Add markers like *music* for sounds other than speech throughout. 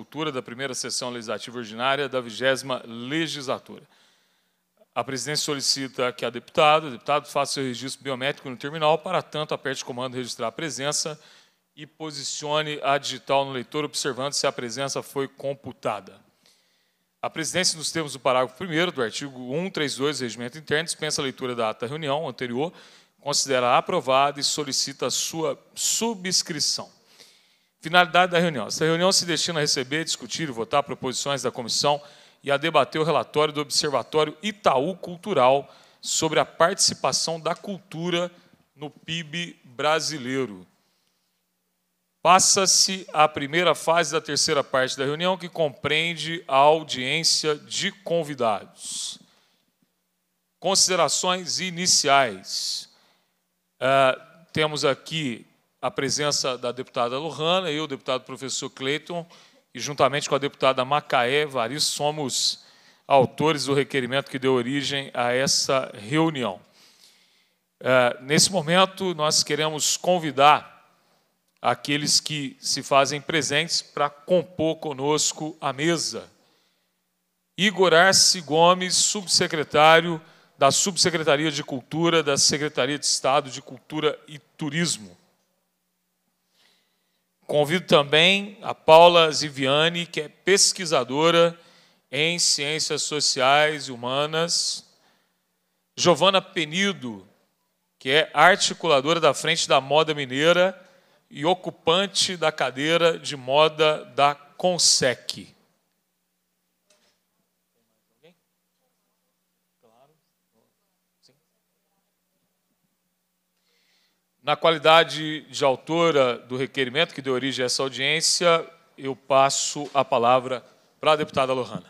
Cultura da primeira sessão legislativa ordinária da vigésima legislatura. A presidência solicita que a deputada, o deputado faça seu registro biométrico no terminal, para tanto aperte o comando registrar a presença e posicione a digital no leitor observando se a presença foi computada. A presidência, nos termos do parágrafo 1 do artigo 132 do Regimento Interno, dispensa a leitura da ata da reunião anterior, considera aprovada e solicita a sua subscrição. Finalidade da reunião. Essa reunião se destina a receber, discutir e votar proposições da comissão e a debater o relatório do Observatório Itaú Cultural sobre a participação da cultura no PIB brasileiro. Passa-se a primeira fase da terceira parte da reunião, que compreende a audiência de convidados. Considerações iniciais. Uh, temos aqui a presença da deputada Lohana, eu, o deputado professor Cleiton, e juntamente com a deputada Macaé Varis, somos autores do requerimento que deu origem a essa reunião. É, nesse momento, nós queremos convidar aqueles que se fazem presentes para compor conosco a mesa. Igor Arce Gomes, subsecretário da Subsecretaria de Cultura da Secretaria de Estado de Cultura e Turismo. Convido também a Paula Ziviani, que é pesquisadora em Ciências Sociais e Humanas, Giovana Penido, que é articuladora da Frente da Moda Mineira e ocupante da cadeira de moda da CONSEC. Na qualidade de autora do requerimento que deu origem a essa audiência, eu passo a palavra para a deputada Lohana.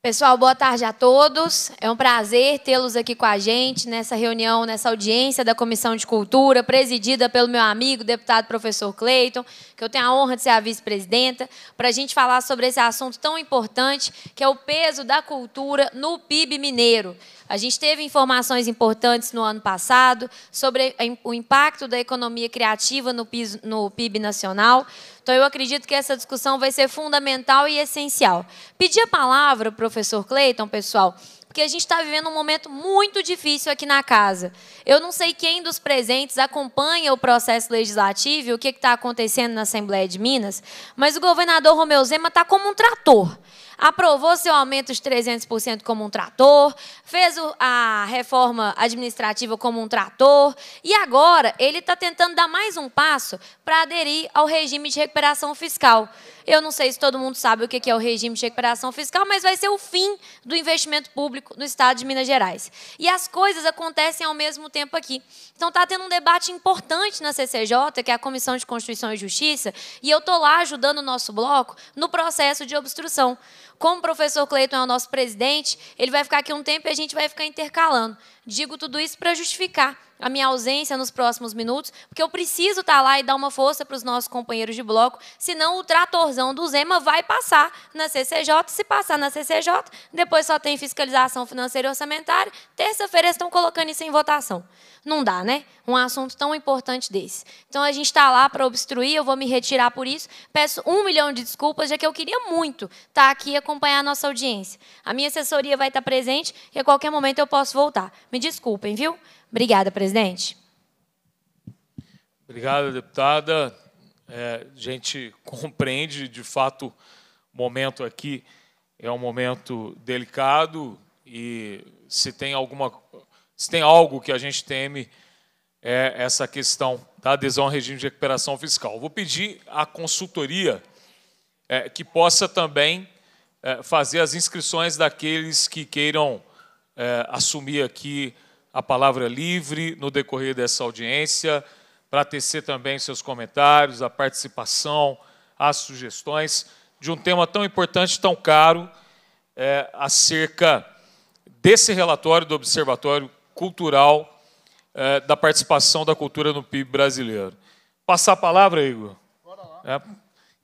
Pessoal, boa tarde a todos. É um prazer tê-los aqui com a gente nessa reunião, nessa audiência da Comissão de Cultura, presidida pelo meu amigo, deputado professor Cleiton, que eu tenho a honra de ser a vice-presidenta, para a gente falar sobre esse assunto tão importante, que é o peso da cultura no PIB mineiro. A gente teve informações importantes no ano passado sobre o impacto da economia criativa no, PIS, no PIB nacional. Então, eu acredito que essa discussão vai ser fundamental e essencial. Pedi a palavra, professor Cleiton, pessoal, porque a gente está vivendo um momento muito difícil aqui na casa. Eu não sei quem dos presentes acompanha o processo legislativo e o que está acontecendo na Assembleia de Minas, mas o governador Romeu Zema está como um trator aprovou seu aumento de 300% como um trator, fez a reforma administrativa como um trator, e agora ele está tentando dar mais um passo para aderir ao regime de recuperação fiscal. Eu não sei se todo mundo sabe o que é o regime de recuperação fiscal, mas vai ser o fim do investimento público no Estado de Minas Gerais. E as coisas acontecem ao mesmo tempo aqui. Então está tendo um debate importante na CCJ, que é a Comissão de Constituição e Justiça, e eu estou lá ajudando o nosso bloco no processo de obstrução. Como o professor Cleiton é o nosso presidente, ele vai ficar aqui um tempo e a gente vai ficar intercalando. Digo tudo isso para justificar a minha ausência nos próximos minutos, porque eu preciso estar tá lá e dar uma força para os nossos companheiros de bloco, senão o tratorzão do Zema vai passar na CCJ. Se passar na CCJ, depois só tem fiscalização financeira e orçamentária. Terça-feira eles estão colocando isso em votação. Não dá, né? Um assunto tão importante desse. Então a gente está lá para obstruir, eu vou me retirar por isso. Peço um milhão de desculpas, já que eu queria muito estar tá aqui e acompanhar a nossa audiência. A minha assessoria vai estar tá presente e a qualquer momento eu posso voltar. Me desculpem, viu? Obrigada, presidente. Obrigada, deputada. É, a gente *laughs* compreende, de fato, o momento aqui é um momento delicado e se tem alguma, se tem algo que a gente teme é essa questão da adesão ao regime de recuperação fiscal. Vou pedir à consultoria é, que possa também é, fazer as inscrições daqueles que queiram é, assumir aqui a palavra livre no decorrer dessa audiência, para tecer também seus comentários, a participação, as sugestões de um tema tão importante, tão caro, é, acerca desse relatório do Observatório Cultural é, da participação da cultura no PIB brasileiro. Passar a palavra, Igor, é,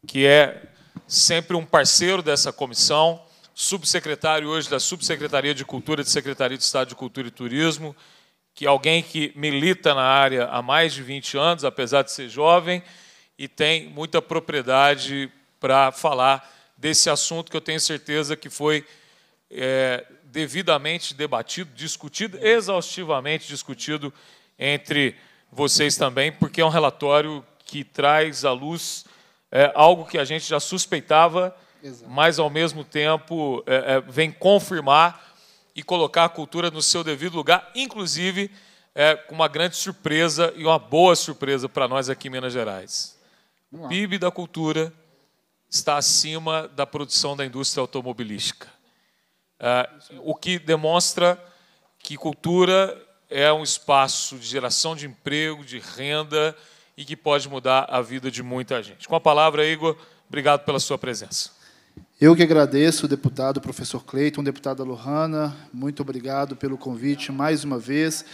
que é sempre um parceiro dessa comissão, subsecretário hoje da Subsecretaria de Cultura, de Secretaria de Estado de Cultura e Turismo, que é alguém que milita na área há mais de 20 anos, apesar de ser jovem, e tem muita propriedade para falar desse assunto que eu tenho certeza que foi é, devidamente debatido, discutido, exaustivamente discutido entre vocês também, porque é um relatório que traz à luz é, algo que a gente já suspeitava Exato. mas ao mesmo tempo é, é, vem confirmar e colocar a cultura no seu devido lugar, inclusive é, com uma grande surpresa e uma boa surpresa para nós aqui em Minas Gerais. O PIB da cultura está acima da produção da indústria automobilística, é, o que demonstra que cultura é um espaço de geração de emprego, de renda e que pode mudar a vida de muita gente. Com a palavra, Igor, obrigado pela sua presença. Eu que agradeço, deputado professor Cleiton, deputada Lohana, muito obrigado pelo convite mais uma vez.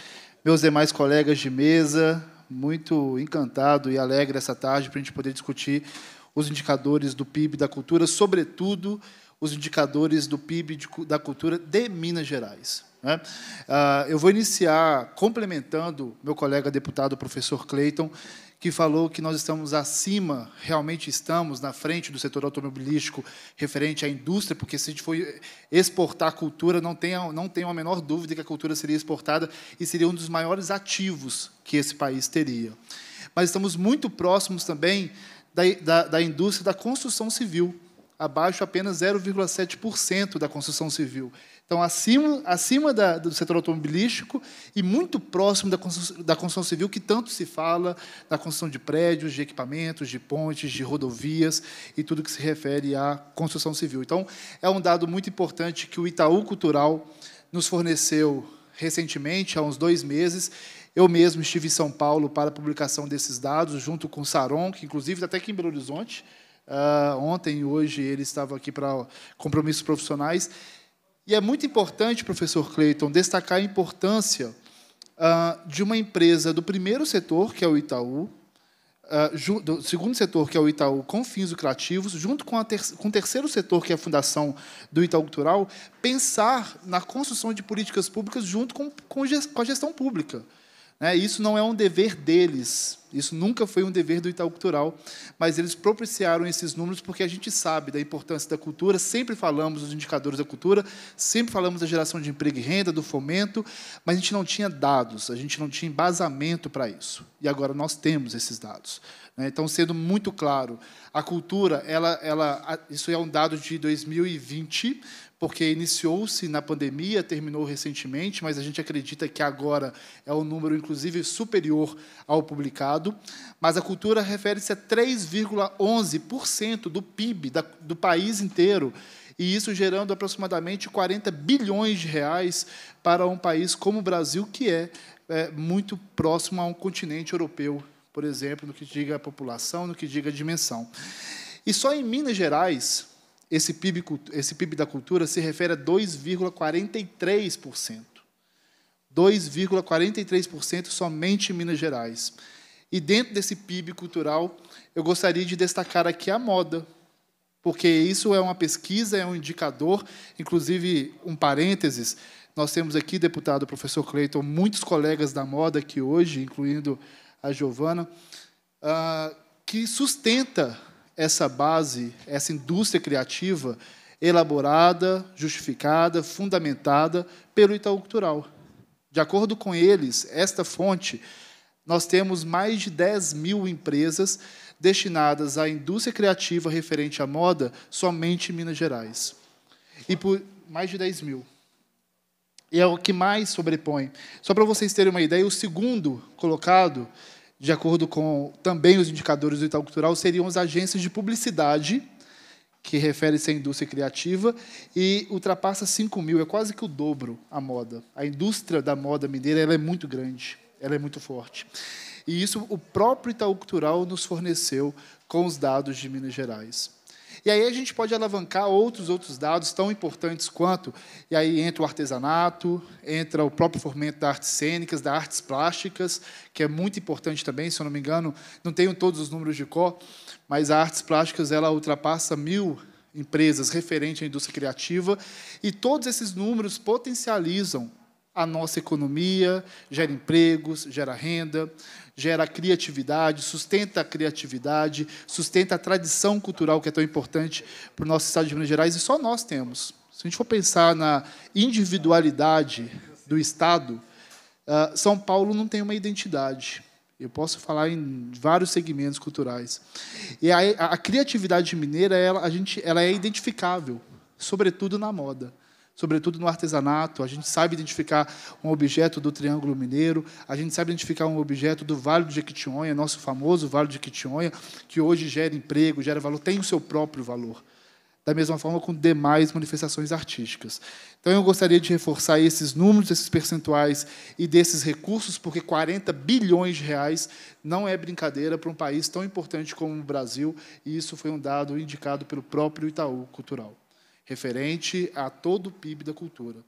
Meus demais colegas de mesa, muito encantado e alegre essa tarde para a gente poder discutir os indicadores do PIB da cultura, sobretudo os indicadores do PIB de, da cultura de Minas Gerais. Né? Ah, eu vou iniciar complementando meu colega deputado professor Cleiton, que falou que nós estamos acima, realmente estamos na frente do setor automobilístico referente à indústria, porque se a gente for exportar a cultura, não tenho, não tenha a menor dúvida que a cultura seria exportada e seria um dos maiores ativos que esse país teria. Mas estamos muito próximos também da, da, da indústria da construção civil, abaixo apenas 0,7% da construção civil. Então, acima, acima da, do setor automobilístico e muito próximo da construção, da construção civil, que tanto se fala, da construção de prédios, de equipamentos, de pontes, de rodovias e tudo que se refere à construção civil. Então, é um dado muito importante que o Itaú Cultural nos forneceu recentemente, há uns dois meses. Eu mesmo estive em São Paulo para a publicação desses dados, junto com o Saron, que inclusive está até aqui em Belo Horizonte. Uh, ontem e hoje ele estava aqui para compromissos profissionais. E é muito importante, professor Clayton, destacar a importância ah, de uma empresa do primeiro setor, que é o Itaú, ah, do segundo setor, que é o Itaú, com fins lucrativos, junto com, ter com o terceiro setor, que é a Fundação do Itaú Cultural, pensar na construção de políticas públicas junto com, com, com a gestão pública. Né? Isso não é um dever deles, isso nunca foi um dever do Itaú Cultural, mas eles propiciaram esses números porque a gente sabe da importância da cultura, sempre falamos dos indicadores da cultura, sempre falamos da geração de emprego e renda, do fomento, mas a gente não tinha dados, a gente não tinha embasamento para isso. E agora nós temos esses dados. Né? Então, sendo muito claro, a cultura, ela, ela, isso é um dado de 2020, porque iniciou-se na pandemia, terminou recentemente, mas a gente acredita que agora é um número, inclusive, superior ao publicado. Mas a cultura refere-se a 3,11% do PIB da, do país inteiro, e isso gerando aproximadamente 40 bilhões de reais para um país como o Brasil, que é, é muito próximo a um continente europeu, por exemplo, no que diga a população, no que diga a dimensão. E só em Minas Gerais, esse PIB, esse PIB da cultura se refere a 2,43%. 2,43% somente em Minas Gerais. E dentro desse PIB cultural, eu gostaria de destacar aqui a moda, porque isso é uma pesquisa, é um indicador, inclusive um parênteses. Nós temos aqui, deputado professor Cleiton, muitos colegas da moda aqui hoje, incluindo a Giovana, ah, que sustenta essa base, essa indústria criativa elaborada, justificada, fundamentada pelo Itaú Cultural. De acordo com eles, esta fonte, nós temos mais de 10 mil empresas destinadas à indústria criativa referente à moda somente em Minas Gerais. E por mais de 10 mil. E é o que mais sobrepõe. Só para vocês terem uma ideia, o segundo colocado de acordo com também os indicadores do Itaú Cultural, seriam as agências de publicidade, que refere-se à indústria criativa, e ultrapassa 5 mil, é quase que o dobro a moda. A indústria da moda mineira ela é muito grande, ela é muito forte. E isso o próprio Itaú Cultural nos forneceu com os dados de Minas Gerais. E aí a gente pode alavancar outros outros dados tão importantes quanto. E aí entra o artesanato, entra o próprio fomento das artes cênicas, das artes plásticas, que é muito importante também, se eu não me engano, não tenho todos os números de cor, mas a artes plásticas ela ultrapassa mil empresas referente à indústria criativa e todos esses números potencializam a nossa economia, gera empregos, gera renda, gera criatividade, sustenta a criatividade, sustenta a tradição cultural que é tão importante para o nosso estado de Minas Gerais e só nós temos. Se a gente for pensar na individualidade do estado, ah, São Paulo não tem uma identidade. Eu posso falar em vários segmentos culturais. E a, a criatividade mineira, ela, a gente, ela é identificável, sobretudo na moda sobretudo no artesanato. A gente sabe identificar um objeto do Triângulo Mineiro, a gente sabe identificar um objeto do Vale do Jequitinhonha, nosso famoso Vale do Jequitinhonha, que hoje gera emprego, gera valor, tem o seu próprio valor. Da mesma forma com demais manifestações artísticas. Então, eu gostaria de reforçar esses números, esses percentuais e desses recursos, porque 40 bilhões de reais não é brincadeira para um país tão importante como o Brasil, e isso foi um dado indicado pelo próprio Itaú Cultural referente a todo o PIB da cultura.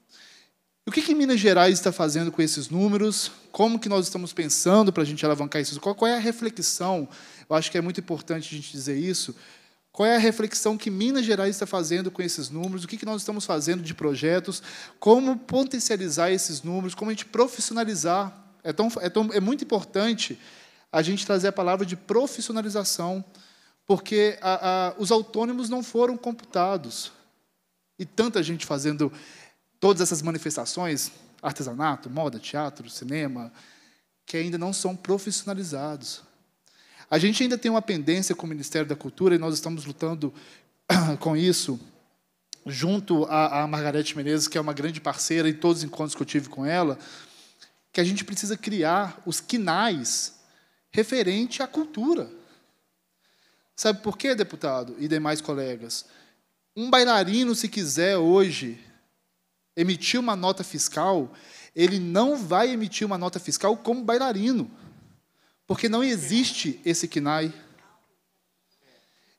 O que, que Minas Gerais está fazendo com esses números? Como que nós estamos pensando para a gente alavancar isso? Qual, qual é a reflexão? Eu acho que é muito importante a gente dizer isso. Qual é a reflexão que Minas Gerais está fazendo com esses números? O que, que nós estamos fazendo de projetos? Como potencializar esses números? Como a gente profissionalizar? É, tão, é, tão, é muito importante a gente trazer a palavra de profissionalização, porque a, a, os autônomos não foram computados. E tanta gente fazendo todas essas manifestações, artesanato, moda, teatro, cinema, que ainda não são profissionalizados. A gente ainda tem uma pendência com o Ministério da Cultura e nós estamos lutando *coughs* com isso junto à, à Margarete Menezes, que é uma grande parceira em todos os encontros que eu tive com ela, que a gente precisa criar os quinais referente à cultura. Sabe por quê, deputado e demais colegas? Um bailarino, se quiser hoje emitir uma nota fiscal, ele não vai emitir uma nota fiscal como bailarino, porque não existe esse KNAI.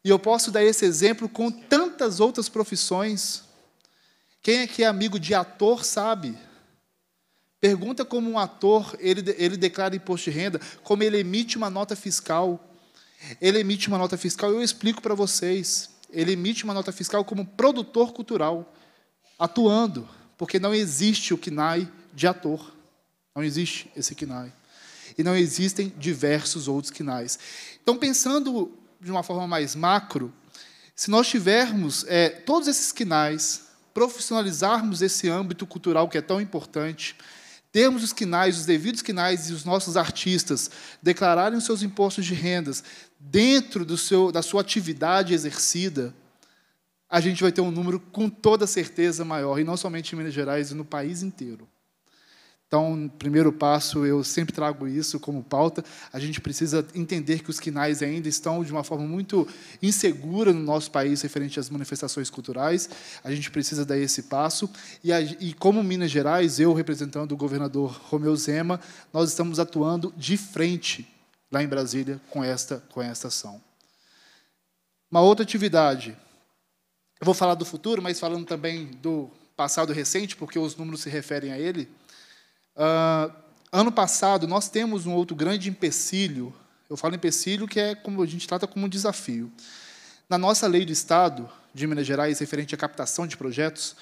E eu posso dar esse exemplo com tantas outras profissões. Quem aqui é amigo de ator sabe. Pergunta como um ator ele, ele declara imposto de renda, como ele emite uma nota fiscal. Ele emite uma nota fiscal, eu explico para vocês ele emite uma nota fiscal como produtor cultural, atuando, porque não existe o KNAI de ator. Não existe esse KNAI. E não existem diversos outros KNAIs. Então, pensando de uma forma mais macro, se nós tivermos é, todos esses KNAIs, profissionalizarmos esse âmbito cultural que é tão importante, termos os quinais, os devidos quinais e os nossos artistas declararem os seus impostos de rendas dentro do seu, da sua atividade exercida, a gente vai ter um número com toda certeza maior, e não somente em Minas Gerais, e no país inteiro. Então, primeiro passo, eu sempre trago isso como pauta. A gente precisa entender que os quinais ainda estão de uma forma muito insegura no nosso país referente às manifestações culturais. A gente precisa dar esse passo. E, a, e como Minas Gerais, eu representando o governador Romeu Zema, nós estamos atuando de frente lá em Brasília com esta, com esta ação. Uma outra atividade. Eu vou falar do futuro, mas falando também do passado recente, porque os números se referem a ele. Uh, ano passado, nós temos um outro grande empecilho, eu falo empecilho que é como a gente trata como um desafio. Na nossa lei do Estado de Minas Gerais, referente à captação de projetos,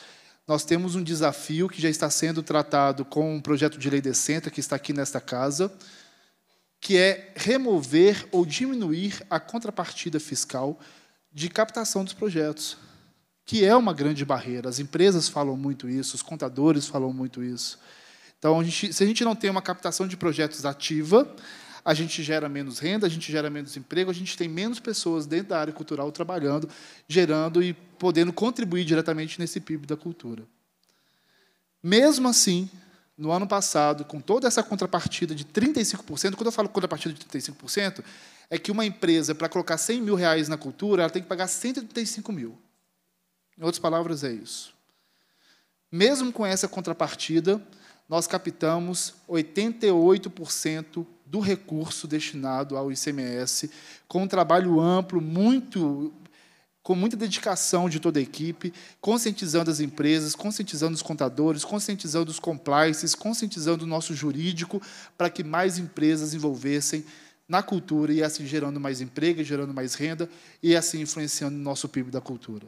nós temos um desafio que já está sendo tratado com um projeto de lei decenta que está aqui nesta casa, que é remover ou diminuir a contrapartida fiscal de captação dos projetos, que é uma grande barreira. As empresas falam muito isso, os contadores falam muito isso. Então, a gente, se a gente não tem uma captação de projetos ativa, a gente gera menos renda, a gente gera menos emprego, a gente tem menos pessoas dentro da área cultural trabalhando, gerando e podendo contribuir diretamente nesse PIB da cultura. Mesmo assim, no ano passado, com toda essa contrapartida de 35%, quando eu falo contrapartida de 35%, é que uma empresa, para colocar 100 mil reais na cultura, ela tem que pagar 135 mil. Em outras palavras, é isso. Mesmo com essa contrapartida, nós captamos 88% do recurso destinado ao ICMS, com um trabalho amplo, muito com muita dedicação de toda a equipe, conscientizando as empresas, conscientizando os contadores, conscientizando os compliances, conscientizando o nosso jurídico, para que mais empresas envolvessem na cultura e assim gerando mais emprego, gerando mais renda e assim influenciando o nosso PIB da cultura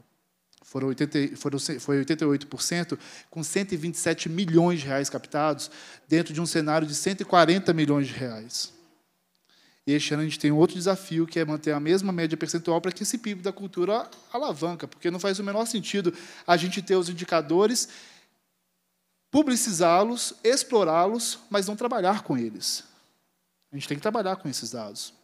foram 80, foram, foi 88%, com 127 milhões de reais captados, dentro de um cenário de 140 milhões de reais. E este ano a gente tem um outro desafio, que é manter a mesma média percentual para que esse PIB da cultura alavanca, porque não faz o menor sentido a gente ter os indicadores, publicizá-los, explorá-los, mas não trabalhar com eles. A gente tem que trabalhar com esses dados.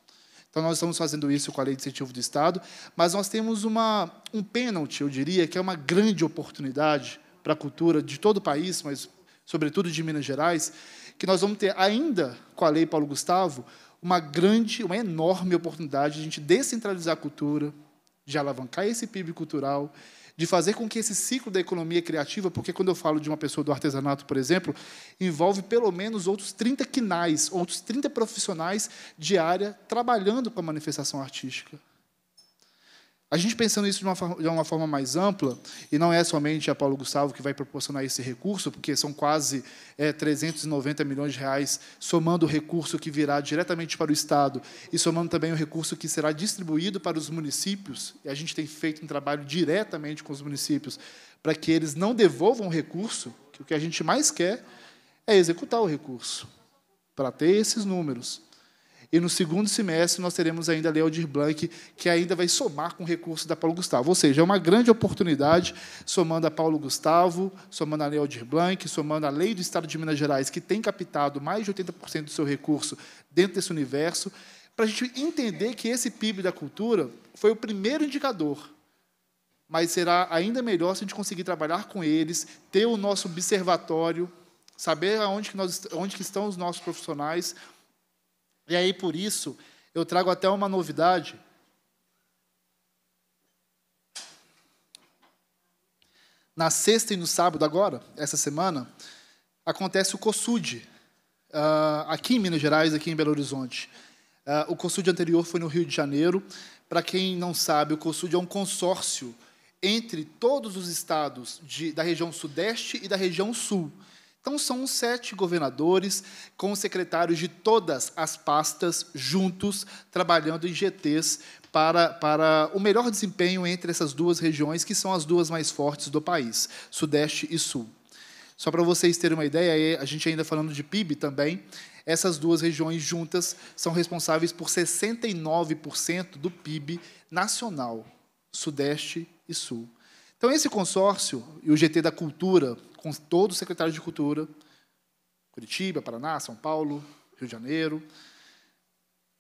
Então, nós estamos fazendo isso com a lei de incentivo do Estado, mas nós temos uma, um pênalti, eu diria, que é uma grande oportunidade para a cultura de todo o país, mas sobretudo de Minas Gerais, que nós vamos ter ainda com a lei Paulo Gustavo uma grande, uma enorme oportunidade de a gente descentralizar a cultura, de alavancar esse PIB cultural de fazer com que esse ciclo da economia criativa, porque quando eu falo de uma pessoa do artesanato, por exemplo, envolve pelo menos outros 30 quinais, outros 30 profissionais de área trabalhando com a manifestação artística. A gente pensando isso de uma, forma, de uma forma mais ampla, e não é somente a Paulo Gustavo que vai proporcionar esse recurso, porque são quase é, 390 milhões de reais, somando o recurso que virá diretamente para o Estado e somando também o recurso que será distribuído para os municípios, e a gente tem feito um trabalho diretamente com os municípios para que eles não devolvam o recurso, que o que a gente mais quer é executar o recurso, para ter esses números. E no segundo semestre nós teremos ainda a Lei Blanc, que ainda vai somar com o recurso da Paulo Gustavo. Ou seja, é uma grande oportunidade, somando a Paulo Gustavo, somando a Lei Aldir Blanc, somando a Lei do Estado de Minas Gerais, que tem captado mais de 80% do seu recurso dentro desse universo, para a gente entender que esse PIB da cultura foi o primeiro indicador mas será ainda melhor se a gente conseguir trabalhar com eles, ter o nosso observatório, saber aonde que nós, onde que estão os nossos profissionais, e aí, por isso, eu trago até uma novidade. Na sexta e no sábado, agora, essa semana, acontece o COSUD, uh, ah, aqui em Minas Gerais, aqui em Belo Horizonte. Uh, o COSUD anterior foi no Rio de Janeiro. Para quem não sabe, o COSUD é um consórcio entre todos os estados de, da região Sudeste e da região Sul. Então, são sete governadores com secretários de todas as pastas juntos, trabalhando em GTs para, para o melhor desempenho entre essas duas regiões, que são as duas mais fortes do país, Sudeste e Sul. Só para vocês terem uma ideia, a gente ainda falando de PIB também, essas duas regiões juntas são responsáveis por 69% do PIB nacional, Sudeste e Sul. Então, esse consórcio e o GT da Cultura, com todos os secretários de cultura, Curitiba, Paraná, São Paulo, Rio de Janeiro,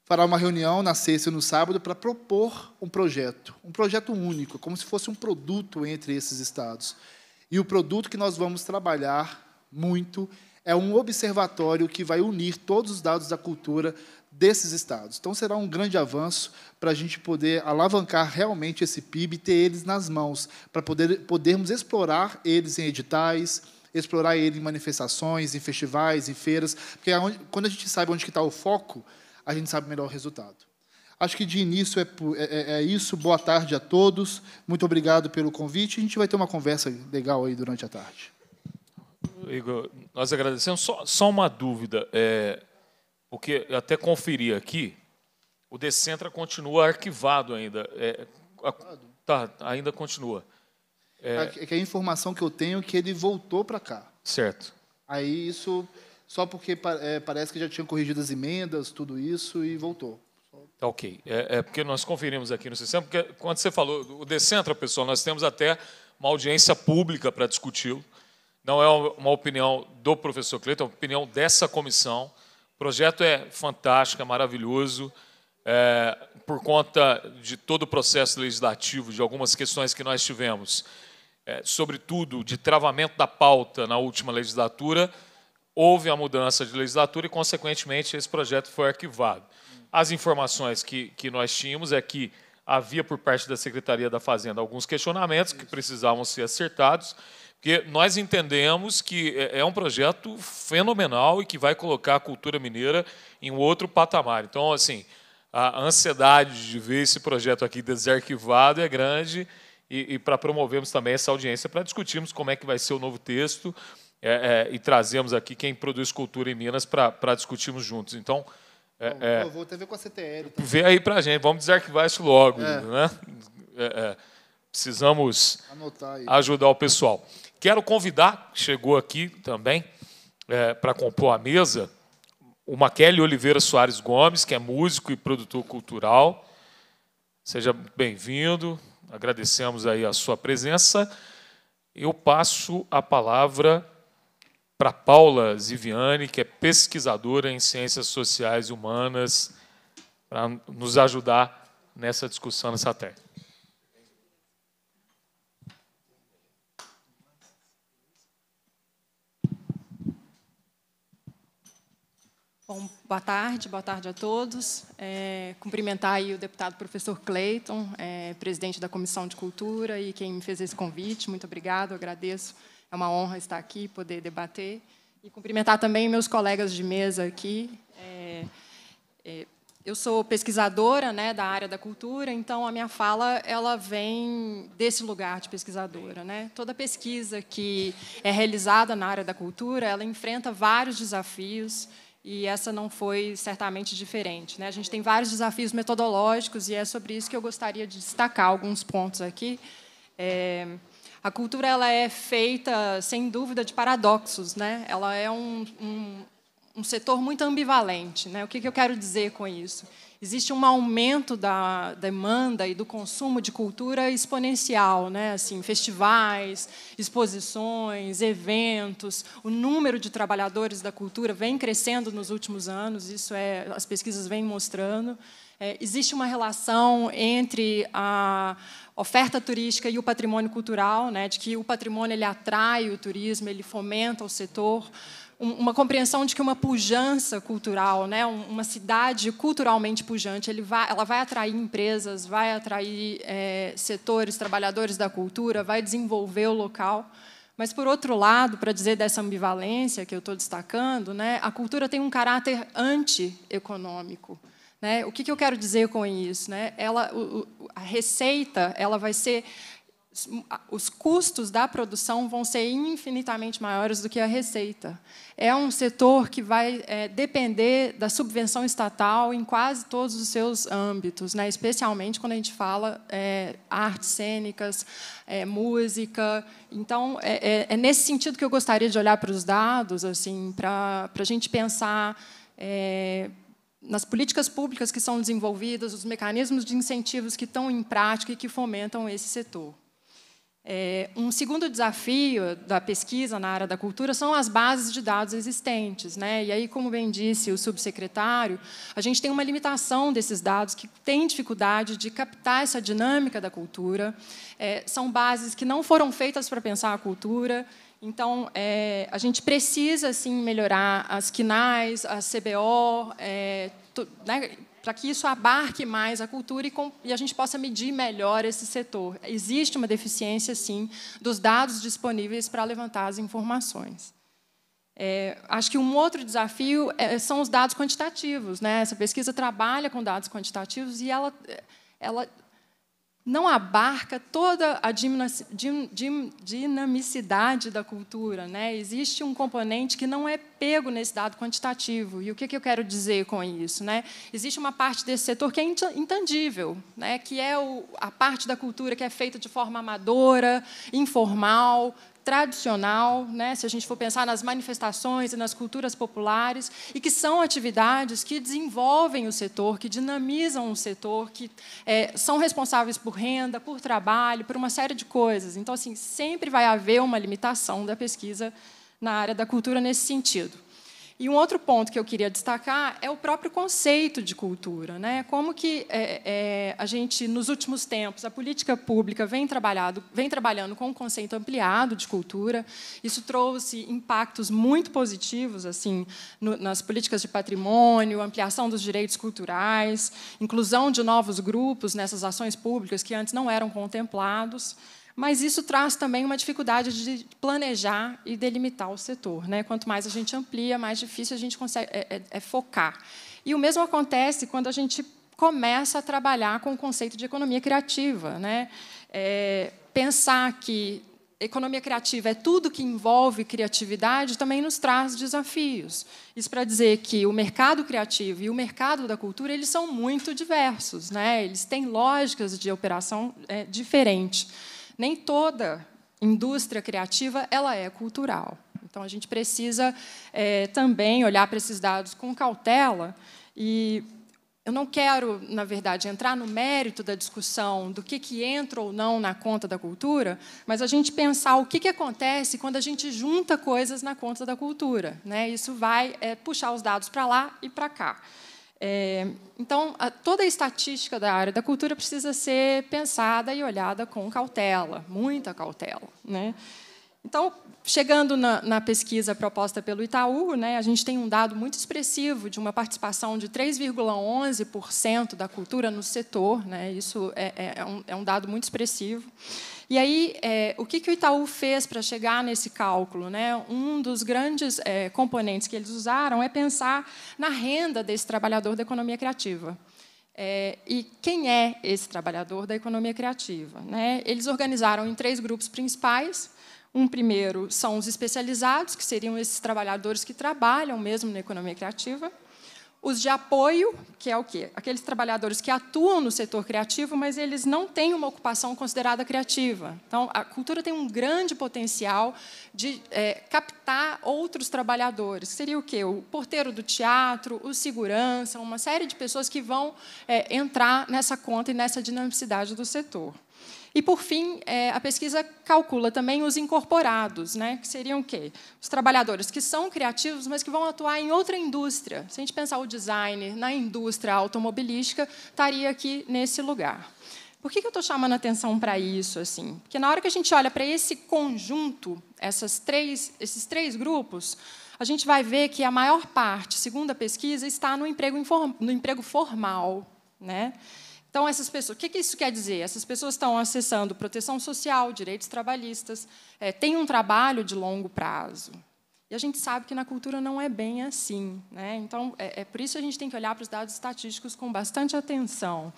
fará uma reunião na sexta e no sábado para propor um projeto, um projeto único, como se fosse um produto entre esses estados. E o produto que nós vamos trabalhar muito é um observatório que vai unir todos os dados da cultura desses estados. Então, será um grande avanço para a gente poder alavancar realmente esse PIB e ter eles nas mãos, para poder, podermos explorar eles em editais, explorar ele em manifestações, em festivais, em feiras, porque é quando a gente sabe onde está o foco, a gente sabe melhor o resultado. Acho que de início é, é, é, é, isso. Boa tarde a todos. Muito obrigado pelo convite. A gente vai ter uma conversa legal aí durante a tarde. Igor, nós agradecemos. Só, só uma dúvida. É, porque eu até conferi aqui, o Decentra continua arquivado ainda. É, a, tá, ainda continua. É, é, é que a informação que eu tenho é que ele voltou para cá. Certo. Aí isso, só porque é, parece que já tinham corrigido as emendas, tudo isso, e voltou. Tá ok. É, é, porque nós conferimos aqui no sistema, porque quando você falou, o Decentra, pessoal, nós temos até uma audiência pública para discuti-lo. Não é uma opinião do professor Cleiton, é uma opinião dessa comissão. O projeto é fantástico, é maravilhoso. É, por conta de todo o processo legislativo, de algumas questões que nós tivemos, é, sobretudo de travamento da pauta na última legislatura, houve a mudança de legislatura e, consequentemente, esse projeto foi arquivado. As informações que, que nós tínhamos é que havia, por parte da Secretaria da Fazenda, alguns questionamentos que precisavam ser acertados porque nós entendemos que é, é um projeto fenomenal e que vai colocar a cultura mineira em um outro patamar. Então, assim, a ansiedade de ver esse projeto aqui desarquivado é grande e, e para promovermos também essa audiência, para discutirmos como é que vai ser o novo texto é, é, e trazemos aqui quem produz cultura em Minas para discutirmos juntos. Então, é, Bom, é, vou até ver com a CTL. Também. Tá? Vê aí para a gente, vamos desarquivar isso logo. É. Né? precisamos ajudar o pessoal. Quero convidar, chegou aqui também, é, para compor a mesa, o Maquele Oliveira Soares Gomes, que é músico e produtor cultural. Seja bem-vindo, agradecemos aí a sua presença. Eu passo a palavra para Paula Ziviani, que é pesquisadora em ciências sociais e humanas, para nos ajudar nessa discussão nessa tese. Bom, boa tarde, boa tarde a todos. É, cumprimentar aí o deputado professor Clayton, é, presidente da Comissão de Cultura e quem me fez esse convite. Muito obrigado, agradeço. É uma honra estar aqui, poder debater. E cumprimentar também meus colegas de mesa aqui. É, é eu sou pesquisadora né, da área da cultura, então a minha fala ela vem desse lugar de pesquisadora. Né? Toda pesquisa que é realizada na área da cultura, ela enfrenta vários desafios, e essa não foi certamente diferente. Né? A gente tem vários desafios metodológicos e é sobre isso que eu gostaria de destacar alguns pontos aqui. É, a cultura ela é feita, sem dúvida, de paradoxos. Né? Ela é um, um, um setor muito ambivalente. Né? O que, que eu quero dizer com isso? existe um aumento da demanda e do consumo de cultura exponencial, né? Assim, festivais, exposições, eventos, o número de trabalhadores da cultura vem crescendo nos últimos anos, isso é, as pesquisas vêm mostrando. É, existe uma relação entre a oferta turística e o patrimônio cultural, né, de que o patrimônio ele atrai o turismo, ele fomenta o setor uma compreensão de que uma pujança cultural, né, uma cidade culturalmente pujante, ele vai, ela vai atrair empresas, vai atrair é, setores, trabalhadores da cultura, vai desenvolver o local. Mas, por outro lado, para dizer dessa ambivalência que eu estou destacando, né, a cultura tem um caráter anti-econômico, Né? O que, que eu quero dizer com isso? Né? Ela, o, a receita ela vai ser os custos da produção vão ser infinitamente maiores do que a receita. É um setor que vai é, depender da subvenção estatal em quase todos os seus âmbitos, né? especialmente quando a gente fala é, artes cênicas, é, música. Então, é, é, é nesse sentido que eu gostaria de olhar para os dados, assim, para a gente pensar é, nas políticas públicas que são desenvolvidas, os mecanismos de incentivos que estão em prática e que fomentam esse setor. É, um segundo desafio da pesquisa na área da cultura são as bases de dados existentes. Né? E aí, como bem disse o subsecretário, a gente tem uma limitação desses dados que tem dificuldade de captar essa dinâmica da cultura. É, são bases que não foram feitas para pensar a cultura. Então, é, a gente precisa, sim, melhorar as quinais, a CBO, é, né? para que isso abarque mais a cultura e, com, e, a gente possa medir melhor esse setor. Existe uma deficiência, sim, dos dados disponíveis para levantar as informações. É, acho que um outro desafio é, são os dados quantitativos. Né? Essa pesquisa trabalha com dados quantitativos e ela, ela não abarca toda a dinamicidade da cultura. Né? Existe um componente que não é pego nesse dado quantitativo. E o que, eu quero dizer com isso? Né? Existe uma parte desse setor que é intangível, né? que é a parte da cultura que é feita de forma amadora, informal, tradicional, né, se a gente for pensar nas manifestações e nas culturas populares, e que são atividades que desenvolvem o setor, que dinamizam o setor, que é, são responsáveis por renda, por trabalho, por uma série de coisas. Então, assim, sempre vai haver uma limitação da pesquisa na área da cultura nesse sentido. E um outro ponto que eu queria destacar é o próprio conceito de cultura. Né? Como que é, é, a gente, nos últimos tempos, a política pública vem, trabalhado, vem trabalhando com um conceito ampliado de cultura. Isso trouxe impactos muito positivos assim, no, nas políticas de patrimônio, ampliação dos direitos culturais, inclusão de novos grupos nessas ações públicas que antes não eram contemplados. Mas isso traz também uma dificuldade de planejar e delimitar o setor. Né? Quanto mais a gente amplia, mais difícil a gente consegue, é, é, é focar. E o mesmo acontece quando a gente começa a trabalhar com o conceito de economia criativa. Né? É, pensar que economia criativa é tudo que envolve criatividade também nos traz desafios. Isso para dizer que o mercado criativo e o mercado da cultura eles são muito diversos, né? eles têm lógicas de operação é, diferentes nem toda indústria criativa ela é cultural. Então, a gente precisa é, também olhar para esses dados com cautela e eu não quero, na verdade, entrar no mérito da discussão do que, que entra ou não na conta da cultura, mas a gente pensar o que, que acontece quando a gente junta coisas na conta da cultura. Né? Isso vai é, puxar os dados para lá e para cá. É, então, a, toda a estatística da área da cultura precisa ser pensada e olhada com cautela, muita cautela. Né? Então, chegando na, na, pesquisa proposta pelo Itaú, né, a gente tem um dado muito expressivo de uma participação de 3,11% da cultura no setor. Né, isso é, é, é um, é um dado muito expressivo. E aí, é, o que, que o Itaú fez para chegar nesse cálculo? Né? Um dos grandes é, componentes que eles usaram é pensar na renda desse trabalhador da economia criativa. É, e quem é esse trabalhador da economia criativa? Né? Eles organizaram em três grupos principais. Um primeiro são os especializados, que seriam esses trabalhadores que trabalham mesmo na economia criativa. Os de apoio, que é o quê? Aqueles trabalhadores que atuam no setor criativo, mas eles não têm uma ocupação considerada criativa. Então, a cultura tem um grande potencial de é, captar outros trabalhadores. Seria o quê? O porteiro do teatro, o segurança, uma série de pessoas que vão é, entrar nessa conta e nessa dinamicidade do setor. E, por fim, é, a pesquisa calcula também os incorporados, né, que seriam o quê? Os trabalhadores que são criativos, mas que vão atuar em outra indústria. Se a gente pensar o design na indústria automobilística, estaria aqui nesse lugar. Por que, eu estou chamando atenção para isso? assim? Porque na hora que a gente olha para esse conjunto, essas três, esses três grupos, a gente vai ver que a maior parte, segundo a pesquisa, está no emprego, inform... no emprego formal. Né? Então, essas pessoas, o que, que isso quer dizer? Essas pessoas estão acessando proteção social, direitos trabalhistas, é, têm um trabalho de longo prazo. E a gente sabe que na cultura não é bem assim. Né? Então, é, é por isso que a gente tem que olhar para os dados estatísticos com bastante atenção.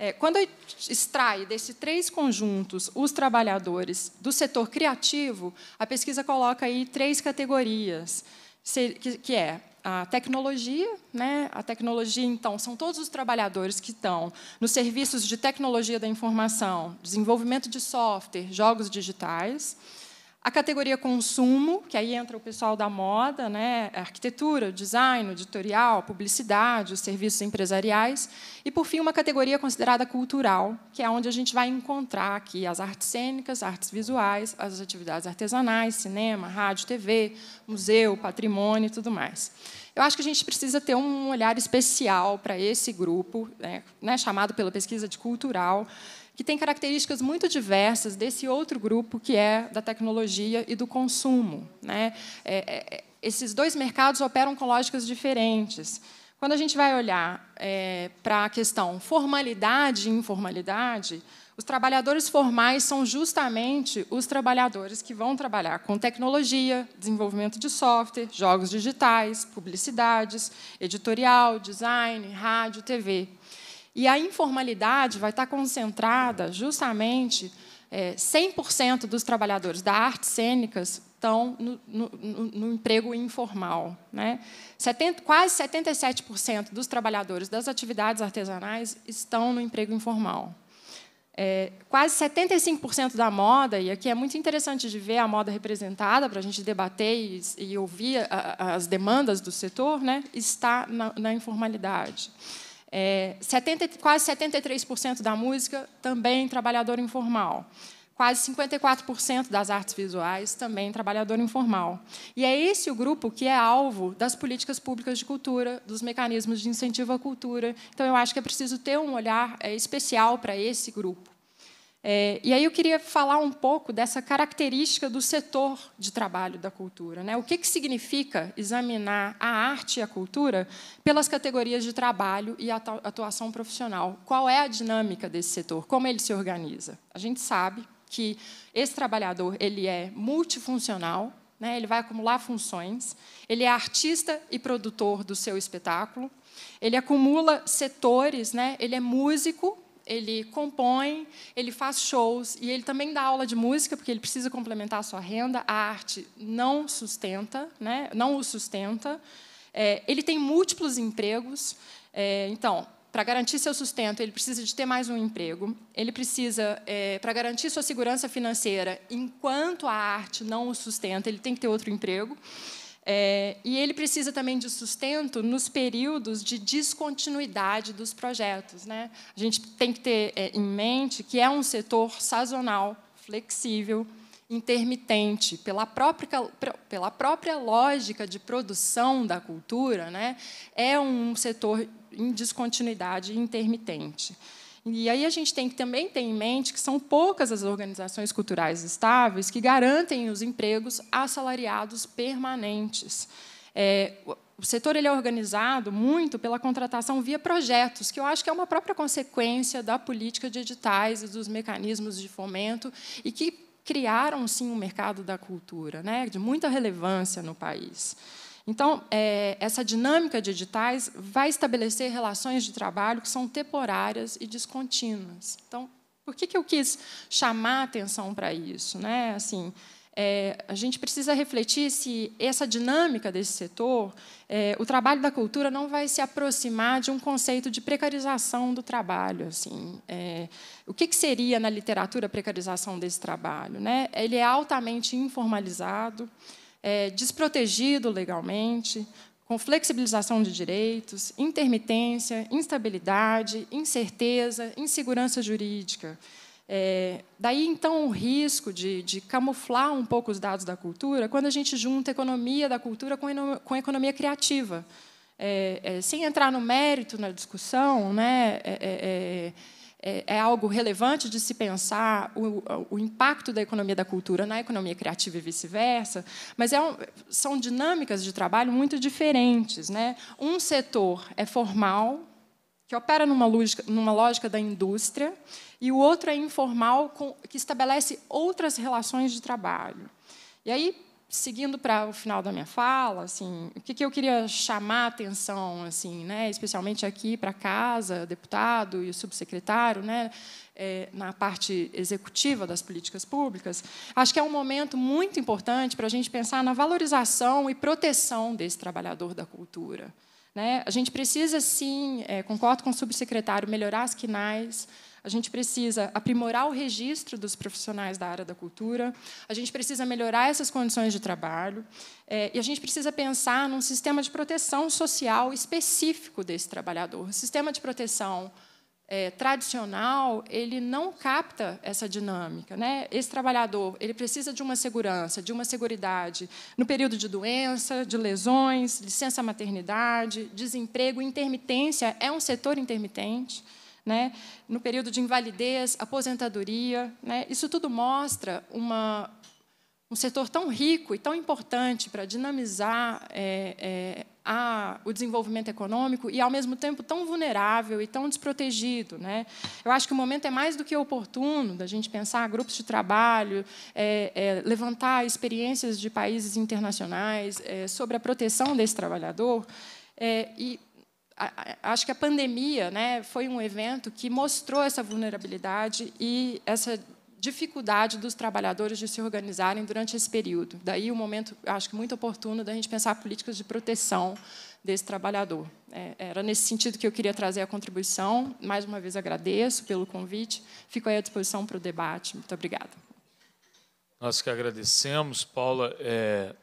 É, quando extrai extraio desses três conjuntos os trabalhadores do setor criativo, a pesquisa coloca aí três categorias, que é a tecnologia, né? A tecnologia então são todos os trabalhadores que estão nos serviços de tecnologia da informação, desenvolvimento de software, jogos digitais. A categoria consumo, que aí entra o pessoal da moda, né? É arquitetura, design, editorial, publicidade, os serviços empresariais. E, por fim, uma categoria considerada cultural, que é onde a gente vai encontrar aqui as artes cênicas, artes visuais, as atividades artesanais, cinema, rádio, TV, museu, patrimônio e tudo mais. Eu acho que a gente precisa ter um olhar especial para esse grupo, né? né? chamado pela pesquisa de cultural, que tem características muito diversas desse outro grupo que é da tecnologia e do consumo. Né? É, é, é esses dois mercados operam com lógicas diferentes. Quando a gente vai olhar é, para a questão formalidade e informalidade, os trabalhadores formais são justamente os trabalhadores que vão trabalhar com tecnologia, desenvolvimento de software, jogos digitais, publicidades, editorial, design, rádio, TV. E a informalidade vai estar concentrada justamente é, 100% dos trabalhadores da arte cênicas estão no, no, no emprego informal. Né? 70, quase 77% dos trabalhadores das atividades artesanais estão no emprego informal. É, quase 75% da moda, e aqui é muito interessante de ver a moda representada, para a gente debater e, e ouvir a, as demandas do setor, né, está na, na informalidade. É, 70, quase 73% da música também trabalhador informal. Quase 54% das artes visuais também trabalhador informal. E é esse o grupo que é alvo das políticas públicas de cultura, dos mecanismos de incentivo à cultura. Então, eu acho que é preciso ter um olhar é, especial para esse grupo. É, e aí eu queria falar um pouco dessa característica do setor de trabalho da cultura. Né? O que, que significa examinar a arte e a cultura pelas categorias de trabalho e atuação profissional? Qual é a dinâmica desse setor? Como ele se organiza? A gente sabe que esse trabalhador ele é multifuncional, né? ele vai acumular funções, ele é artista e produtor do seu espetáculo, ele acumula setores, né? ele é músico, ele compõe, ele faz shows e ele também dá aula de música, porque ele precisa complementar a sua renda. A arte não sustenta, né? não o sustenta. É, ele tem múltiplos empregos. É, então, para garantir seu sustento, ele precisa de ter mais um emprego. Ele precisa, é, para garantir sua segurança financeira, enquanto a arte não o sustenta, ele tem que ter outro emprego. É, e ele precisa também de sustento nos períodos de descontinuidade dos projetos. Né? A gente tem que ter é, em mente que é um setor sazonal, flexível, intermitente, pela própria, pela própria lógica de produção da cultura, né? é um setor em descontinuidade intermitente. E aí a gente tem que também ter em mente que são poucas as organizações culturais estáveis que garantem os empregos assalariados permanentes. É, o setor ele é organizado muito pela contratação via projetos, que eu acho que é uma própria consequência da política de editais e dos mecanismos de fomento, e que criaram, sim, um mercado da cultura, né, de muita relevância no país. Então, é, essa dinâmica de editais vai estabelecer relações de trabalho que são temporárias e descontínuas. Então, por que, que eu quis chamar atenção para isso? Né? Assim, é, a gente precisa refletir se essa dinâmica desse setor, é, o trabalho da cultura não vai se aproximar de um conceito de precarização do trabalho. Assim, é, o que, que seria na literatura a precarização desse trabalho? Né? Ele é altamente informalizado é, desprotegido legalmente, com flexibilização de direitos, intermitência, instabilidade, incerteza, insegurança jurídica. É, daí, então, o risco de, de, camuflar um pouco os dados da cultura quando a gente junta a economia da cultura com, com a economia criativa. É, é, sem entrar no mérito na discussão, né, é, é, é, é, é, algo relevante de se pensar o, o, impacto da economia da cultura na economia criativa e vice-versa, mas é um, são dinâmicas de trabalho muito diferentes. Né? Um setor é formal, que opera numa lógica, numa lógica da indústria, e o outro é informal, com, que estabelece outras relações de trabalho. E aí, seguindo para o final da minha fala, assim, o que, que eu queria chamar a atenção, assim, né, especialmente aqui para casa, deputado e o subsecretário, né, é, na parte executiva das políticas públicas, acho que é um momento muito importante para a gente pensar na valorização e proteção desse trabalhador da cultura. Né? A gente precisa, sim, é, concordo com o subsecretário, melhorar as quinais, a gente precisa aprimorar o registro dos profissionais da área da cultura, a gente precisa melhorar essas condições de trabalho, é, e a gente precisa pensar num sistema de proteção social específico desse trabalhador. O sistema de proteção é, tradicional ele não capta essa dinâmica, né? Esse trabalhador ele precisa de uma segurança, de uma seguridade no período de doença, de lesões, licença maternidade, desemprego, intermitência é um setor intermitente né? no período de invalidez, aposentadoria. Né? Isso tudo mostra uma, um setor tão rico e tão importante para dinamizar é, é, a, o desenvolvimento econômico e, ao mesmo tempo, tão vulnerável e tão desprotegido. Né? Eu acho que o momento é mais do que oportuno da gente pensar grupos de trabalho, é, é, levantar experiências de países internacionais é, sobre a proteção desse trabalhador é, e acho que a pandemia né, foi um evento que mostrou essa vulnerabilidade e essa dificuldade dos trabalhadores de se organizarem durante esse período. Daí o um momento, acho que muito oportuno, da gente pensar políticas de proteção desse trabalhador. É, era nesse sentido que eu queria trazer a contribuição. Mais uma vez agradeço pelo convite. Fico à disposição para o debate. Muito obrigada. Nós que agradecemos, Paula. É...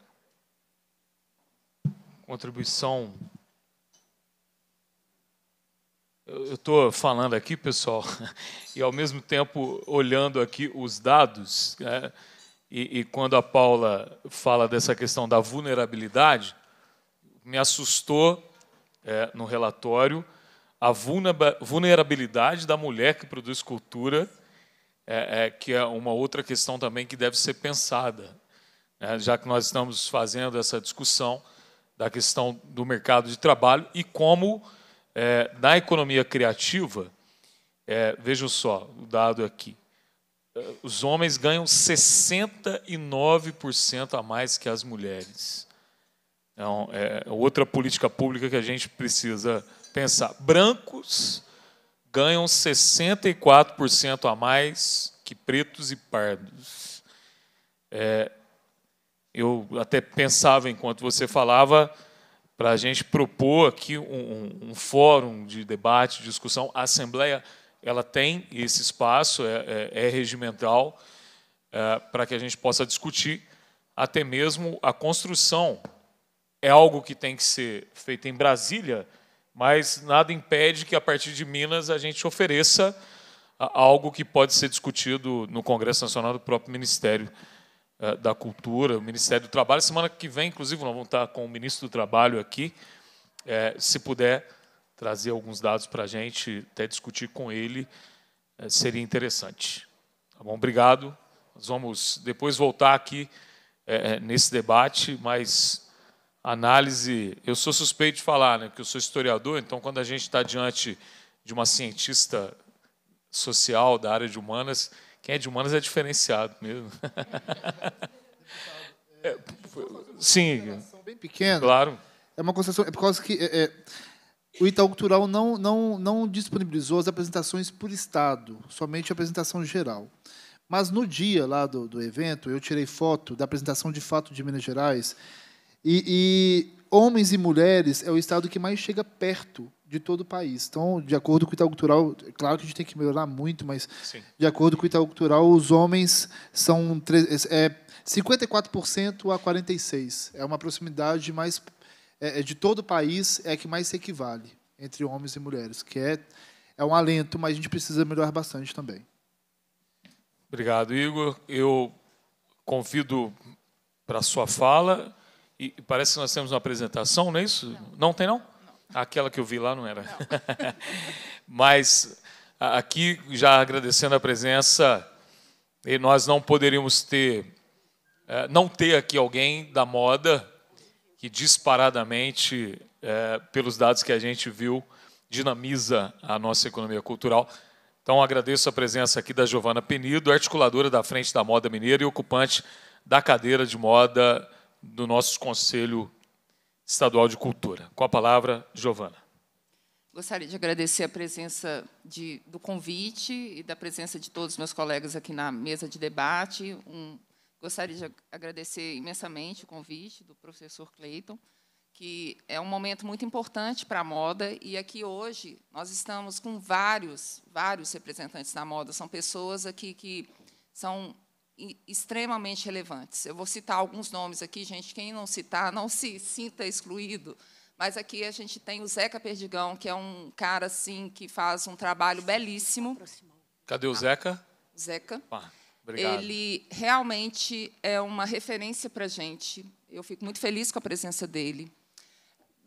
Contribuição eu estou falando aqui, pessoal, *laughs* e ao mesmo tempo olhando aqui os dados, né? e, e, quando a Paula fala dessa questão da vulnerabilidade, me assustou é, no relatório a vulnerabilidade da mulher que produz cultura, é, é, que é uma outra questão também que deve ser pensada, né? já que nós estamos fazendo essa discussão da questão do mercado de trabalho e como é, na economia criativa, é, vejam só o dado aqui: é, os homens ganham 69% a mais que as mulheres. Então, é outra política pública que a gente precisa pensar. Brancos ganham 64% a mais que pretos e pardos. É, eu até pensava enquanto você falava para a gente propor aqui um, um, um, fórum de debate, de discussão. A Assembleia ela tem esse espaço, é, é, é regimental, é, para que a gente possa discutir até mesmo a construção. É algo que tem que ser feito em Brasília, mas nada impede que, a partir de Minas, a gente ofereça algo que pode ser discutido no Congresso Nacional do próprio Ministério eh, da Cultura, o Ministério do Trabalho. Semana que vem, inclusive, nós vamos estar com o ministro do Trabalho aqui. É, se puder trazer alguns dados para a gente, até discutir com ele, é, seria interessante. Tá bom? Obrigado. Nós vamos depois voltar aqui é, nesse debate, mas análise. Eu sou suspeito de falar, né, porque eu sou historiador, então, quando a gente está diante de uma cientista social da área de humanas quem é de humanas é diferenciado mesmo. *laughs* é, sim. É bem pequena. Claro. É uma constatação, é por causa que é, é, o Itaú Cultural não, não, não disponibilizou as apresentações por estado, somente a apresentação geral. Mas no dia lá do, do evento, eu tirei foto da apresentação de fato de Minas Gerais, e, e homens e mulheres é o estado que mais chega perto de todo o país. Então, de acordo com o Itaú Cultural, é claro que a gente tem que melhorar muito, mas Sim. de acordo com o Itaú Cultural, os homens são é, 54% a 46%. É uma proximidade mais é, é, de todo o país é a que mais se equivale entre homens e mulheres, que é, é um alento, mas a gente precisa melhorar bastante também. Obrigado, Igor. Eu convido para a sua fala. E parece que nós temos uma apresentação, não é isso? Não, não tem, não? Aquela que eu vi lá não era. Não. *laughs* Mas aqui, já agradecendo a presença, nós não poderíamos ter, é, não ter aqui alguém da moda que disparadamente, é, pelos dados que a gente viu, dinamiza a nossa economia cultural. Então agradeço a presença aqui da Giovana Penido, articuladora da Frente da Moda Mineira e ocupante da cadeira de moda do nosso Conselho Estadual de Cultura. Com a palavra, Giovana. Gostaria de agradecer a presença de, do convite e da presença de todos os meus colegas aqui na mesa de debate. Um, gostaria de agradecer imensamente o convite do professor Cleiton, que é um momento muito importante para a moda e aqui hoje nós estamos com vários, vários representantes da moda. São pessoas aqui que são extremamente relevantes. Eu vou citar alguns nomes aqui, gente. Quem não citar, não se sinta excluído. Mas aqui a gente tem o Zeca Perdigão, que é um cara assim que faz um trabalho belíssimo. Cadê o ah, Zeca? Zeca. Ah, Ele realmente é uma referência para a gente. Eu fico muito feliz com a presença dele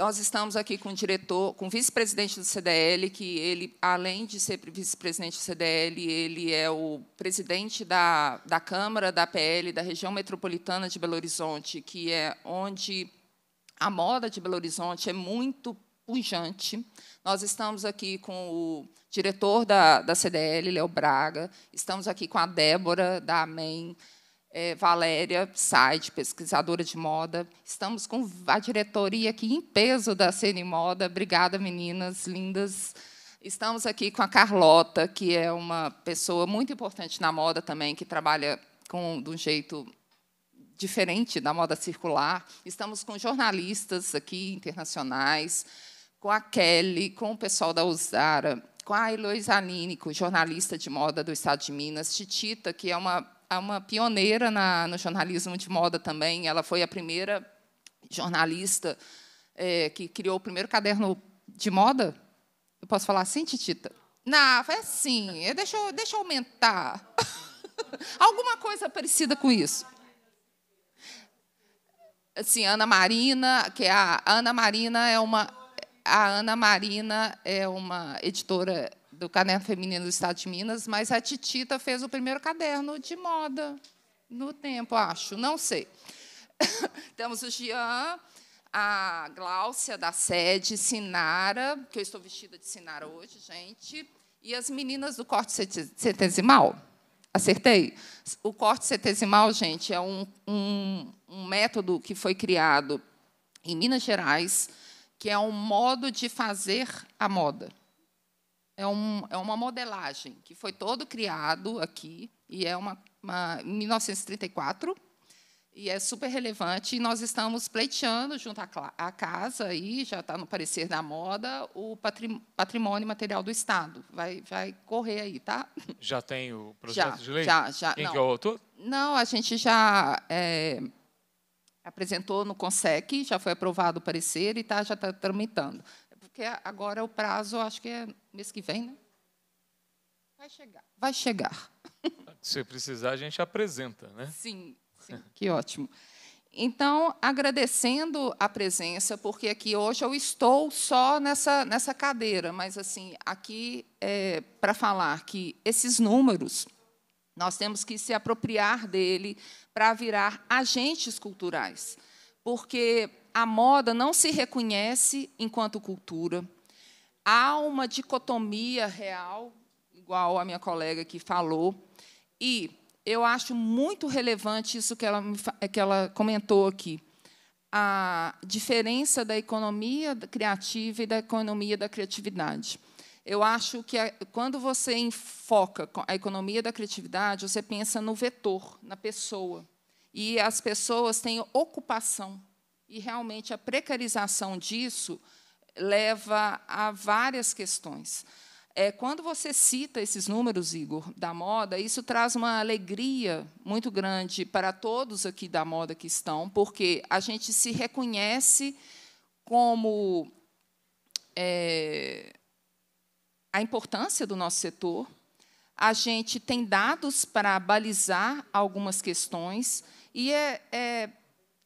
nós estamos aqui com o diretor, com o vice-presidente do CDL, que ele, além de ser vice-presidente do CDL, ele é o presidente da, da Câmara da PL da região metropolitana de Belo Horizonte, que é onde a moda de Belo Horizonte é muito pujante. Nós estamos aqui com o diretor da, da CDL, Léo Braga, estamos aqui com a Débora, da AMEM, é, Valéria Side, pesquisadora de moda. Estamos com a diretoria aqui em peso da Cine Moda. Obrigada, meninas lindas. Estamos aqui com a Carlota, que é uma pessoa muito importante na moda também, que trabalha com, de um jeito diferente da moda circular. Estamos com jornalistas aqui internacionais, com a Kelly, com o pessoal da Usara, com a Heloísa Aline, jornalista de moda do estado de Minas, Titita, que é uma é uma pioneira na, no jornalismo de moda também. Ela foi a primeira jornalista é, que criou o primeiro caderno de moda. Eu posso falar assim, Titita? Não, foi assim. Eu, deixa, deixa eu aumentar. *laughs* Alguma coisa parecida com isso. Assim, Ana Marina, que é a Ana Marina é uma a Ana Marina é uma editora do caderno feminino do Estado de Minas, mas a Titita fez o primeiro caderno de moda no tempo, acho, não sei. *laughs* Temos o Jean, a Gláucia da sede, Sinara, que eu estou vestida de Sinara hoje, gente, e as meninas do corte centesimal. Acertei? O corte setesimal, gente, é um, um, um método que foi criado em Minas Gerais, que é um modo de fazer a moda é, um, é uma modelagem que foi todo criado aqui, e é uma, uma 1934, e é super relevante. E nós estamos pleiteando junto à, à casa, aí já está no parecer da moda, o patrimônio material do Estado. Vai, vai correr aí, tá? Já tem o *laughs* projeto já, de lei? Já, já. Quem não, que é o autor? Não, a gente já é, apresentou no CONSEC, já foi aprovado o parecer e tá, já está tramitando porque é agora o prazo acho que é mês que vem, né? Vai chegar. Vai chegar. *laughs* Se precisar, a gente apresenta, né? Sim, sim que ótimo. Então, agradecendo a presença, porque aqui hoje eu estou só nessa, nessa cadeira, mas assim, aqui é para falar que esses números nós temos que se apropriar dele para virar agentes culturais. Porque a moda não se reconhece enquanto cultura. Há uma dicotomia real, igual a minha colega que falou, e eu acho muito relevante isso que ela, que ela comentou aqui, a diferença da economia criativa e da economia da criatividade. Eu acho que quando você enfoca a economia da criatividade, você pensa no vetor, na pessoa. E as pessoas têm ocupação e realmente a precarização disso leva a várias questões. É, quando você cita esses números, Igor, da moda, isso traz uma alegria muito grande para todos aqui da moda que estão, porque a gente se reconhece como é, a importância do nosso setor, a gente tem dados para balizar algumas questões, e é, é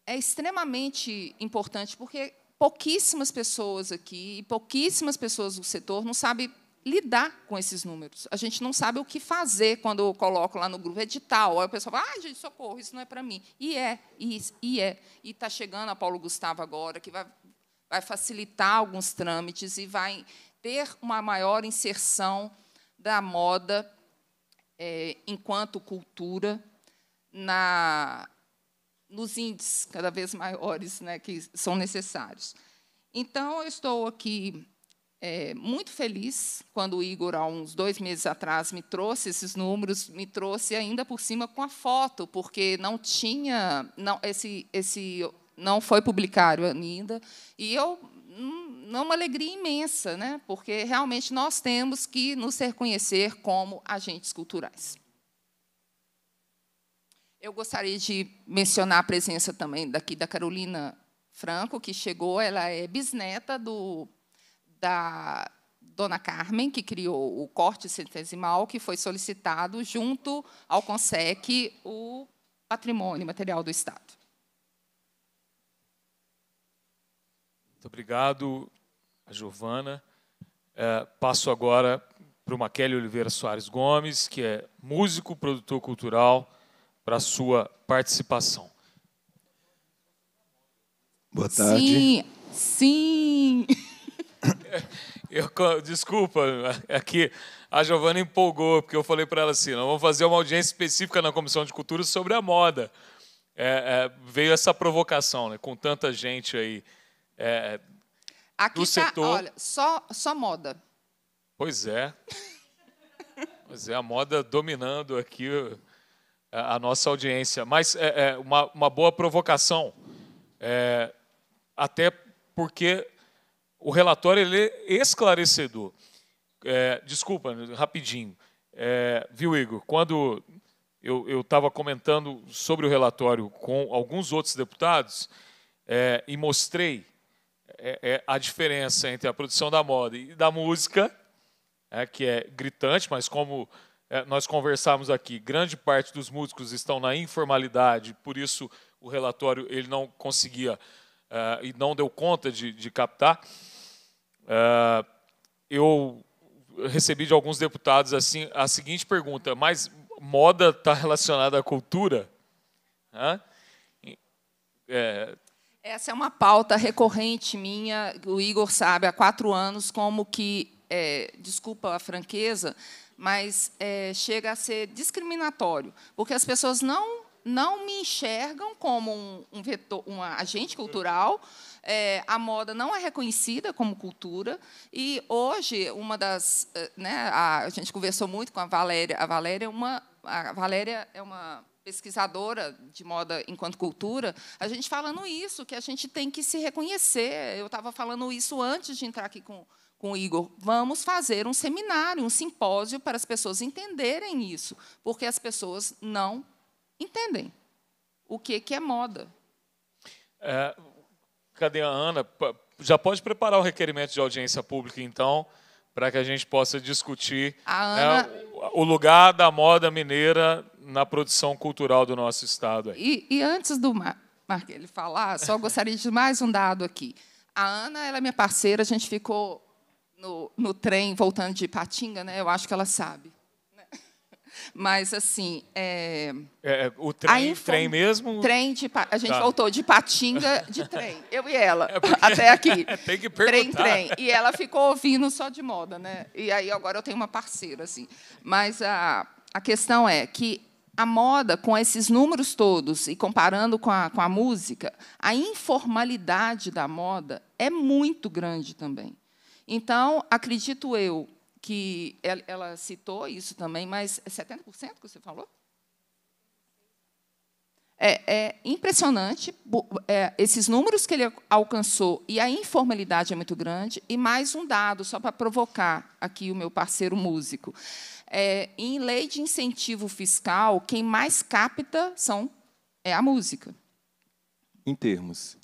é extremamente importante, porque pouquíssimas pessoas aqui e pouquíssimas pessoas do setor não sabem lidar com esses números. A gente não sabe o que fazer quando eu coloco lá no grupo edital. Aí o pessoal fala, ah, gente, socorro, isso não é para mim. E é, e, e é. E está chegando a Paulo Gustavo agora, que vai, vai facilitar alguns trâmites e vai ter uma maior inserção da moda é, enquanto cultura na, nos índices cada vez maiores né, que são necessários. Então, eu estou aqui é, muito feliz quando o Igor, há uns dois meses atrás, me trouxe esses números, me trouxe ainda por cima com a foto, porque não tinha. Não, esse, esse não foi publicado ainda. E eu. Hum, é uma alegria imensa, né? porque realmente nós temos que nos reconhecer como agentes culturais. Eu gostaria de mencionar a presença também daqui da Carolina Franco, que chegou. Ela é bisneta do, da Dona Carmen, que criou o corte centesimal, que foi solicitado junto ao CONSEC o patrimônio material do Estado. Muito obrigado, Giovana. É, passo agora para o Maquele Oliveira Soares Gomes, que é músico, produtor cultural, para a sua participação. Boa tarde. Sim, sim. *laughs* Eu, desculpa, aqui é a Giovana empolgou, porque eu falei para ela assim: nós vamos fazer uma audiência específica na Comissão de Cultura sobre a moda. É, é, veio essa provocação, né, com tanta gente aí é, é aqui do tá, setor. Olha, só, só moda. Pois é. pois é, a moda dominando aqui a nossa audiência. Mas é, é uma, uma, boa provocação, é, até porque o relatório ele é esclarecedor. É, desculpa, rapidinho. É, viu, Igor? Quando eu estava comentando sobre o relatório com alguns outros deputados é, e mostrei é, a diferença entre a produção da moda e da música, que é gritante, mas como é, nós conversamos aqui, grande parte dos músicos estão na informalidade, por isso o relatório ele não conseguia é, e não deu conta de, de captar. É, eu recebi de alguns deputados assim a seguinte pergunta: mas moda está relacionada à cultura? Hã? É, essa é uma pauta recorrente minha, o Igor sabe, há quatro anos, como que, é, desculpa a franqueza, mas é, chega a ser discriminatório, porque as pessoas não não me enxergam como um, um, vetor, um agente cultural. É, a moda não é reconhecida como cultura e hoje uma das, é, né, a, a gente conversou muito com a Valéria. A Valéria é uma, a Valéria é uma pesquisadora de moda enquanto cultura, a gente falando isso, que a gente tem que se reconhecer. Eu estava falando isso antes de entrar aqui com, com o Igor, vamos fazer um seminário, um simpósio para as pessoas entenderem isso, porque as pessoas não entendem o que, que é moda. É, cadê a Ana? Já pode preparar o requerimento de audiência pública, então, para que a gente possa discutir né, Ana... o lugar da moda mineira na produção cultural do nosso Estado. E, e antes do Mar Mark ele falar, só gostaria de mais um dado aqui. A Ana ela é minha parceira, a gente ficou no, no trem voltando de Ipatinga, né? Eu acho que ela sabe. Né. *laughs* Mas, assim. É... é, é o trem, trem mesmo? Trem de, a gente tá. voltou de Patinga *laughs* de trem, eu e ela, é porque... *laughs* até aqui. Tem que perguntar. Trem, trem. E ela ficou ouvindo só de moda, né? E aí agora eu tenho uma parceira, assim. Mas a, a questão é que a moda, com esses números todos, e comparando com a, com a música, a informalidade da moda é muito grande também. Então, acredito eu que ela citou isso também, mas 70% é que você falou? É, é impressionante é, esses números que ele alcançou e a informalidade é muito grande. E mais um dado, só para provocar aqui o meu parceiro músico. É, em lei de incentivo fiscal, quem mais capta são, é a música. Em termos?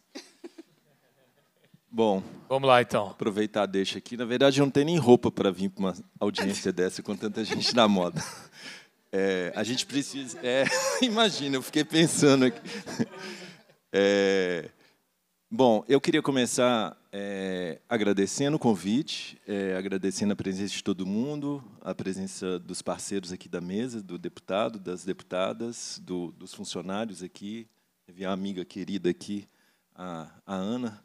Bom, vamos lá então. Aproveitar, deixa aqui. Na verdade, não tenho nem roupa para vir para uma audiência *laughs* dessa com tanta gente na moda. É, a gente precisa. É, *laughs* imagina, eu fiquei pensando aqui. É, bom, eu queria começar é, agradecendo o convite, é, agradecendo a presença de todo mundo, a presença dos parceiros aqui da mesa, do deputado, das deputadas, do, dos funcionários aqui. Teve a amiga querida aqui, a, a Ana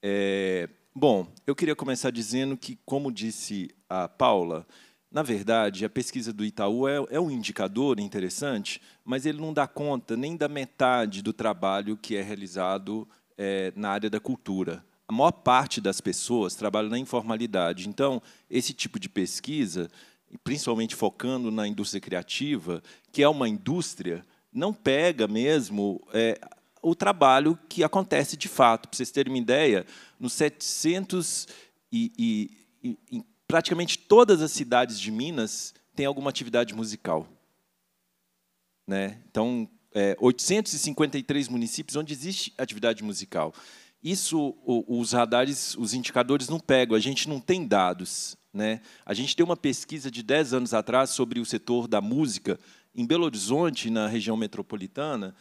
é, bom, eu queria começar dizendo que, como disse a Paula, na verdade, a pesquisa do Itaú é, é, um indicador interessante, mas ele não dá conta nem da metade do trabalho que é realizado é, na área da cultura. A maior parte das pessoas trabalha na informalidade. Então, esse tipo de pesquisa, principalmente focando na indústria criativa, que é uma indústria, não pega mesmo é, o trabalho que acontece de fato. Para vocês terem uma ideia, nos 700 e, e, e em praticamente todas as cidades de Minas tem alguma atividade musical. Né? Então, é, 853 municípios onde existe atividade musical. Isso, os radares, os indicadores não pegam, a gente não tem dados. Né? A gente tem uma pesquisa de 10 anos atrás sobre o setor da música em Belo Horizonte, na região metropolitana,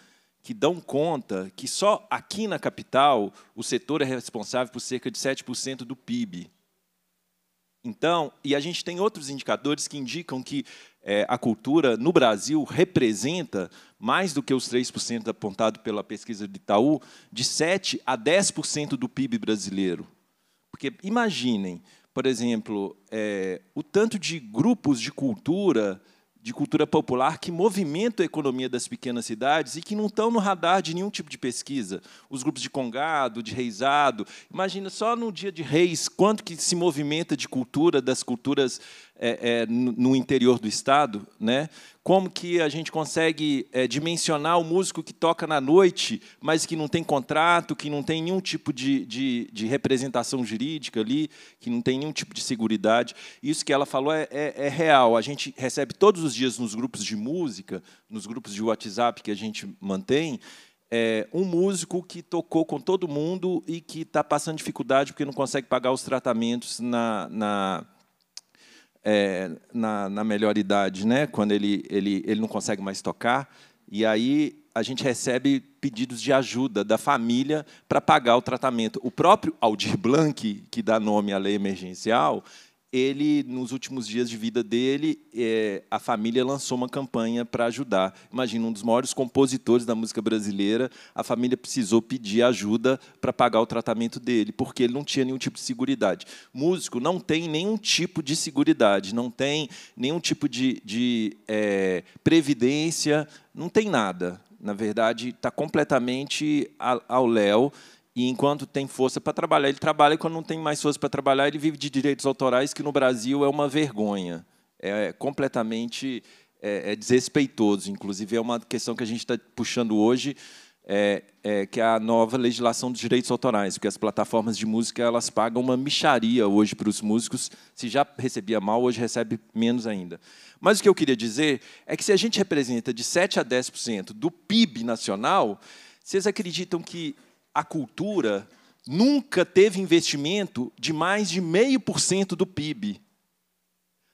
que dão conta que só aqui na capital o setor é responsável por cerca de 7% do PIB. Então, e a gente tem outros indicadores que indicam que é, a cultura no Brasil representa mais do que os 3% apontado pela pesquisa do Itaú, de 7 a 10% do PIB brasileiro. Porque imaginem, por exemplo, é, o tanto de grupos de cultura de cultura popular que movimentam a economia das pequenas cidades e que não estão no radar de nenhum tipo de pesquisa. Os grupos de congado, de reisado. Imagina só no dia de reis, quanto que se movimenta de cultura, das culturas é, é, no interior do estado, né? Como que a gente consegue é, dimensionar o músico que toca na noite, mas que não tem contrato, que não tem nenhum tipo de, de, de representação jurídica ali, que não tem nenhum tipo de segurança? Isso que ela falou é, é, é, real. A gente recebe todos os dias nos grupos de música, nos grupos de WhatsApp que a gente mantém, é, um músico que tocou com todo mundo e que está passando dificuldade porque não consegue pagar os tratamentos na, na é, na, na melhor idade, né? quando ele, ele, ele não consegue mais tocar, e aí a gente recebe pedidos de ajuda da família para pagar o tratamento. O próprio Aldir Blanc, que dá nome à lei emergencial, ele, nos últimos dias de vida dele, é, a família lançou uma campanha para ajudar. Imagina, um dos maiores compositores da música brasileira, a família precisou pedir ajuda para pagar o tratamento dele, porque ele não tinha nenhum tipo de seguridade. Músico não tem nenhum tipo de seguridade, não tem nenhum tipo de, de é, previdência, não tem nada. Na verdade, está completamente ao léu. E enquanto tem força para trabalhar, ele trabalha. E quando não tem mais força para trabalhar, ele vive de direitos autorais, que no Brasil é uma vergonha. É, é completamente é, é desrespeitoso. Inclusive, é uma questão que a gente está puxando hoje, é, é, que é a nova legislação dos direitos autorais, porque as plataformas de música elas pagam uma micharia hoje para os músicos. Se já recebia mal, hoje recebe menos ainda. Mas o que eu queria dizer é que se a gente representa de 7% a 10% do PIB nacional, vocês acreditam que a cultura nunca teve investimento de mais de meio por cento do PIB.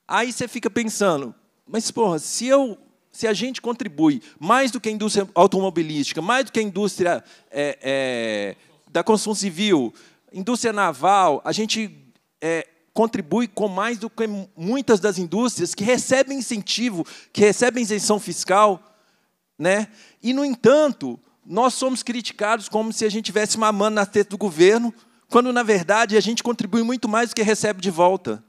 Aí você fica pensando, mas porra, se eu se a gente contribui mais do que a indústria automobilística, mais do que a indústria é, é, da construção civil, indústria naval, a gente é, contribui com mais do que muitas das indústrias que recebem incentivo, que recebem isenção fiscal, né? E no entanto, nós somos criticados como se a gente tivesse mamando na teta do governo, quando na verdade a gente contribui muito mais do que recebe de volta.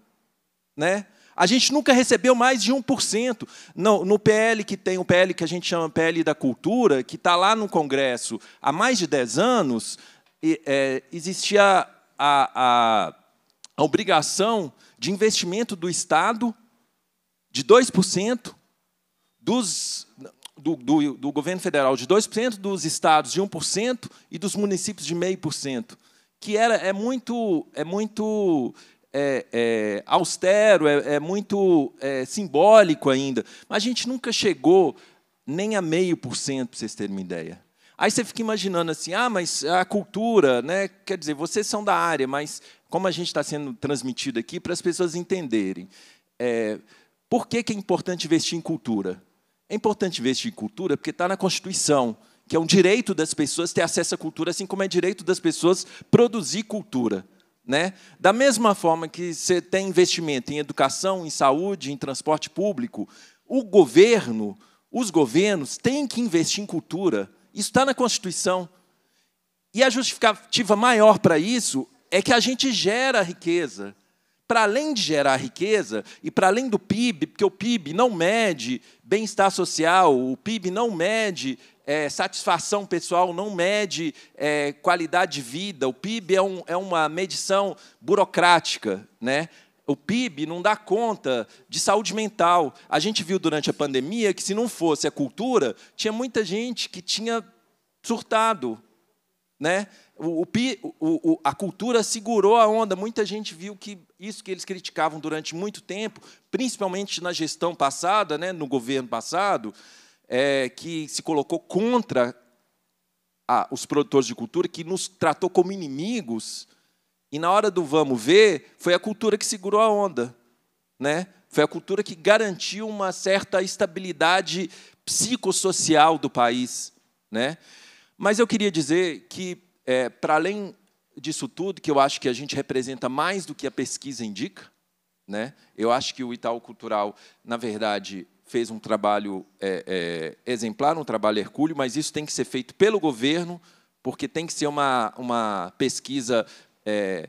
Né? A gente nunca recebeu mais de 1%. Não, no PL que tem, o PL que a gente chama PL da Cultura, que está lá no Congresso há mais de 10 anos, e, é, existia a, a, a obrigação de investimento do Estado de 2% dos, do, do, do governo federal de 2%, dos estados de 1% e dos municípios de 0,5%, que era, é muito, é muito é, é, austero, é, é muito é, simbólico ainda. Mas a gente nunca chegou nem a meio por cento, para vocês terem uma ideia. Aí você fica imaginando assim, ah, mas a cultura, né? Quer dizer, vocês são da área, mas como a gente está sendo transmitido aqui, para as pessoas entenderem. É, por que, que é importante investir em cultura? É importante investir em tipo cultura porque está na Constituição, que é um direito das pessoas ter acesso à cultura, assim como é direito das pessoas produzir cultura. Né? Da mesma forma que você tem investimento em educação, em saúde, em transporte público, o governo, os governos têm que investir em cultura. Isso está na Constituição. E a justificativa maior para isso é que a gente gera riqueza para além de gerar riqueza e para além do PIB, porque o PIB não mede bem-estar social, o PIB não mede é, satisfação pessoal, não mede é, qualidade de vida, o PIB é, um, é uma medição burocrática, né? O PIB não dá conta de saúde mental. A gente viu durante a pandemia que, se não fosse a cultura, tinha muita gente que tinha surtado, né? O, o, o, a cultura segurou a onda. Muita gente viu que isso que eles criticavam durante muito tempo, principalmente na gestão passada, né, no governo passado, é, que se colocou contra a, os produtores de cultura, que nos tratou como inimigos. E na hora do vamos ver, foi a cultura que segurou a onda. Né? Foi a cultura que garantiu uma certa estabilidade psicossocial do país. Né? Mas eu queria dizer que é, para além disso tudo, que eu acho que a gente representa mais do que a pesquisa indica, né? eu acho que o Itaú Cultural, na verdade, fez um trabalho é, é, exemplar, um trabalho hercúleo, mas isso tem que ser feito pelo governo, porque tem que ser uma, uma pesquisa é,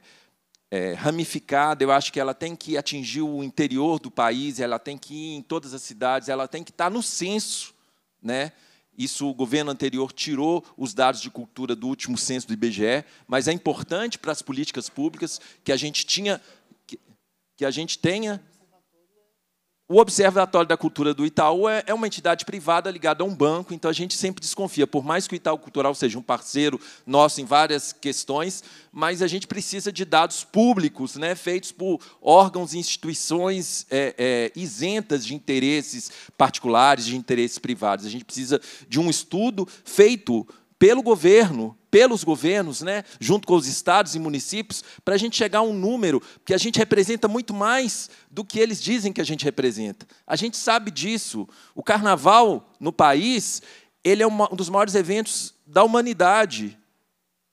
é ramificada. Eu acho que ela tem que atingir o interior do país, ela tem que ir em todas as cidades, ela tem que estar no censo. Né? Isso o governo anterior tirou os dados de cultura do último censo do IBGE, mas é importante para as políticas públicas que a gente tinha que, a gente tenha o Observatório da Cultura do Itaú é, é uma entidade privada ligada a um banco, então a gente sempre desconfia, por mais que o Itaú Cultural seja um parceiro nosso em várias questões, mas a gente precisa de dados públicos, né, feitos por órgãos e instituições é, é, isentas de interesses particulares, de interesses privados. A gente precisa de um estudo feito pelo governo pelos governos, né, junto com os estados e municípios, para a gente chegar a um número que a gente representa muito mais do que eles dizem que a gente representa. A gente sabe disso. O carnaval no país, ele é um dos maiores eventos da humanidade.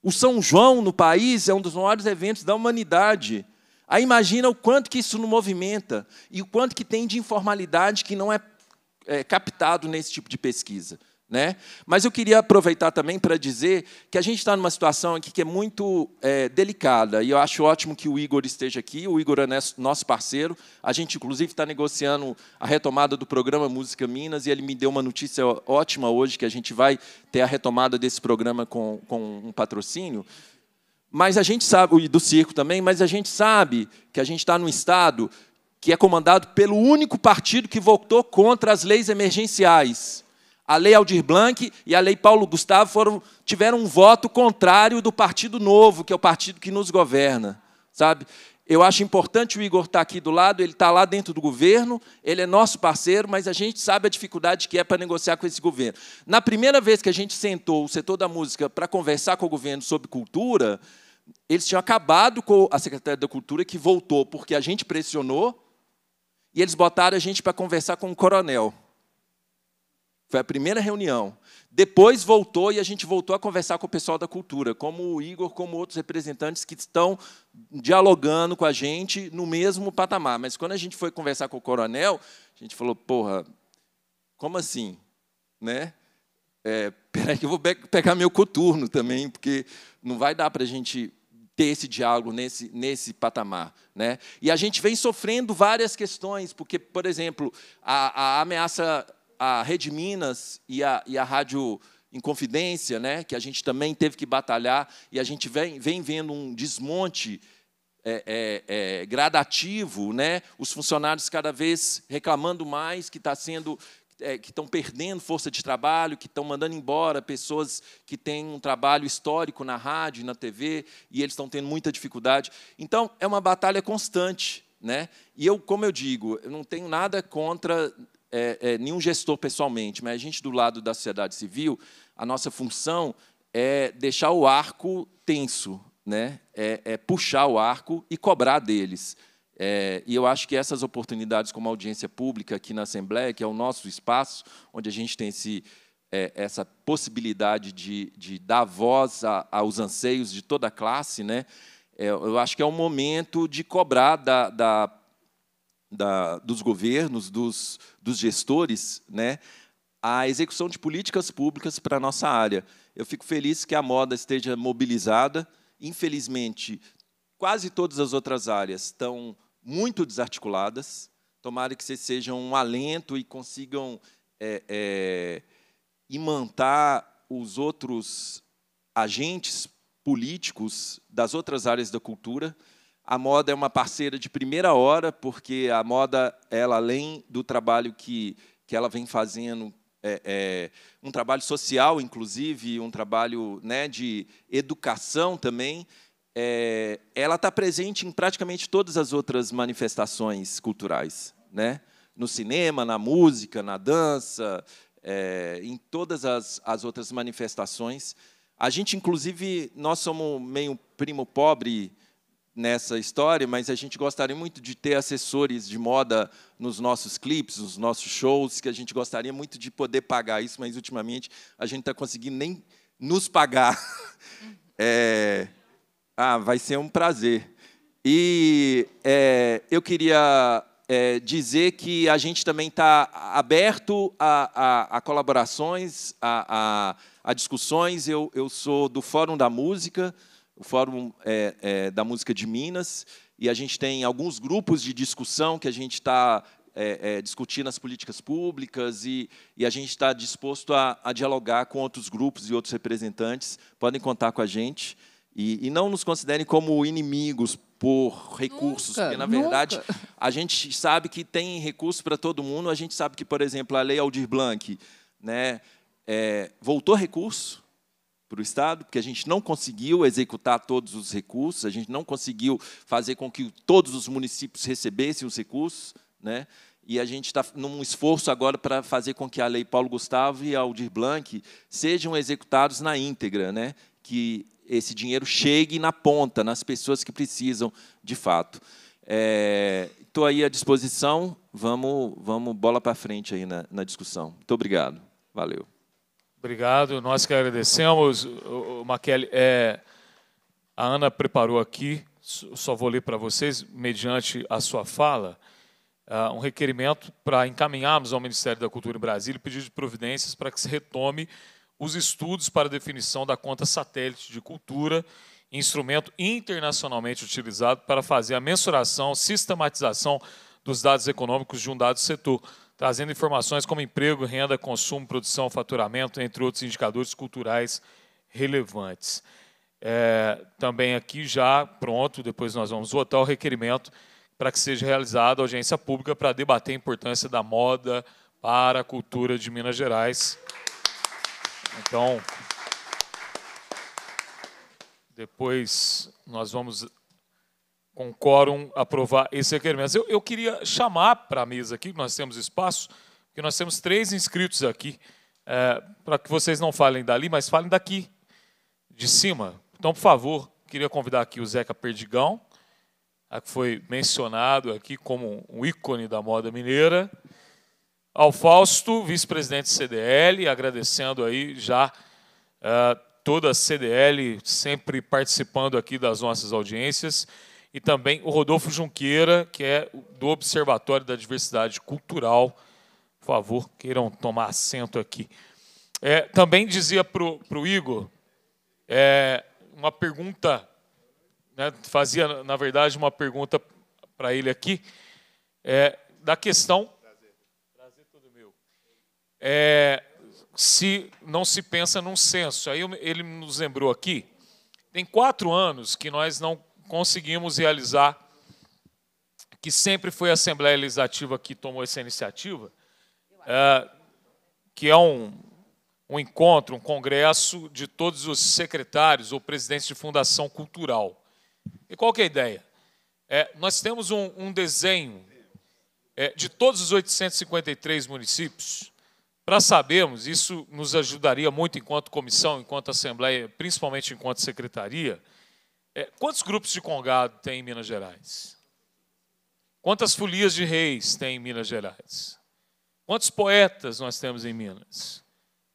O São João no país é um dos maiores eventos da humanidade. Aí imagina o quanto que isso não movimenta e o quanto que tem de informalidade que não é, é captado nesse tipo de pesquisa. Né? Mas eu queria aproveitar também para dizer que a gente está numa situação aqui que é muito é, delicada, e eu acho ótimo que o Igor esteja aqui, o Igor é nosso parceiro, a gente, inclusive, está negociando a retomada do programa Música Minas, e ele me deu uma notícia ótima hoje, que a gente vai ter a retomada desse programa com, com um patrocínio, mas a gente sabe, e do circo também, mas a gente sabe que a gente está num estado que é comandado pelo único partido que votou contra as leis emergenciais, a lei Aldir Blanc e a lei Paulo Gustavo foram, tiveram um voto contrário do Partido Novo, que é o partido que nos governa. Sabe? Eu acho importante o Igor estar tá aqui do lado, ele está lá dentro do governo, ele é nosso parceiro, mas a gente sabe a dificuldade que é para negociar com esse governo. Na primeira vez que a gente sentou o setor da música para conversar com o governo sobre cultura, eles tinham acabado com a Secretaria da Cultura, que voltou porque a gente pressionou, e eles botaram a gente para conversar com o coronel. Foi a primeira reunião. Depois voltou e a gente voltou a conversar com o pessoal da cultura, como o Igor, como outros representantes que estão dialogando com a gente no mesmo patamar. Mas quando a gente foi conversar com o coronel, a gente falou: porra, como assim? Né? É, *laughs* peraí, que eu vou pegar meu coturno também, porque não vai dar para a gente ter esse diálogo nesse, nesse patamar. Né? E a gente vem sofrendo várias questões, porque, por exemplo, a, a ameaça a Rede Minas e a, e a Rádio Inconfidência, né, que a gente também teve que batalhar, e a gente vem, vem vendo um desmonte é, é, é, gradativo, né? os funcionários cada vez reclamando mais que está sendo é, que estão perdendo força de trabalho, que estão mandando embora pessoas que têm um trabalho histórico na rádio, na TV, e eles estão tendo muita dificuldade. Então, é uma batalha constante. Né? E eu, como eu digo, eu não tenho nada contra é, é, nenhum gestor pessoalmente, mas a gente do lado da sociedade civil, a nossa função é deixar o arco tenso, né? é, é puxar o arco e cobrar deles. É, e eu acho que essas oportunidades, como audiência pública aqui na Assembleia, que é o nosso espaço, onde a gente tem esse, é, essa possibilidade de, de dar voz a, aos anseios de toda a classe, né? É, eu acho que é um momento de cobrar da, da da, dos governos, dos, dos gestores, né, a execução de políticas públicas para a nossa área. Eu fico feliz que a moda esteja mobilizada. Infelizmente, quase todas as outras áreas estão muito desarticuladas. Tomara que vocês sejam um alento e consigam é, é, imantar os outros agentes políticos das outras áreas da cultura a moda é uma parceira de primeira hora, porque a moda, ela além do trabalho que, que ela vem fazendo, é, é, um trabalho social, inclusive, um trabalho né, de educação também, é, ela está presente em praticamente todas as outras manifestações culturais, né? no cinema, na música, na dança, é, em todas as, as, outras manifestações. A gente, inclusive, nós somos meio primo pobre nessa história, mas a gente gostaria muito de ter assessores de moda nos nossos clipes, nos nossos shows, que a gente gostaria muito de poder pagar isso, mas ultimamente a gente está conseguindo nem nos pagar. *laughs* É... Ah, vai ser um prazer. E é, eu queria é, dizer que a gente também está aberto a, a, a colaborações, a, a, discussões. Eu, eu sou do Fórum da Música o Fórum é, é, da Música de Minas, e a gente tem alguns grupos de discussão que a gente está é, é, discutindo as políticas públicas e, e a gente está disposto a, a, dialogar com outros grupos e outros representantes. Podem contar com a gente. E, e não nos considerem como inimigos por recursos, nunca, porque, na verdade, nunca. a gente sabe que tem recursos para todo mundo. A gente sabe que, por exemplo, a Lei Aldir Blanc né, é, voltou recurso para o Estado, porque a gente não conseguiu executar todos os recursos, a gente não conseguiu fazer com que todos os municípios recebessem os recursos, né? e a gente está num esforço agora para fazer com que a Lei Paulo Gustavo e a Aldir Blanc sejam executados na íntegra, né? que esse dinheiro chegue na ponta, nas pessoas que precisam, de fato. Estou é, aí à disposição, vamos, vamos bola para frente aí na, na discussão. Muito obrigado. Valeu. Obrigado. Nós que agradecemos. Maquele, é, a Ana preparou aqui, só vou ler para vocês, mediante a sua fala, ah, um requerimento para encaminharmos ao Ministério da Cultura em Brasília pedido de providências para que se retome os estudos para definição da conta satélite de cultura, instrumento internacionalmente utilizado para fazer a mensuração, sistematização dos dados econômicos de um dado setor trazendo informações como emprego, renda, consumo, produção, faturamento, entre outros indicadores culturais relevantes. É, também aqui já pronto, depois nós vamos votar o requerimento para que seja realizada a audiência pública para debater a importância da moda para a cultura de Minas Gerais. Então, depois nós vamos com quórum, aprovar esse requerimento. Eu, eu queria chamar para a mesa aqui, nós temos espaço, que nós temos três inscritos aqui, é, para que vocês não falem dali, mas falem daqui, de cima. Então, por favor, queria convidar aqui o Zeca Perdigão, que foi mencionado aqui como um ícone da moda mineira. Ao Fausto, vice-presidente CDL, agradecendo aí já uh, toda a CDL, sempre participando aqui das nossas audiências e também o Rodolfo Junqueira, que é do Observatório da Diversidade Cultural. Por favor, queiram tomar assento aqui. É, também dizia para o Igor, é, uma pergunta, né, fazia, na verdade, uma pergunta para ele aqui, é, da questão. Prazer. Prazer todo meu. se não se pensa num censo. Aí ele nos lembrou aqui, tem quatro anos que nós não conseguimos realizar, que sempre foi a Assembleia Legislativa que tomou essa iniciativa, é, que é um, um encontro, um congresso de todos os secretários ou presidentes de fundação cultural. E qual que é a ideia? É, nós temos um, um desenho é, de todos os 853 municípios, para sabermos, isso nos ajudaria muito enquanto comissão, enquanto assembleia, principalmente enquanto secretaria, é, quantos grupos de congado tem em Minas Gerais? Quantas folias de reis tem em Minas Gerais? Quantos poetas nós temos em Minas?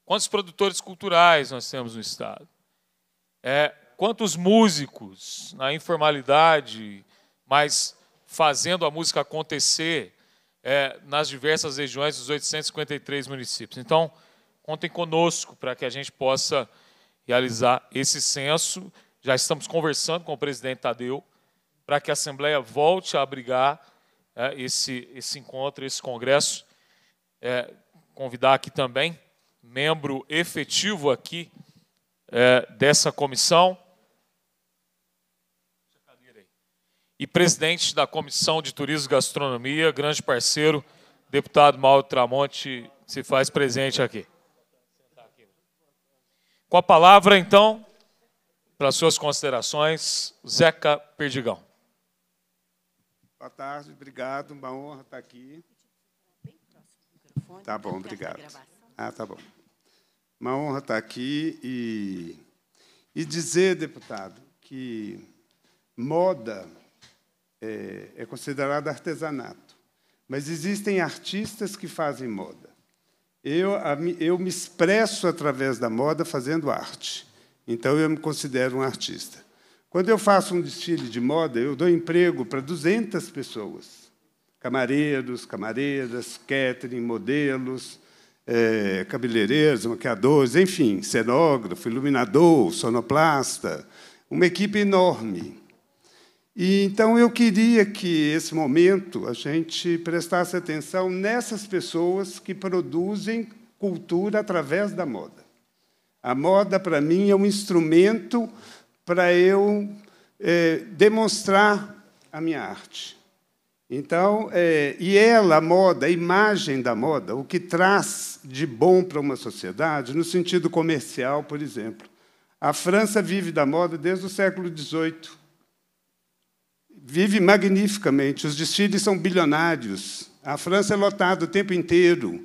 Quantos produtores culturais nós temos no Estado? É, quantos músicos na informalidade, mas fazendo a música acontecer é, nas diversas regiões dos 853 municípios? Então, contem conosco para que a gente possa realizar esse censo já estamos conversando com o presidente Tadeu para que a Assembleia volte a abrigar é, esse, esse encontro, esse congresso. É, convidar aqui também, membro efetivo aqui é, dessa comissão, e presidente da Comissão de Turismo e Gastronomia, grande parceiro, deputado Mauro Tramonte, se faz presente aqui. Com a palavra, então, para suas considerações, Zeca Perdigão. Boa tarde, obrigado, uma honra estar aqui. Tá bom, obrigado. Ah, tá bom. Uma honra estar aqui e, e dizer, deputado, que moda é, é considerada artesanato, mas existem artistas que fazem moda. Eu, eu me expresso através da moda fazendo arte. Então, eu me considero um artista. Quando eu faço um desfile de moda, eu dou emprego para 200 pessoas. Camareiros, camareiras, catering, modelos, é, cabeleireiros, maquiadores, enfim, cenógrafo, iluminador, sonoplasta. Uma equipe enorme. E, então, eu queria que, esse momento, a gente prestasse atenção nessas pessoas que produzem cultura através da moda. A moda, para mim, é um instrumento para eu é, demonstrar a minha arte. Então, é, e ela, a moda, a imagem da moda, o que traz de bom para uma sociedade, no sentido comercial, por exemplo. A França vive da moda desde o século XVIII. Vive magnificamente. Os desfiles são bilionários. A França é lotada o tempo inteiro.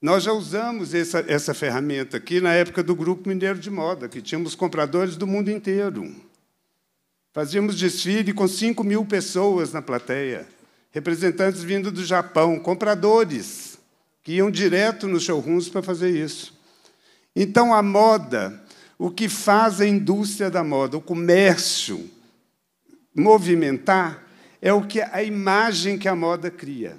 Nós já usamos essa, essa ferramenta aqui na época do Grupo Mineiro de Moda, que tínhamos compradores do mundo inteiro. Fazíamos desfile com 5 mil pessoas na plateia, representantes vindo do Japão, compradores, que iam direto nos showrooms para fazer isso. Então, a moda, o que faz a indústria da moda, o comércio movimentar, é o que a imagem que a moda cria.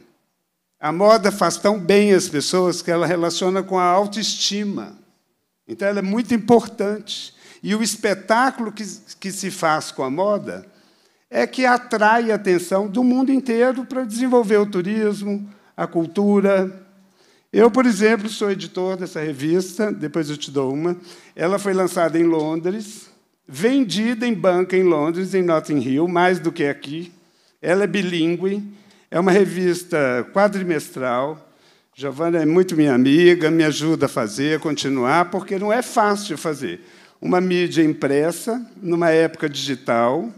A moda faz tão bem as pessoas que ela relaciona com a autoestima. Então, ela é muito importante. E o espetáculo que, que se faz com a moda é que atrai a atenção do mundo inteiro para desenvolver o turismo, a cultura. Eu, por exemplo, sou editor dessa revista, depois eu te dou uma. Ela foi lançada em Londres, vendida em banca em Londres, em Notting Hill, mais do que aqui. Ela é bilíngue, é uma revista quadrimestral. Giovana é muito minha amiga, me ajuda a fazer, a continuar, porque não é fácil fazer. Uma mídia impressa, numa época digital,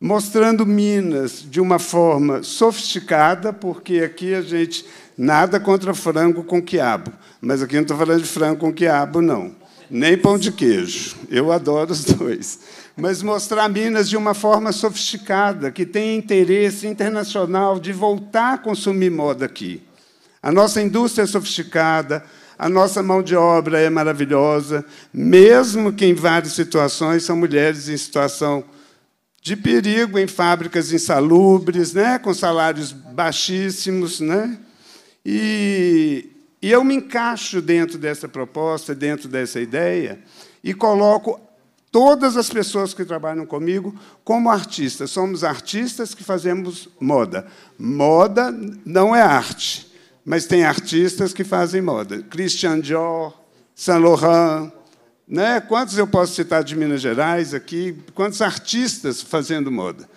mostrando Minas de uma forma sofisticada, porque aqui a gente nada contra frango com quiabo, mas aqui não estou falando de frango com quiabo, não, nem pão de queijo. Eu adoro os dois mas mostrar Minas de uma forma sofisticada, que tem interesse internacional de voltar a consumir moda aqui. A nossa indústria é sofisticada, a nossa mão de obra é maravilhosa, mesmo que em várias situações são mulheres em situação de perigo em fábricas insalubres, né, com salários baixíssimos, né? E, e eu me encaixo dentro dessa proposta, dentro dessa ideia e coloco Todas as pessoas que trabalham comigo como artistas, somos artistas que fazemos moda. Moda não é arte, mas tem artistas que fazem moda. Christian Dior, Saint Laurent, né? Quantos eu posso citar de Minas Gerais aqui? Quantos artistas fazendo moda?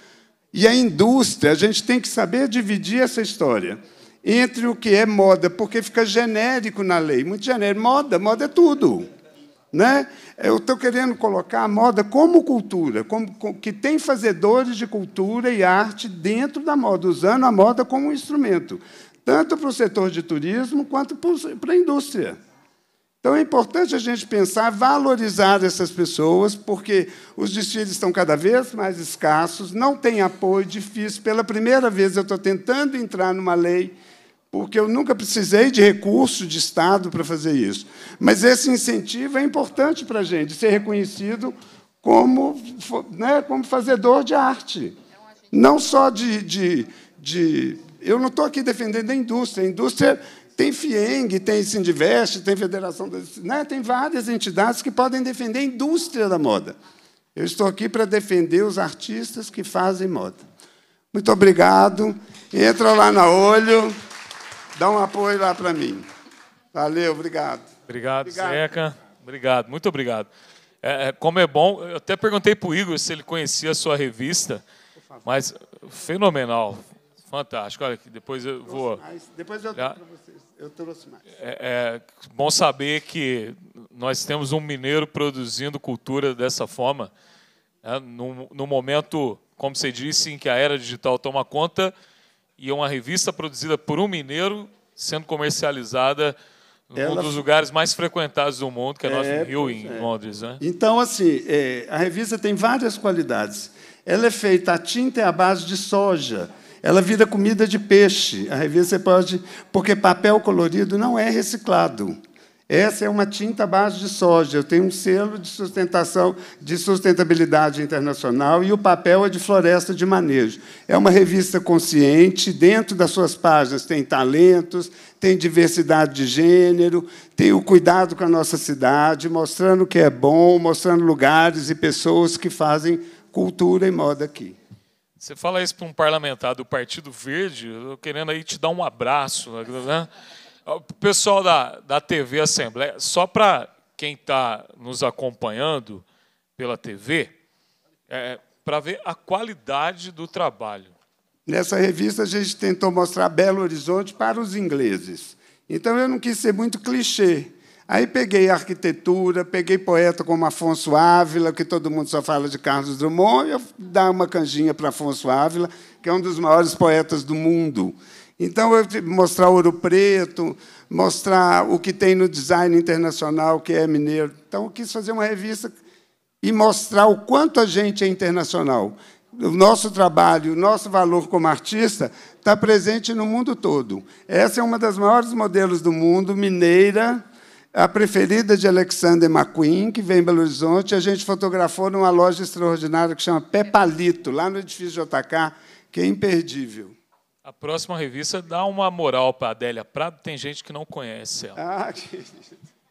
E a indústria, a gente tem que saber dividir essa história entre o que é moda, porque fica genérico na lei, muito genérico. Moda, moda é tudo. Né? Eu estou querendo colocar a moda como cultura, como, que tem fazedores de cultura e arte dentro da moda, usando a moda como um instrumento, tanto para o setor de turismo quanto para a indústria. Então é importante a gente pensar, valorizar essas pessoas, porque os desfiles estão cada vez mais escassos, não tem apoio, difícil. Pela primeira vez eu estou tentando entrar numa lei porque eu nunca precisei de recurso de Estado para fazer isso. Mas esse incentivo é importante para a gente, ser reconhecido como, né, como fazedor de arte. Não só de. de, de eu não estou aqui defendendo a indústria. A indústria tem FIENG, tem Sindivest, tem Federação das. Né, tem várias entidades que podem defender a indústria da moda. Eu estou aqui para defender os artistas que fazem moda. Muito obrigado. Entra lá na Olho. Dá um apoio lá para mim. Valeu, obrigado. Obrigado, obrigado. Zeca. Obrigado, muito obrigado. É, é como é bom, eu até perguntei para o Igor se ele conhecia a sua revista, mas fenomenal, fantástico. Olha, depois eu vou. Mais. Depois eu para vocês. Eu trouxe mais. É, é, bom saber que nós temos um mineiro produzindo cultura dessa forma, né, no, no momento, como você disse, em que a era digital toma conta e é uma revista produzida por um mineiro sendo comercializada ela... um dos lugares mais frequentados do mundo, que é, é nosso Rio em é. Londres. Né? Então, assim, é, a revista tem várias qualidades. Ela é feita, a tinta é à base de soja. Ela vira comida de peixe. A revista pode. Porque papel colorido não é reciclado. Essa é uma tinta base de soja. Eu tenho um selo de sustentação de sustentabilidade internacional e o papel é de Floresta de Manejo. É uma revista consciente, dentro das suas páginas tem talentos, tem diversidade de gênero, tem o cuidado com a nossa cidade, mostrando o que é bom, mostrando lugares e pessoas que fazem cultura e moda aqui. Você fala isso para um parlamentar do Partido Verde, querendo aí te dar um abraço, né? O pessoal da, da TV Assembleia, só para quem está nos acompanhando pela TV, é, para ver a qualidade do trabalho. Nessa revista, a gente tentou mostrar Belo Horizonte para os ingleses. Então, eu não quis ser muito clichê. Aí peguei arquitetura, peguei poeta como Afonso Ávila, que todo mundo só fala de Carlos Drummond, e eu dar uma canjinha para Afonso Ávila, que é um dos maiores poetas do mundo. Então, eu mostrar Ouro Preto, mostrar o que tem no design internacional, que é mineiro. Então, eu quis fazer uma revista e mostrar o quanto a gente é internacional. O nosso trabalho, o nosso valor como artista está presente no mundo todo. Essa é uma das maiores modelos do mundo, mineira, a preferida de Alexander McQueen, que vem em Belo Horizonte. A gente fotografou numa loja extraordinária que chama Pé Palito, lá no edifício JK, que é imperdível. A próxima revista dá uma moral para a Adélia Prado, tem gente que não conhece ela. Ah,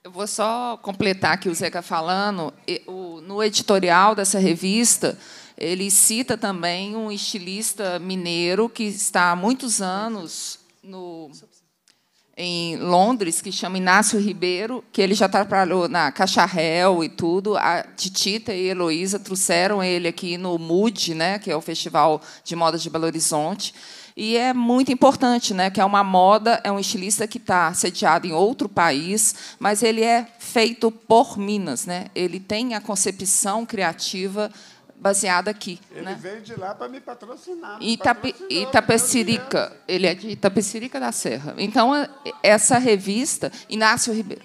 eu vou só completar aqui o Zeca falando. No editorial dessa revista, ele cita também um estilista mineiro que está há muitos anos no, em Londres, que chama Inácio Ribeiro, que ele já trabalhou na Cacharel e tudo. A Titita e a Heloísa trouxeram ele aqui no MUD, né, que é o Festival de Moda de Belo Horizonte e é muito importante, né, que é uma moda, é um estilista que está sediado em outro país, mas ele é feito por Minas, né? Ele tem a concepção criativa baseada aqui. Ele né? veio de lá para me patrocinar. Me Itape, né? Ele é de Itapecirica da Serra. Então, essa revista, Inácio Ribeiro.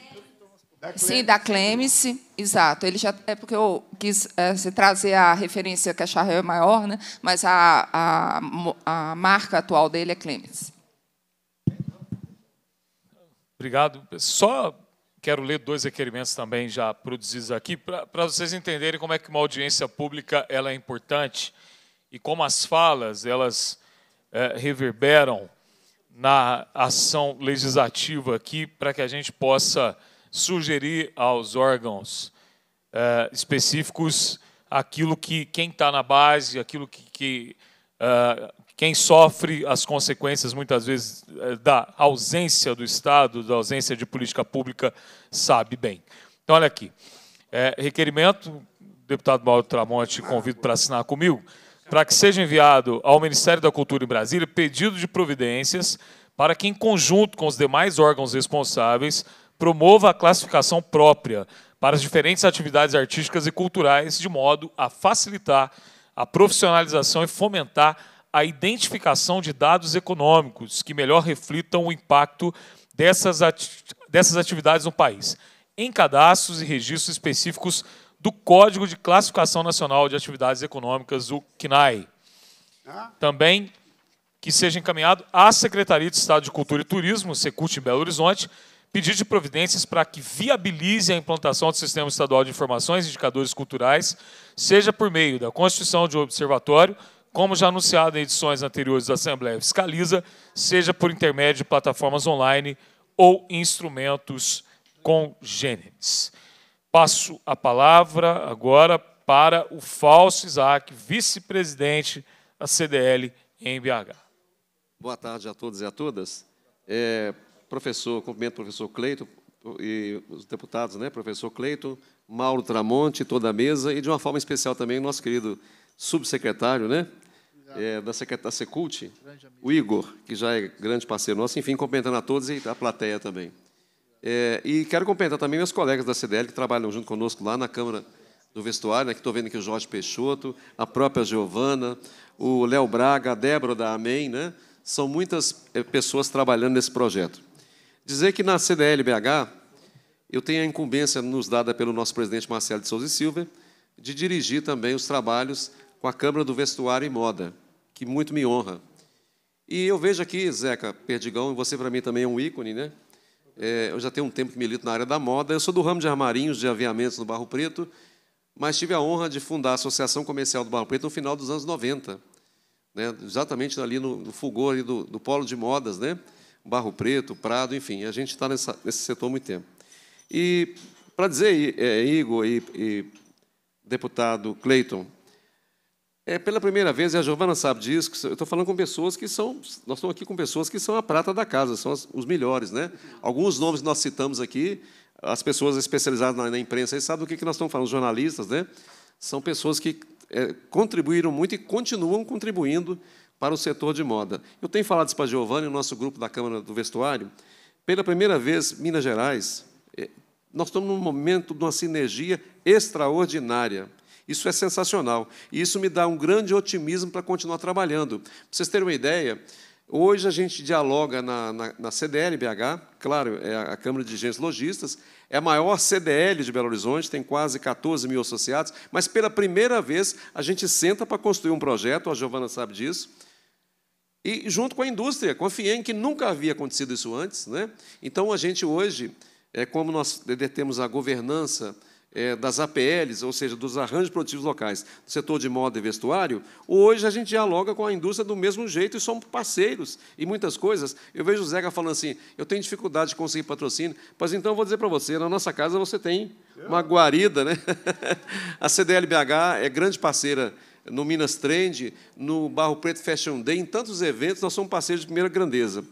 Sim, da Clemice, exato. Ele já é porque eu quis é, trazer a referência que a Charrel é maior, né? Mas a, a, a marca atual dele é Clemice. Obrigado. Só quero ler dois requerimentos também já produzidos aqui para vocês entenderem como é que uma audiência pública ela é importante e como as falas elas é, reverberam na ação legislativa aqui para que a gente possa sugerir aos órgãos uh, específicos aquilo que quem está na base, aquilo que, que uh, quem sofre as consequências muitas vezes eh, da ausência do Estado, da ausência de política pública, sabe bem. Então, olha aqui. É, requerimento, deputado Mauro Tramonte, convido para assinar comigo, para que seja enviado ao Ministério da Cultura em Brasília pedido de providências para que, em conjunto com os demais órgãos responsáveis, promova a classificação própria para as diferentes atividades artísticas e culturais, de modo a facilitar a profissionalização e fomentar a identificação de dados econômicos que melhor reflitam o impacto dessas, ati dessas atividades no país, em cadastros e registros específicos do Código de Classificação Nacional de Atividades Econômicas, o CNAE. Também que seja encaminhado à Secretaria de Estado de Cultura e Turismo, Secult em Belo Horizonte, pedido de providências para que viabilize a implantação do Sistema Estadual de Informações e Indicadores Culturais, seja por meio da constituição de um observatório, como já anunciado em edições anteriores da Assembleia Fiscaliza, seja por intermédio de plataformas online ou instrumentos congêneres. Passo a palavra agora para o Fausto Isaac, vice-presidente da CDL em BH. Boa tarde a todos e a todas. É, professor, cumprimento o professor Cleito e os deputados, né, professor Cleito, Mauro Tramonte, toda a mesa, e de uma forma especial também o nosso querido subsecretário, né, é, da, Secretaria Secult, o Igor, que já é grande parceiro nosso, enfim, cumprimentando a todos e a plateia também. É, e quero cumprimentar também meus colegas da CDL que trabalham junto conosco lá na Câmara do Vestuário, né, que estou vendo aqui o Jorge Peixoto, a própria Giovana, o Léo Braga, a Débora da Amém, né, são muitas eh, pessoas trabalhando nesse projeto. Dizer que na CDL BH, eu tenho a incumbência nos dada pelo nosso presidente Marcelo de Souza e Silva de dirigir também os trabalhos com a Câmara do Vestuário e Moda, que muito me honra. E eu vejo aqui, Zeca Perdigão, você para mim também é um ícone, né? É, eu já tenho um tempo que milito na área da moda. Eu sou do ramo de armarinhos, de aviamentos no Barro Preto, mas tive a honra de fundar a Associação Comercial do Barro Preto no final dos anos 90, né? exatamente ali no, no fulgor ali do, do polo de modas, né? Barro Preto, Prado, enfim, a gente está nesse setor há muito tempo. E, para dizer, é, Igor e, e deputado Cleiton, é, pela primeira vez, e a Giovana sabe disso, eu estou falando com pessoas que são, nós estamos aqui com pessoas que são a prata da casa, são as, os melhores. Né? Alguns nomes que nós citamos aqui, as pessoas especializadas na, na imprensa, sabem do que, que nós estamos falando, os jornalistas, né? são pessoas que é, contribuíram muito e continuam contribuindo para o setor de moda. Eu tenho falado isso para a Giovanni, o nosso grupo da Câmara do Vestuário. Pela primeira vez, Minas Gerais, eh, nós estamos num momento de uma sinergia extraordinária. Isso é sensacional. E isso me dá um grande otimismo para continuar trabalhando. Para vocês terem uma ideia, hoje a gente dialoga na, na, na CDL BH, claro, é a Câmara de Agentes Logistas, é a maior CDL de Belo Horizonte, tem quase 14 mil associados, mas pela primeira vez a gente senta para construir um projeto, a Giovana sabe disso, e junto com a indústria, a FIEM, que nunca havia acontecido isso antes. Né? Então, a gente hoje, é, como nós detemos a governança é, das APLs, ou seja, dos arranjos produtivos locais, do setor de moda e vestuário, hoje a gente dialoga com a indústria do mesmo jeito e somos parceiros e muitas coisas. Eu vejo o Zeca falando assim: eu tenho dificuldade de conseguir patrocínio, mas então eu vou dizer para você: na nossa casa você tem uma guarida, né? *laughs* A CDLBH é grande parceira no Minas Trend, no Barro Preto Fashion Day, em tantos eventos, nós somos parceiros de primeira grandeza.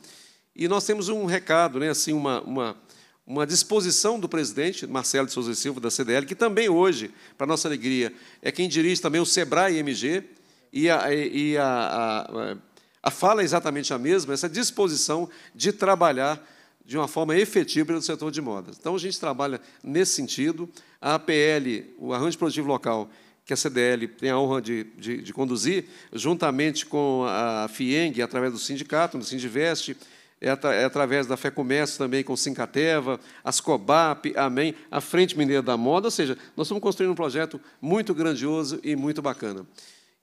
E nós temos um recado, né, assim, uma, uma, uma disposição do presidente, Marcelo de Souza e Silva, da CDL, que também hoje, para nossa alegria, é quem dirige também o SEBRAE MG, e a, e a, a, a fala é exatamente a mesma, essa disposição de trabalhar de uma forma efetiva no setor de modas. Então, a gente trabalha nesse sentido. A APL, o Arranjo Produtivo Local, que a CDL tem a honra de, de, de conduzir, juntamente com a FIENG, através do sindicato, no Sindiveste, é, atra, é através da FEComércio também, com o Sincateva, as COBAP, AMEM, a Frente Mineira da Moda, ou seja, nós estamos construindo um projeto muito grandioso e muito bacana.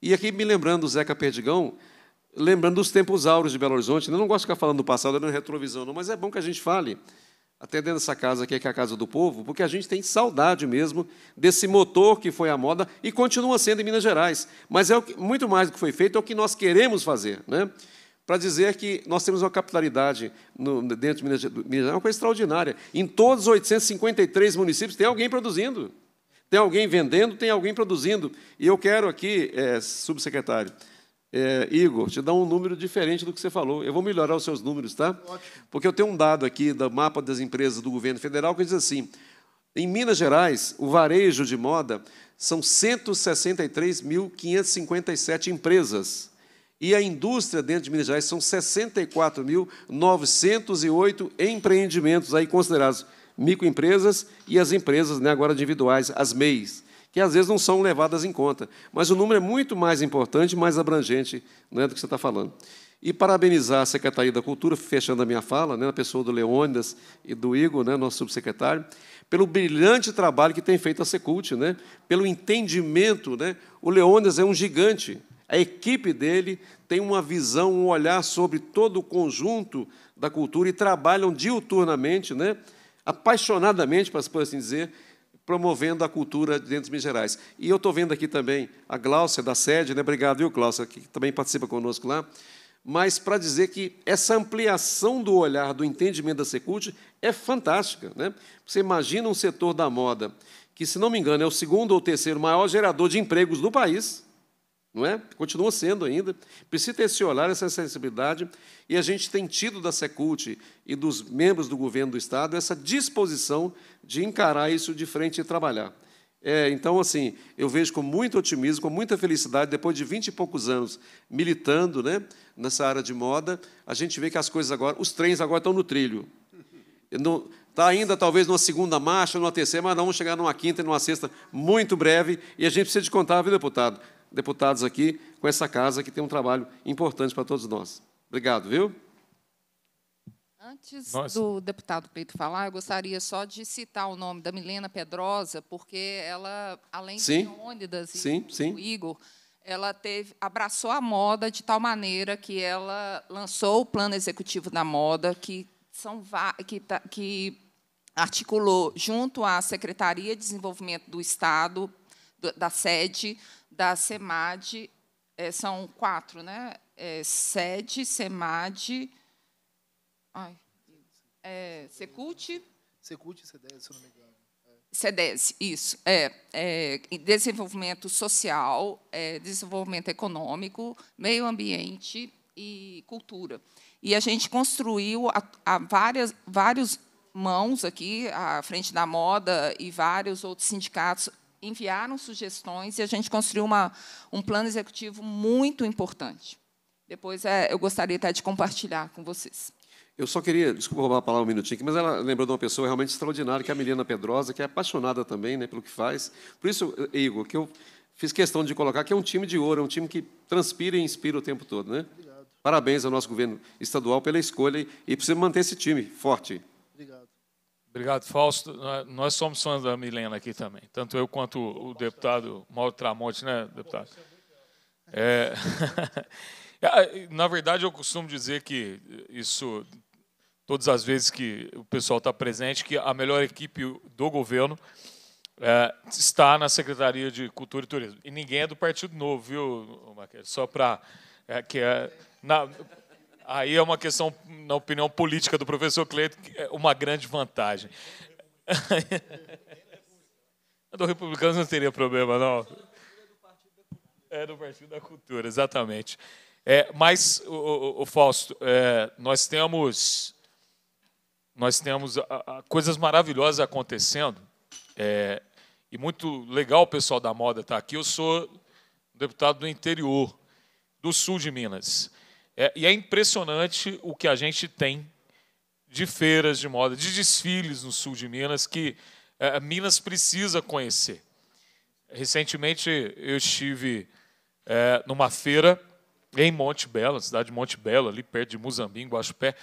E aqui, me lembrando do Zeca Perdigão, lembrando dos tempos áureos de Belo Horizonte, né? eu não gosto de ficar falando do passado, é retrovisão, não, mas é bom que a gente fale até dentro dessa casa aqui, que é a casa do povo, porque a gente tem saudade mesmo desse motor que foi a moda e continua sendo em Minas Gerais. Mas é que, muito mais do que foi feito, é o que nós queremos fazer. Né? Para dizer que nós temos uma capitalidade no, dentro de Minas, Minas Gerais, é uma coisa extraordinária. Em todos os 853 municípios tem alguém produzindo, tem alguém vendendo, tem alguém produzindo. E eu quero aqui, é, subsecretário, é, Igor, te dar um número diferente do que você falou. Eu vou melhorar os seus números, tá? Porque eu tenho um dado aqui do mapa das empresas do governo federal que diz assim: em Minas Gerais, o varejo de moda são 163.557 empresas. E a indústria dentro de Minas Gerais são 64.908 empreendimentos aí considerados microempresas e as empresas né, agora individuais, as MEIs que às vezes não são levadas em conta. Mas o número é muito mais importante, mais abrangente né, do que você está falando. E parabenizar a Secretaria da Cultura, fechando a minha fala, né, a pessoa do Leônidas e do Igor, né, nosso subsecretário, pelo brilhante trabalho que tem feito a Secult, né, pelo entendimento. Né, o Leônidas é um gigante. A equipe dele tem uma visão, um olhar sobre todo o conjunto da cultura e trabalham diuturnamente, né, apaixonadamente, para se assim dizer, promovendo a cultura dentro dos Minas Gerais. E eu estou vendo aqui também a Gláucia, da sede, né? obrigado, viu, Gláucia, que também participa conosco lá. Mas para dizer que essa ampliação do olhar, do entendimento da Secult é fantástica. Né? Você imagina um setor da moda, que, se não me engano, é o segundo ou terceiro maior gerador de empregos do país, não é? Continua sendo ainda. Precisa ter esse olhar, essa sensibilidade. E a gente tem tido da Secult e dos membros do governo do Estado essa disposição de encarar isso de frente e trabalhar. É, então, assim, eu vejo com muito otimismo, com muita felicidade, depois de vinte e poucos anos militando né, nessa área de moda, a gente vê que as coisas agora, os trens agora estão no trilho. Está ainda, talvez, numa segunda marcha, numa terceira, mas vamos chegar numa quinta e numa sexta muito breve. E a gente precisa de contar, viu, deputado? Deputados aqui, com essa casa que tem um trabalho importante para todos nós. Obrigado, viu? Antes Nossa. do deputado Peito falar, eu gostaria só de citar o nome da Milena Pedrosa, porque ela, além de Leônidas e sim, sim. Igor, ela teve, abraçou a moda de tal maneira que ela lançou o plano executivo da moda, que, são, que, tá, que articulou junto à Secretaria de Desenvolvimento do Estado, da sede, da SEMAD, é, são quatro, né? é, SED, SEMAD, ai, é, SECULT. SECULT e se eu não me engano. É. isso. É, é desenvolvimento social, é, desenvolvimento econômico, meio ambiente e cultura. E a gente construiu a, a várias, vários mãos aqui, a Frente da Moda e vários outros sindicatos enviaram sugestões e a gente construiu uma, um plano executivo muito importante. Depois é, eu gostaria até de compartilhar com vocês. Eu só queria, desculpa roubar a palavra um minutinho aqui, mas ela lembrou de uma pessoa realmente extraordinária, que é a Milena Pedrosa, que é apaixonada também né, pelo que faz. Por isso, Igor, que eu fiz questão de colocar que é um time de ouro, é um time que transpira e inspira o tempo todo. Né? Obrigado. Parabéns ao nosso governo estadual pela escolha e precisa manter esse time forte. Obrigado. Obrigado, Fausto. Nós somos fãs da Milena aqui também, tanto eu quanto o deputado Mauro Tramonte, né, deputado? É... *laughs* É, é, na verdade, eu costumo dizer que isso, todas as vezes que o pessoal está presente, que a melhor equipe do governo é, está na Secretaria de Cultura e Turismo. E ninguém é do Partido Novo, viu, Marquês? Só para. É, que é, na, aí é uma questão, na opinião política do professor Cleito, é uma grande vantagem. *laughs* do republicano não teria problema, não. É do Partido da Cultura, é exatamente. É, mas, o, Fausto, é, nós temos, nós temos a, a, coisas maravilhosas acontecendo. É, e muito legal o pessoal da moda estar tá aqui. Eu sou deputado do interior, do sul de Minas. É, e é impressionante o que a gente tem de feiras de moda, de desfiles no sul de Minas, que é, Minas precisa conhecer. Recentemente eu estive é, numa feira em Monte Belo, cidade de Monte Belo, ali perto de Muzambinho, pé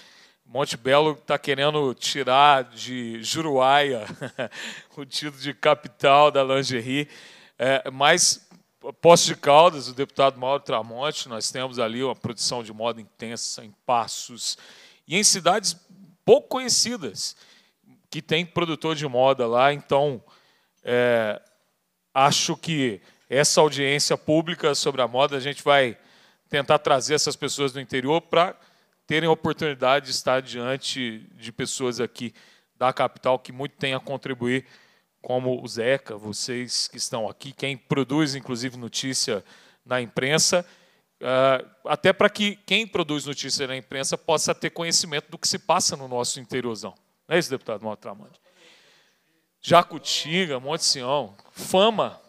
Monte Belo está querendo tirar de Juruáia *laughs* o título de capital da lingerie, é, mas Poço de Caldas, o deputado Mauro Tramonte, nós temos ali uma produção de moda intensa em Passos e em cidades pouco conhecidas, que tem produtor de moda lá. Então, é, acho que essa audiência pública sobre a moda a gente vai tentar trazer essas pessoas do interior para terem a oportunidade de estar diante de pessoas aqui da capital que muito têm a contribuir, como o Zeca, vocês que estão aqui, quem produz, inclusive, notícia na imprensa, ah, até para que quem produz notícia na imprensa possa ter conhecimento do que se passa no nosso interiorzão. Não é isso, deputado Maltramante? Jacutinga, Monte Sião, fama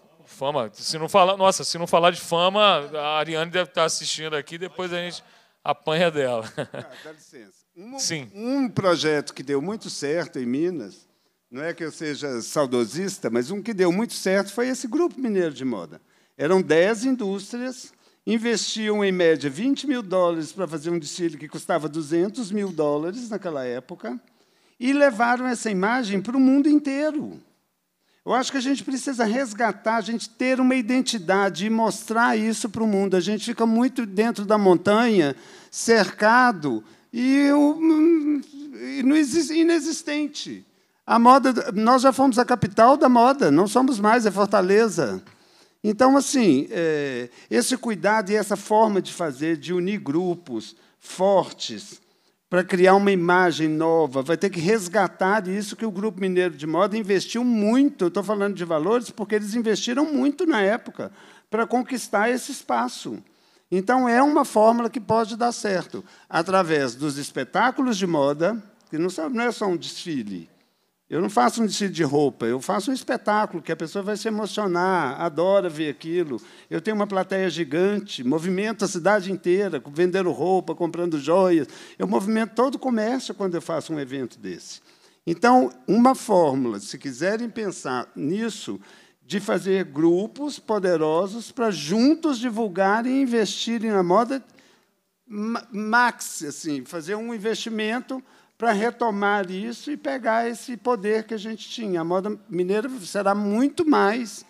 Fama. Se não falar, nossa, se não falar de fama, a Ariane deve estar assistindo aqui, depois a gente apanha dela. Ah, dá *laughs* licença. Um, Sim. um projeto que deu muito certo em Minas, não é que eu seja saudosista, mas um que deu muito certo foi esse grupo mineiro de moda. Eram dez indústrias, investiam em média 20 mil dólares para fazer um desfile que custava 200 mil dólares naquela época, e levaram essa imagem para o mundo inteiro. Eu acho que a gente precisa resgatar, a gente ter uma identidade e mostrar isso para o mundo. A gente fica muito dentro da montanha, cercado e, inexistente. A moda, nós já fomos a capital da moda, não somos mais, é Fortaleza. Então, assim, é, esse cuidado e essa forma de fazer, de unir grupos fortes, para criar uma imagem nova, vai ter que resgatar isso que o Grupo Mineiro de Moda investiu muito. Estou falando de valores porque eles investiram muito na época para conquistar esse espaço. Então, é uma fórmula que pode dar certo através dos espetáculos de moda, que não é só um desfile, eu não faço um desfile de roupa, eu faço um espetáculo que a pessoa vai se emocionar, adora ver aquilo. Eu tenho uma plateia gigante, movimento a cidade inteira, vendendo roupa, comprando joias. Eu movimento todo o comércio quando eu faço um evento desse. Então, uma fórmula, se quiserem pensar nisso, de fazer grupos poderosos para juntos divulgarem e investirem na moda max, assim, fazer um investimento para retomar isso e pegar esse poder que a gente tinha. A moda mineira será muito mais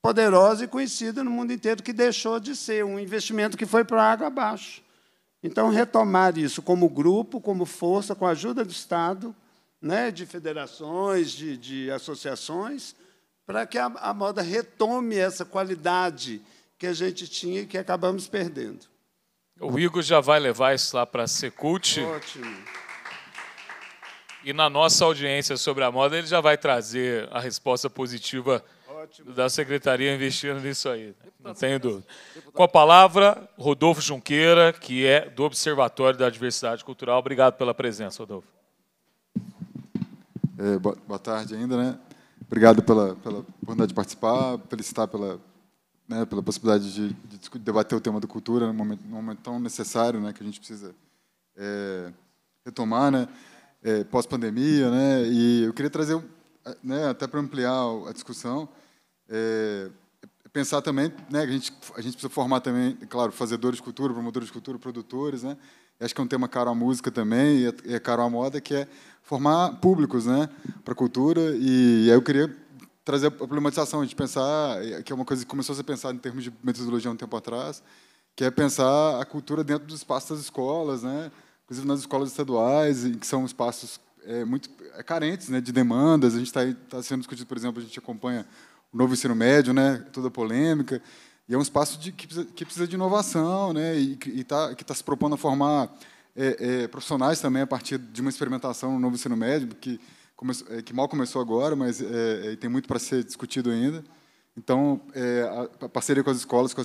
poderosa e conhecida no mundo inteiro, que deixou de ser um investimento que foi para a água abaixo. Então, retomar isso como grupo, como força, com a ajuda do Estado, né, de federações, de, de associações, para que a, a moda retome essa qualidade que a gente tinha e que acabamos perdendo. O Igor já vai levar isso lá para a Secult. Ótimo. E na nossa audiência sobre a moda, ele já vai trazer a resposta positiva Ótimo. da secretaria investindo nisso aí. Deputado, não tenho dúvida. Deputado. Com a palavra, Rodolfo Junqueira, que é do Observatório da Diversidade Cultural. Obrigado pela presença, Rodolfo. É, boa tarde ainda, né? Obrigado pela, pela oportunidade de participar, felicitar pela, né, pela possibilidade de, de, debater o tema da cultura num momento, num momento tão necessário né, que a gente precisa é, retomar. Né? é, pós-pandemia, né? E eu queria trazer, né, até para ampliar a discussão, é, pensar também, né, a gente, a gente precisa formar também, claro, fazedores de cultura, promotores de cultura, produtores, né? acho que é um tema caro à música também e é, é caro à moda, que é formar públicos né, para a cultura. E, aí eu queria trazer a problematização de pensar, é, que é uma coisa que começou a ser pensada em termos de metodologia há um tempo atrás, que é pensar a cultura dentro dos espaços das escolas, né, inclusive nas escolas estaduais, que são espaços é, muito é, carentes né, de demandas. A gente está tá sendo discutido, por exemplo, a gente acompanha o novo ensino médio, né, toda a polêmica, e é um espaço de, que, precisa, que, precisa, de inovação, né, e, e tá, que está se propondo a formar é, é, profissionais também a partir de uma experimentação no novo ensino médio, que, come, é, que mal começou agora, mas é, tem muito para ser discutido ainda. Então, a parceria com as escolas, com a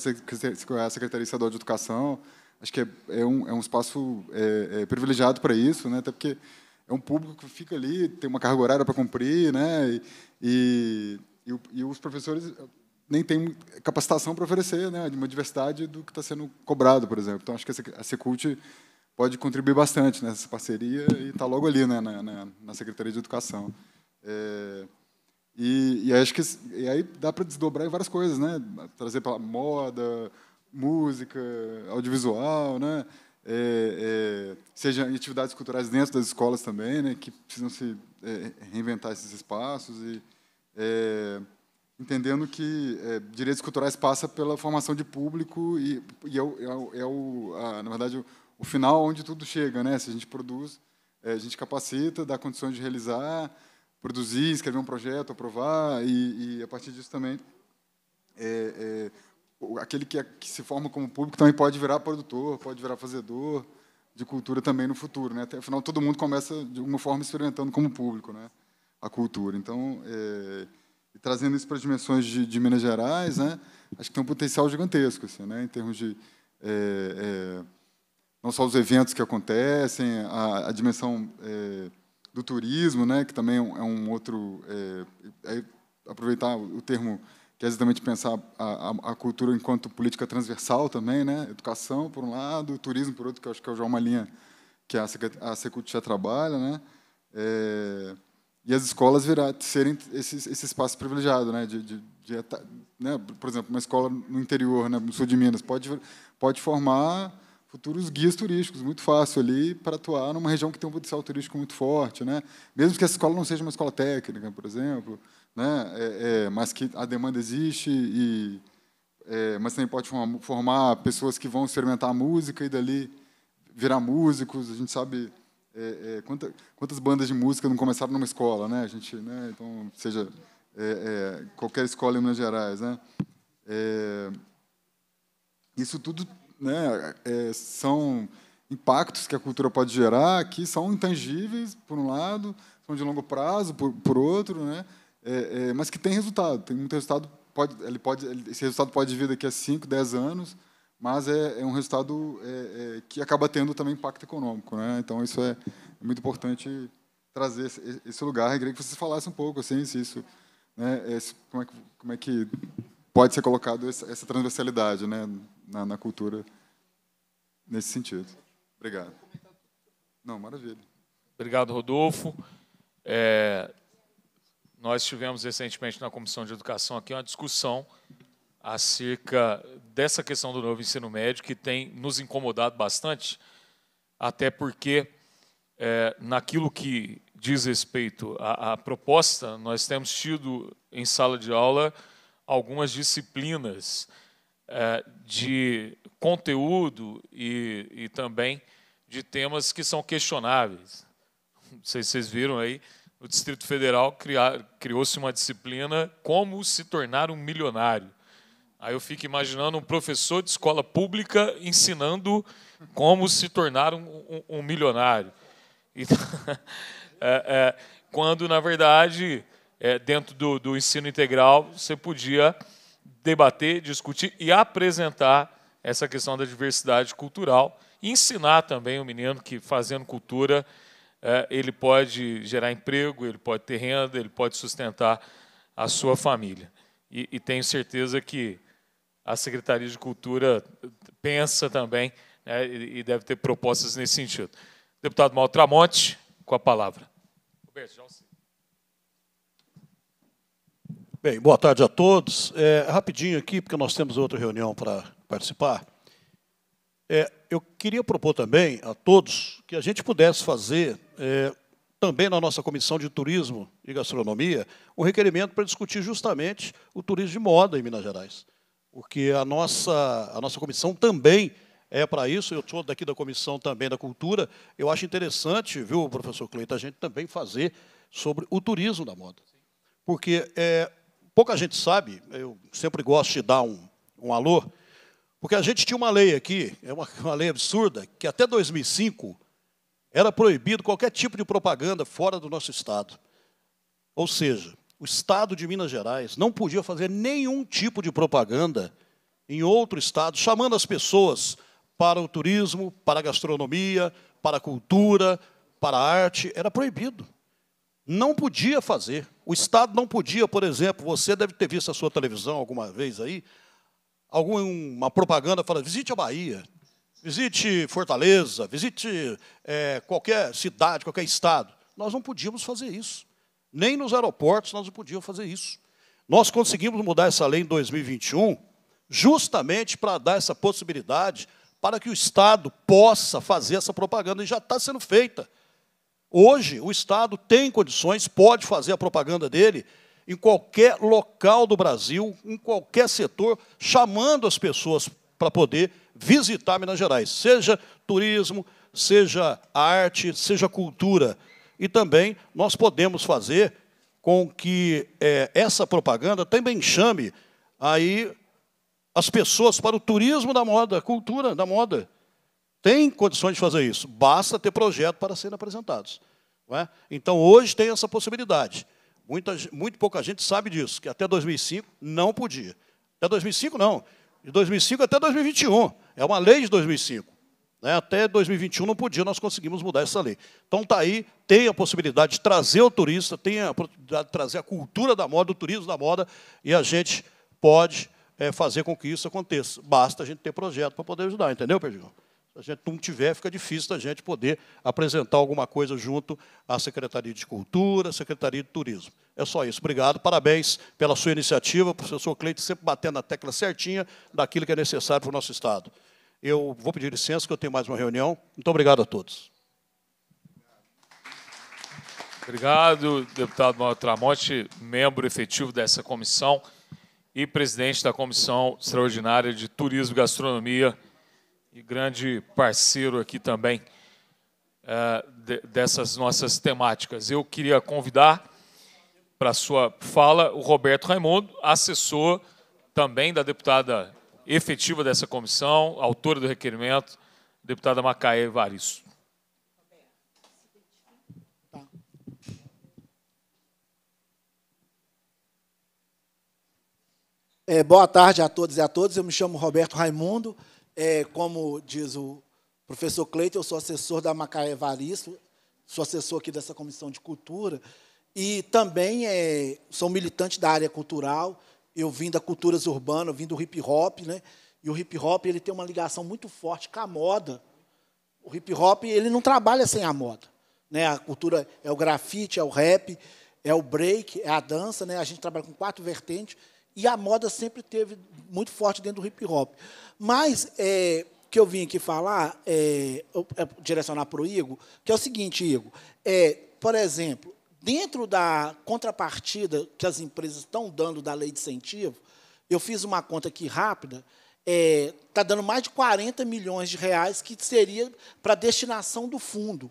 Secretaria Estadual de Educação, acho que é, é, um, é um espaço é, é privilegiado para isso, né? até porque é um público que fica ali, tem uma carga horária para cumprir, né? E, e, e, os professores eh, nem têm capacitação para oferecer né? uma diversidade do que está sendo cobrado, por exemplo. Então, acho que a Secult pode contribuir bastante nessa parceria e está logo ali né? na, na, na, Secretaria de Educação. É, e, e, acho que e aí dá para desdobrar em várias coisas, né? trazer para moda, música, audiovisual, né? É, é, seja atividades culturais dentro das escolas também, né? Que precisam se é, reinventar esses espaços e é, entendendo que é, direitos culturais passa pela formação de público e, e é, é, o, é o a, na verdade o, o, final onde tudo chega, né? Se a gente produz, a gente capacita, dá condições de realizar, produzir, escrever um projeto, aprovar e, e a partir disso também é, aquele que, é, que, se forma como público também pode virar produtor, pode virar fazedor de cultura também no futuro, né? Afinal, todo mundo começa de alguma forma experimentando como público, né? A cultura. Então, é, trazendo isso para as dimensões de, de, Minas Gerais, né? Acho que tem um potencial gigantesco, assim, né? Em termos de é, não só os eventos que acontecem, a, a dimensão do turismo, né? Que também é um é outro é aproveitar o termo que é exatamente pensar a, a, a, cultura enquanto política transversal também, né? Educação por um lado, turismo por outro, que acho que é já uma linha que a, a Secult já trabalha, né? É, e as escolas virar serem esse, esse espaço privilegiado, né? De, de, de, né? Por exemplo, uma escola no interior, né? no sul de Minas, pode pode formar futuros guias turísticos muito fácil ali para atuar numa região que tem um potencial turístico muito forte, né? Mesmo que essa escola não seja uma escola técnica, por exemplo né? É, é, mas que a demanda existe e é, mas também pode formar pessoas que vão experimentar a música e dali virar músicos. A gente sabe é, é, quantas bandas de música não começaram numa escola, né? A gente, né? Então, seja é, qualquer escola em Minas Gerais, né? isso tudo, né? são impactos que a cultura pode gerar que são intangíveis por um lado, são de longo prazo por, por outro, né? é, é, mas que tem resultado. Tem muito resultado. Pode, ele pode, esse resultado pode vir daqui a 5, 10 anos, mas é, é um resultado é, é, que acaba tendo também impacto econômico. Né? Então, isso é muito importante trazer esse, esse lugar. Eu queria que vocês falassem um pouco assim, se isso, né, é, como, é que, como é que pode ser colocado essa, essa transversalidade né, na, na, cultura nesse sentido. Obrigado. Não, maravilha. Obrigado, Rodolfo. É, nós tivemos recentemente na Comissão de Educação aqui uma discussão acerca dessa questão do novo ensino médio que tem nos incomodado bastante, até porque é, naquilo que diz respeito à, à, proposta, nós temos tido em sala de aula algumas disciplinas é, de conteúdo e, e também de temas que são questionáveis. Não sei se vocês viram aí, no Distrito Federal criou-se uma disciplina como se tornar um milionário. Aí eu fico imaginando um professor de escola pública ensinando como se tornar um, um, um milionário. E, *laughs* é, é, quando, na verdade, é, dentro do, do ensino integral, você podia debater, discutir e apresentar essa questão da diversidade cultural, e ensinar também o menino que fazendo cultura é, ele pode gerar emprego, ele pode ter renda, ele pode sustentar a sua família. E, e tenho certeza que a Secretaria de Cultura pensa também né, e deve ter propostas nesse sentido. Deputado Maltramonte, com a palavra. Roberto, já Bem, boa tarde a todos. É, rapidinho aqui, porque nós temos outra reunião para participar. É, eu queria propor também a todos que a gente pudesse fazer, é, também na nossa comissão de turismo e gastronomia, um requerimento para discutir justamente o turismo de moda em Minas Gerais. Porque a nossa, a nossa comissão também é para isso. Eu sou daqui da comissão também da cultura. Eu acho interessante, viu, professor Cleiton, a gente também fazer sobre o turismo da moda. Porque é, pouca gente sabe, eu sempre gosto de dar um, um alô, porque a gente tinha uma lei aqui, é uma, uma lei absurda, que até 2005 era proibido qualquer tipo de propaganda fora do nosso Estado. Ou seja, o Estado de Minas Gerais não podia fazer nenhum tipo de propaganda em outro Estado, chamando as pessoas para o turismo, para a gastronomia, para a cultura, para a arte. Era proibido. Não podia fazer. O Estado não podia, por exemplo, você deve ter visto a sua televisão alguma vez aí, alguma propaganda fala, visite a Bahia, visite Fortaleza, visite é, qualquer cidade, qualquer estado. Nós não podíamos fazer isso. Nem nos aeroportos nós não podíamos fazer isso. Nós conseguimos mudar essa lei em 2021 justamente para dar essa possibilidade para que o Estado possa fazer essa propaganda, e já está sendo feita. Hoje, o Estado tem condições, pode fazer a propaganda dele em qualquer local do Brasil, em qualquer setor, chamando as pessoas para poder visitar Minas Gerais, seja turismo, seja arte, seja cultura. E também nós podemos fazer com que é, essa propaganda também chame aí as pessoas para o turismo da moda, cultura da moda. Tem condições de fazer isso, basta ter projeto para serem apresentados. É? Então, hoje tem essa possibilidade. Muita, muito pouca gente sabe disso, que até 2005 não podia. Até 2005 não. De 2005 até 2021. É uma lei de 2005. Né? Até 2021 não podia, nós conseguimos mudar essa lei. Então está aí, tem a possibilidade de trazer o turista, tem a possibilidade de trazer a cultura da moda, o turismo da moda, e a gente pode é, fazer com que isso aconteça. Basta a gente ter projeto para poder ajudar, entendeu, Pedro? a gente não tiver, fica difícil da gente poder apresentar alguma coisa junto à Secretaria de Cultura, Secretaria de Turismo. É só isso. Obrigado, parabéns pela sua iniciativa, professor Cleite, sempre batendo na tecla certinha daquilo que é necessário para o nosso Estado. Eu vou pedir licença, que eu tenho mais uma reunião. Muito obrigado a todos. Obrigado, deputado Mauro Tramonte, membro efetivo dessa comissão e presidente da Comissão Extraordinária de Turismo e Gastronomia e grande parceiro aqui também é, de, dessas nossas temáticas. Eu queria convidar para sua fala o Roberto Raimundo, assessor também da deputada efetiva dessa comissão, autora do requerimento, deputada Macaé Varisso. É, boa tarde a todos e a todas. Eu me chamo Roberto Raimundo, é, como diz o professor Cleiton, eu sou assessor da Macaé Varisto, sou assessor aqui dessa comissão de cultura, e também é, sou militante da área cultural, eu vim da culturas urbanas, vim do hip hop, né? E o hip hop ele tem uma ligação muito forte com a moda. O hip hop ele não trabalha sem a moda, né? A cultura é o grafite, é o rap, é o break, é a dança, né? A gente trabalha com quatro vertentes e a moda sempre teve muito forte dentro do hip hop. Mas é, que eu vim aqui falar, é, é direcionar para o Igor, que é o seguinte, Igor. É, por exemplo, dentro da contrapartida que as empresas estão dando da lei de incentivo, eu fiz uma conta aqui rápida, está é, tá dando mais de 40 milhões de reais que seria para destinação do fundo.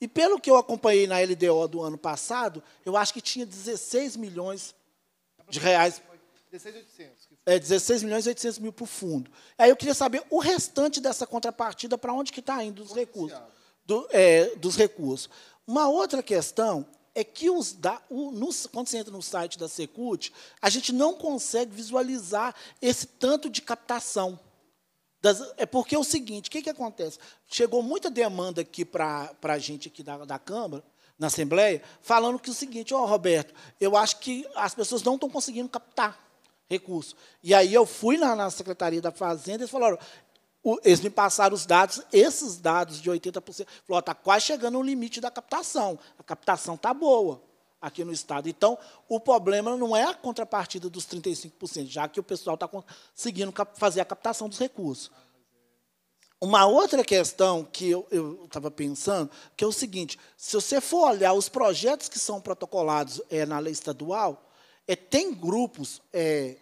E pelo que eu acompanhei na LDO do ano passado, eu acho que tinha 16 milhões de reais. 16.800 é, 16 milhões e 800 mil para o fundo. Aí eu queria saber o restante dessa contrapartida, para onde que está indo os recursos, do, é, dos recursos. Uma outra questão é que os da, o, no, quando você entra no site da Secult, a gente não consegue visualizar esse tanto de captação. Das, é porque é o seguinte, o que, que acontece? Chegou muita demanda aqui para a gente aqui da, da Câmara, na Assembleia, falando que é o seguinte, ó, oh, Roberto, eu acho que as pessoas não estão conseguindo captar recurso. E aí eu fui na, na Secretaria da Fazenda e eles falaram, eles me passaram os dados, esses dados de 80%, falou, está quase chegando o limite da captação. A captação está boa aqui no Estado. Então, o problema não é a contrapartida dos 35%, já que o pessoal está conseguindo fazer a captação dos recursos. Uma outra questão que eu estava pensando, que é o seguinte, se você for olhar os projetos que são protocolados é, na lei estadual, é, tem grupos, é,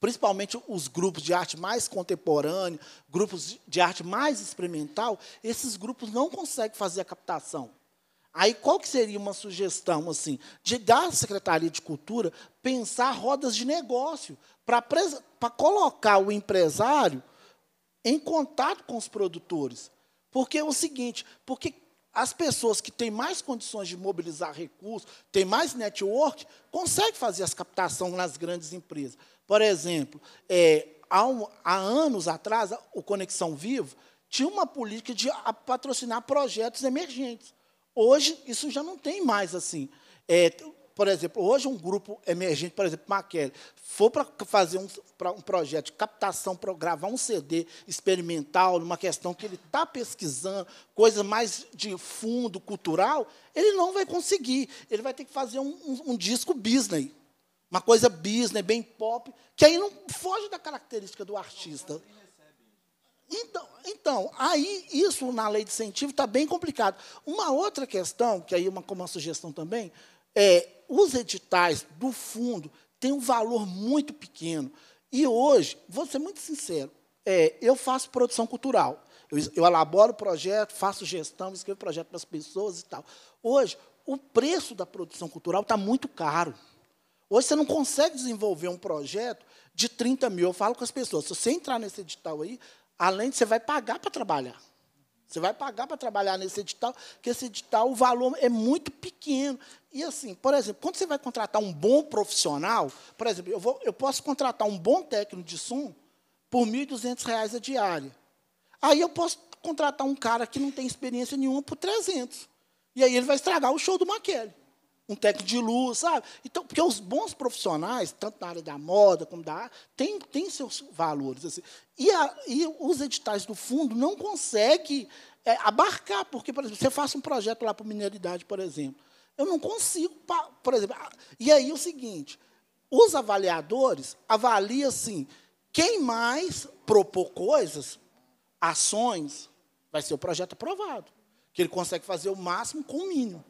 principalmente os grupos de arte mais contemporânea, grupos de arte mais experimental, esses grupos não conseguem fazer a captação. Aí, qual que seria uma sugestão assim, de à Secretaria de Cultura pensar rodas de negócio para colocar o empresário em contato com os produtores? Porque é o seguinte, porque as pessoas que têm mais condições de mobilizar recursos, têm mais network, conseguem fazer as captações nas grandes empresas. Por exemplo, é, há, um, há, anos atrás, o Conexão Vivo tinha uma política de patrocinar projetos emergentes. Hoje, isso já não tem mais assim. É, por exemplo, hoje um grupo emergente, por exemplo, Maquele, for para fazer um, um projeto de captação, para gravar um CD experimental, numa questão que ele está pesquisando, coisa mais de fundo, cultural, ele não vai conseguir. Ele vai ter que fazer um, um, um disco business. Uma coisa business, bem pop, que aí não foge da característica do artista. Então, então, aí isso na lei de incentivo está bem complicado. Uma outra questão, que aí é como uma sugestão também, é, os editais do fundo têm um valor muito pequeno. E hoje, vou ser muito sincero, é, eu faço produção cultural. Eu, eu elaboro o projeto, faço gestão, escrevo projeto para as pessoas e tal. Hoje, o preço da produção cultural está muito caro. Hoje você não consegue desenvolver um projeto de 30 mil. Eu falo com as pessoas, se você entrar nesse edital aí, além de você vai pagar para trabalhar. Você vai pagar para trabalhar nesse edital, porque esse edital, o valor é muito pequeno. E, assim, por exemplo, quando você vai contratar um bom profissional, por exemplo, eu, vou, eu posso contratar um bom técnico de som por R$ 1.200 a diária. Aí eu posso contratar um cara que não tem experiência nenhuma por 300. E aí ele vai estragar o show do Maquele um técnico de luz, sabe? Então, porque os bons profissionais, tanto na área da moda como da arte, têm, têm seus valores. Assim. E, a, e os editais do fundo não conseguem é, abarcar, porque, por exemplo, você faz um projeto lá para mineridade, por exemplo. Eu não consigo, por exemplo. E aí é o seguinte, os avaliadores avaliam assim, quem mais propor coisas, ações, vai ser o projeto aprovado. Que ele consegue fazer o máximo com o mínimo.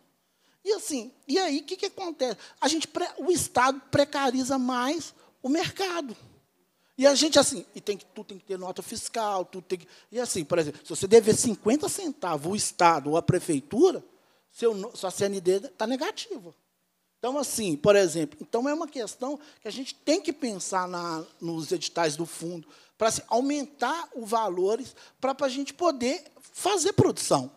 E assim, e aí o que, que acontece? A gente, o Estado precariza mais o mercado. E a gente, assim, e tem que, tu tem que ter nota fiscal, tu tem que, E assim, por exemplo, se você dever 50 centavos o Estado ou a prefeitura, seu, sua CND está negativa. Então, assim, por exemplo, então é uma questão que a gente tem que pensar na, nos editais do fundo para assim, aumentar os valores para a gente poder fazer produção.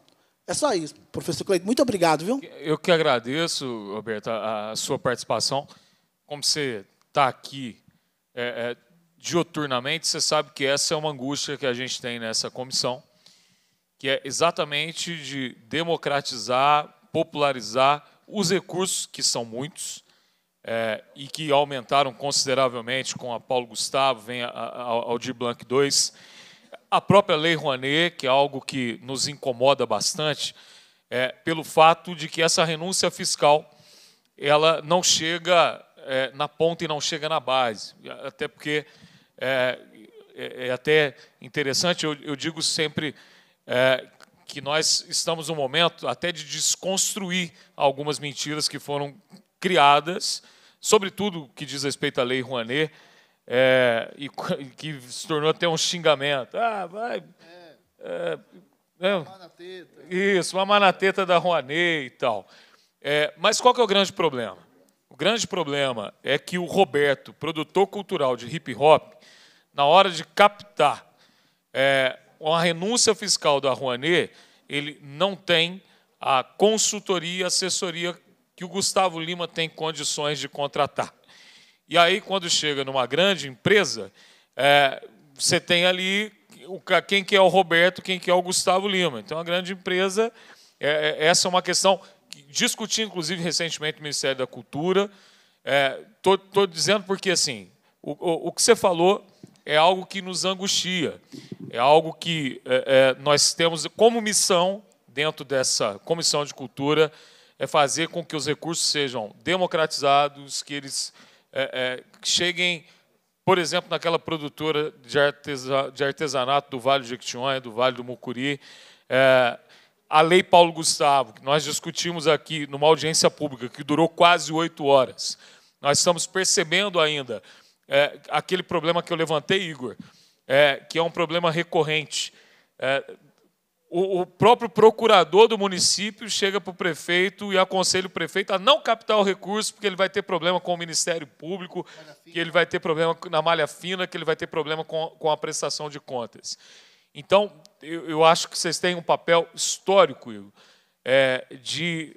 É só isso, professor Cleiton. Muito obrigado, viu? Eu que agradeço, Roberto, a, sua participação. Como você está aqui é, é, dioturnamente, você sabe que essa é uma angústia que a gente tem nessa comissão, que é exatamente de democratizar, popularizar os recursos, que são muitos, é, e que aumentaram consideravelmente com a Paulo Gustavo, vem a, a, a Aldir Blanc 2 a própria Lei Rouanet, que é algo que nos incomoda bastante, é, pelo fato de que essa renúncia fiscal ela não chega é, na ponta e não chega na base. Até porque é, é, é até interessante, eu, eu digo sempre é, que nós estamos no momento até de desconstruir algumas mentiras que foram criadas, sobretudo o que diz respeito à Lei Rouanet, é, e *laughs* que se tornou até um xingamento. Ah, vai. É, é, é. teta. Isso, uma manateta teta da Rouanet e tal. É, mas qual que é o grande problema? O grande problema é que o Roberto, produtor cultural de hip hop, na hora de captar é, uma renúncia fiscal da Rouanet, ele não tem a consultoria, assessoria que o Gustavo Lima tem condições de contratar. E aí, quando chega numa grande empresa, é, você tem ali quem que é o Roberto, quem que é o Gustavo Lima. Então, a grande empresa, é, é essa é uma questão que discuti, inclusive, recentemente no Ministério da Cultura. Estou é, dizendo porque, assim, o, o, o, que você falou é algo que nos angustia, é algo que é, é, nós temos como missão, dentro dessa Comissão de Cultura, é fazer com que os recursos sejam democratizados, que eles é, é, cheguem, por exemplo, naquela produtora de, de artesanato do Vale do Jequitinhonha, do Vale do Mucuri, é, a Lei Paulo Gustavo, que nós discutimos aqui numa audiência pública, que durou quase oito horas. Nós estamos percebendo ainda é, aquele problema que eu levantei, Igor, é, que é um problema recorrente é, o, o próprio procurador do município chega para o prefeito e aconselha o prefeito a não captar o recurso, porque ele vai ter problema com o Ministério Público, que ele vai ter problema na malha fina, que ele vai ter problema com, com a prestação de contas. Então, eu, eu acho que vocês têm um papel histórico, Igor, é, de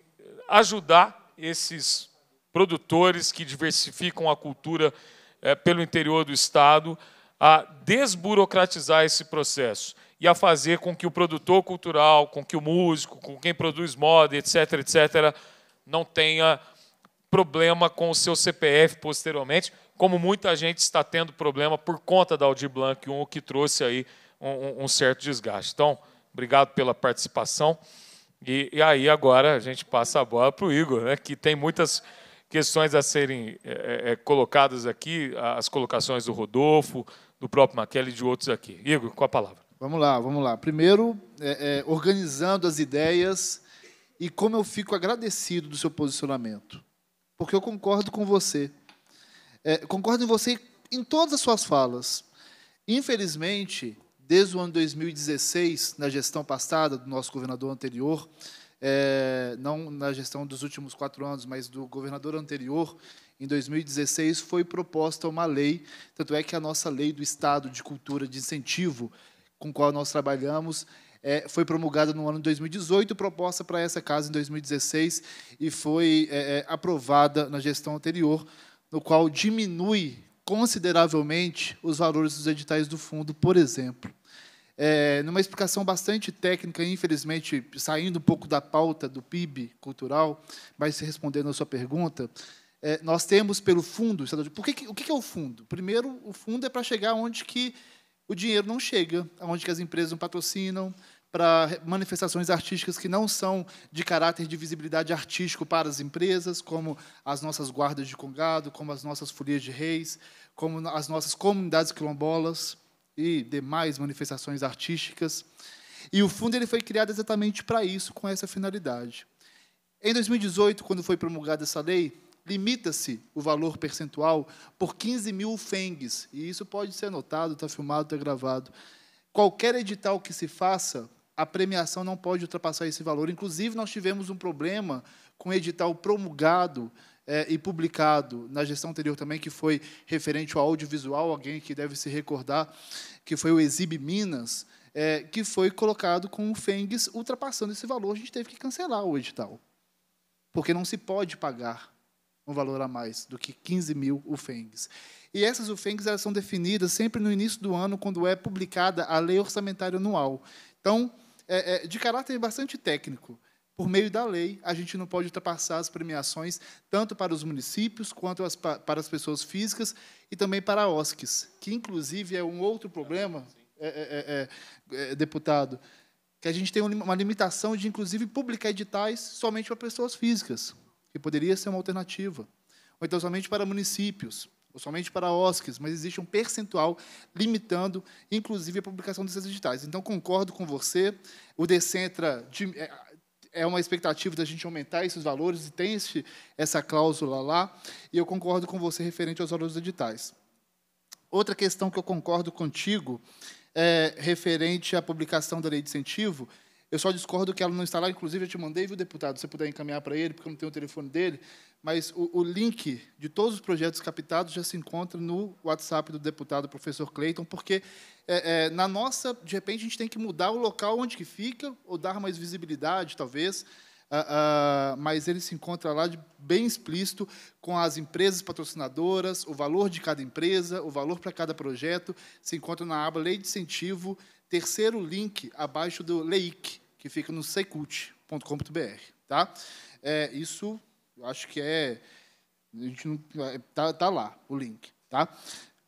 ajudar esses produtores que diversificam a cultura é, pelo interior do Estado a desburocratizar esse processo e a fazer com que o produtor cultural, com que o músico, com quem produz moda, etc., etc., não tenha problema com o seu CPF posteriormente, como muita gente está tendo problema por conta da Audi Blanc 1, que trouxe aí um, um certo desgaste. Então, obrigado pela participação. E, e, aí agora a gente passa a bola para o Igor, né, que tem muitas questões a serem é, é, é colocadas aqui, as colocações do Rodolfo, do próprio Maquelli e de outros aqui. Igor, com a palavra. Vamos lá, vamos lá. Primeiro, é, é, organizando as ideias e como eu fico agradecido do seu posicionamento, porque eu concordo com você. É, concordo em você em todas as suas falas. Infelizmente, desde o ano 2016, na gestão passada do nosso governador anterior, é, não na gestão dos últimos quatro anos, mas do governador anterior, em 2016, foi proposta uma lei, tanto é que a nossa lei do Estado de Cultura de Incentivo com o qual nós trabalhamos, é, foi promulgada no ano de 2018, proposta para essa casa em 2016 e foi é, é, aprovada na gestão anterior, no qual diminui consideravelmente os valores dos editais do fundo, por exemplo. É, numa explicação bastante técnica, infelizmente saindo um pouco da pauta do PIB cultural, mas respondendo a sua pergunta, é, nós temos pelo fundo, por que, o que é o fundo? Primeiro, o fundo é para chegar onde que o dinheiro não chega aonde que as empresas não patrocinam, para manifestações artísticas que não são de caráter de visibilidade artístico para as empresas, como as nossas guardas de congado, como as nossas folias de reis, como as nossas comunidades quilombolas e demais manifestações artísticas. E o fundo ele foi criado exatamente para isso, com essa finalidade. Em 2018, quando foi promulgada essa lei, limita-se o valor percentual por 15 mil fengs, e isso pode ser anotado, está filmado, está gravado. Qualquer edital que se faça, a premiação não pode ultrapassar esse valor. Inclusive, nós tivemos um problema com o edital promulgado é, e publicado na gestão anterior também, que foi referente ao audiovisual, alguém que deve se recordar, que foi o Exibe Minas, é, que foi colocado com o FENGS ultrapassando esse valor, a gente teve que cancelar o edital, porque não se pode pagar um valor a mais do que 15 mil UFENGs. E essas UFENGs elas são definidas sempre no início do ano, quando é publicada a lei orçamentária anual. Então, é, é, de caráter bastante técnico, por meio da lei, a gente não pode ultrapassar as premiações tanto para os municípios quanto as, para as pessoas físicas e também para a OSCs, que, inclusive, é um outro problema, é, é, é, é, deputado, que a gente tem uma limitação de, inclusive, publicar editais somente para pessoas físicas que poderia ser uma alternativa. Ou então somente para municípios, ou somente para OSCs, mas existe um percentual limitando, inclusive, a publicação desses editais. Então, concordo com você, o Decentra é, é uma expectativa da gente aumentar esses valores, e tem este, essa cláusula lá, e eu concordo com você referente aos valores editais. Outra questão que eu concordo contigo é referente à publicação da lei de incentivo eu só discordo que ela não está lá. Inclusive, eu te mandei, viu, deputado? Se você puder encaminhar para ele, porque eu não tenho o telefone dele. Mas o, o, link de todos os projetos captados já se encontra no WhatsApp do deputado professor Cleiton, porque é, é, na nossa, de repente, a gente tem que mudar o local onde que fica, ou dar mais visibilidade, talvez. Uh, uh, mas ele se encontra lá de, bem explícito com as empresas patrocinadoras, o valor de cada empresa, o valor para cada projeto, se encontra na aba Lei de Incentivo, terceiro link abaixo do LEIC que fica no secult.com.br. Tá? É, isso, eu acho que é... A gente não, é, tá, tá lá o link. Tá?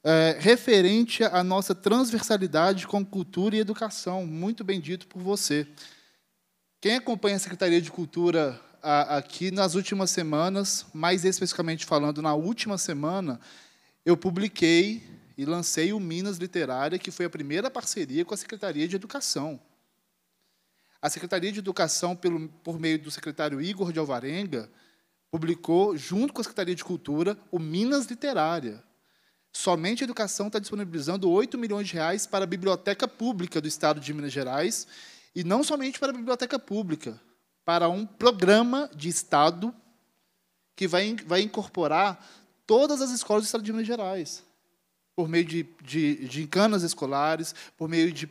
É, referente à nossa transversalidade com cultura e educação, muito bem dito por você. Quem acompanha a Secretaria de Cultura a, aqui nas últimas semanas, mais especificamente falando, na última semana, eu publiquei e lancei o Minas Literária, que foi a primeira parceria com a Secretaria de Educação a Secretaria de Educação, pelo, por meio do secretário Igor de Alvarenga, publicou, junto com a Secretaria de Cultura, o Minas Literária. Somente a educação está disponibilizando 8 milhões de reais para a Biblioteca Pública do Estado de Minas Gerais, e não somente para a Biblioteca Pública, para um programa de Estado que vai, vai incorporar todas as escolas do Estado de Minas Gerais por meio de, de, de encanas escolares, por meio de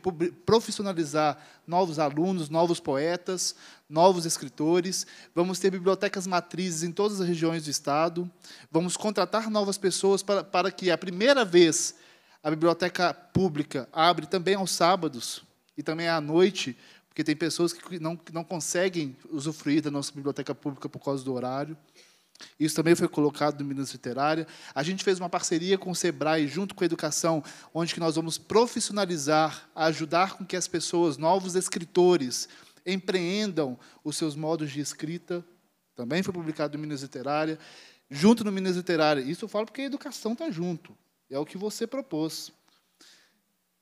profissionalizar novos alunos, novos poetas, novos escritores. Vamos ter bibliotecas matrizes em todas as regiões do Estado. Vamos contratar novas pessoas para, para que, a primeira vez, a biblioteca pública abre também aos sábados e também à noite, porque tem pessoas que não, que não conseguem usufruir da nossa biblioteca pública por causa do horário. Isso também foi colocado no Minas Literária. A gente fez uma parceria com o Sebrae, junto com a Educação, onde que nós vamos profissionalizar, ajudar com que as pessoas, novos escritores, empreendam os seus modos de escrita. Também foi publicado no Minas Literária. Junto no Minas Literária. Isso eu falo porque a educação está junto. É o que você propôs.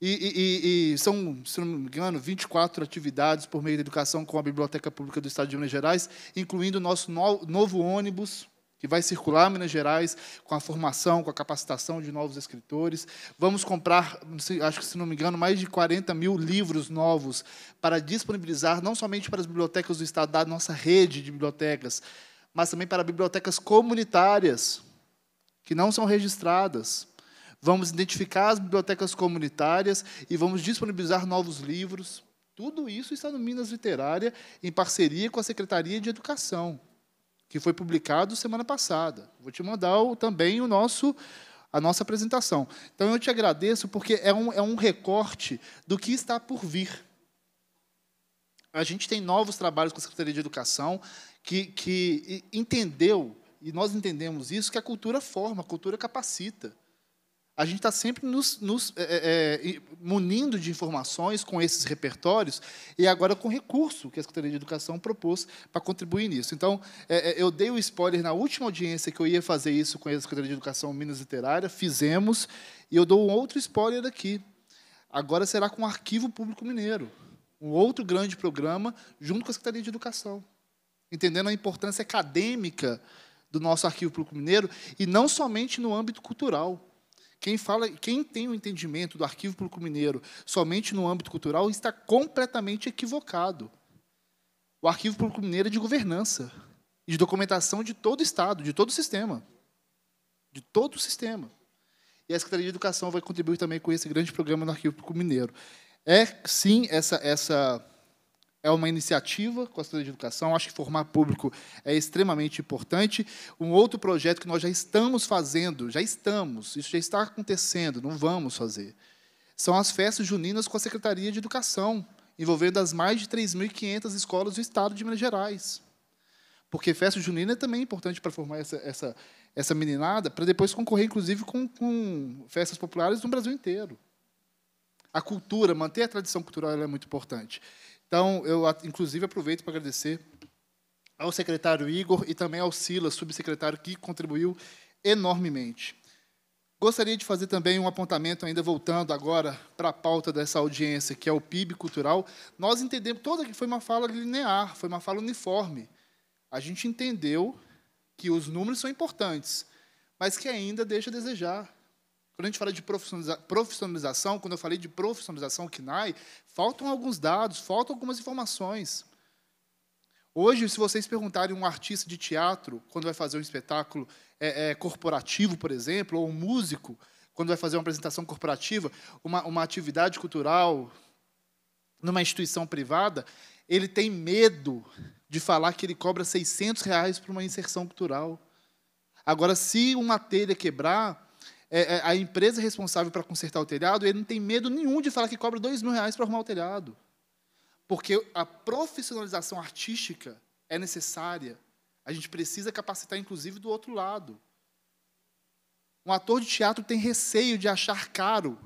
E, e, e, são, se não me engano, 24 atividades por meio da educação com a Biblioteca Pública do Estado de Minas Gerais, incluindo o nosso novo ônibus, que vai circular Minas Gerais com a formação, com a capacitação de novos escritores. Vamos comprar, acho que se não me engano, mais de 40 mil livros novos para disponibilizar não somente para as bibliotecas do Estado, da nossa rede de bibliotecas, mas também para bibliotecas comunitárias, que não são registradas Vamos identificar as bibliotecas comunitárias e vamos disponibilizar novos livros. Tudo isso está no Minas Literária, em parceria com a Secretaria de Educação, que foi publicado semana passada. Vou te mandar também o nosso, a nossa apresentação. Então, eu te agradeço, porque é um, é um recorte do que está por vir. A gente tem novos trabalhos com a Secretaria de Educação que, que entendeu, e nós entendemos isso, que a cultura forma, a cultura capacita a gente está sempre nos, nos é, é, é munindo de informações com esses repertórios e agora com recurso que a Secretaria de Educação propôs para contribuir nisso. Então, é, é, eu dei o spoiler na última audiência que eu ia fazer isso com a Secretaria de Educação Minas Literária, fizemos, e eu dou um outro spoiler aqui. Agora será com o Arquivo Público Mineiro, um outro grande programa junto com a Secretaria de Educação, entendendo a importância acadêmica do nosso Arquivo Público Mineiro, e não somente no âmbito cultural, quem, fala, quem tem o um entendimento do arquivo público mineiro somente no âmbito cultural está completamente equivocado. O arquivo público mineiro é de governança e de documentação de todo o Estado, de todo o sistema. De todo o sistema. E a Secretaria de Educação vai contribuir também com esse grande programa do Arquivo Público Mineiro. É, sim, essa, essa é uma iniciativa com a Secretaria de Educação, acho que formar público é extremamente importante. Um outro projeto que nós já estamos fazendo, já estamos, isso já está acontecendo, não vamos fazer, são as festas juninas com a Secretaria de Educação, envolvendo as mais de 3.500 escolas do Estado de Minas Gerais. Porque festa junina é também é importante para formar essa, essa, essa meninada, para depois concorrer, inclusive, com, com festas populares no Brasil inteiro. A cultura, manter a tradição cultural é muito importante. Então, eu, inclusive, aproveito para agradecer ao secretário Igor e também ao Silas, subsecretário, que contribuiu enormemente. Gostaria de fazer também um apontamento, ainda voltando agora para a pauta dessa audiência, que é o PIB cultural. Nós entendemos, toda que foi uma fala linear, foi uma fala uniforme. A gente entendeu que os números são importantes, mas que ainda deixa a desejar. Quando a gente fala de profissionalização, quando eu falei de profissionalização KNAI, faltam alguns dados, faltam algumas informações. Hoje, se vocês perguntarem um artista de teatro, quando vai fazer um espetáculo é, é, corporativo, por exemplo, ou um músico, quando vai fazer uma apresentação corporativa, uma, uma atividade cultural numa instituição privada, ele tem medo de falar que ele cobra 600 reais para uma inserção cultural. Agora, se uma telha quebrar, é, é, a empresa responsável para consertar o telhado, ele não tem medo nenhum de falar que cobra dois mil reais para arrumar o telhado. Porque a profissionalização artística é necessária. A gente precisa capacitar, inclusive, do outro lado. Um ator de teatro tem receio de achar caro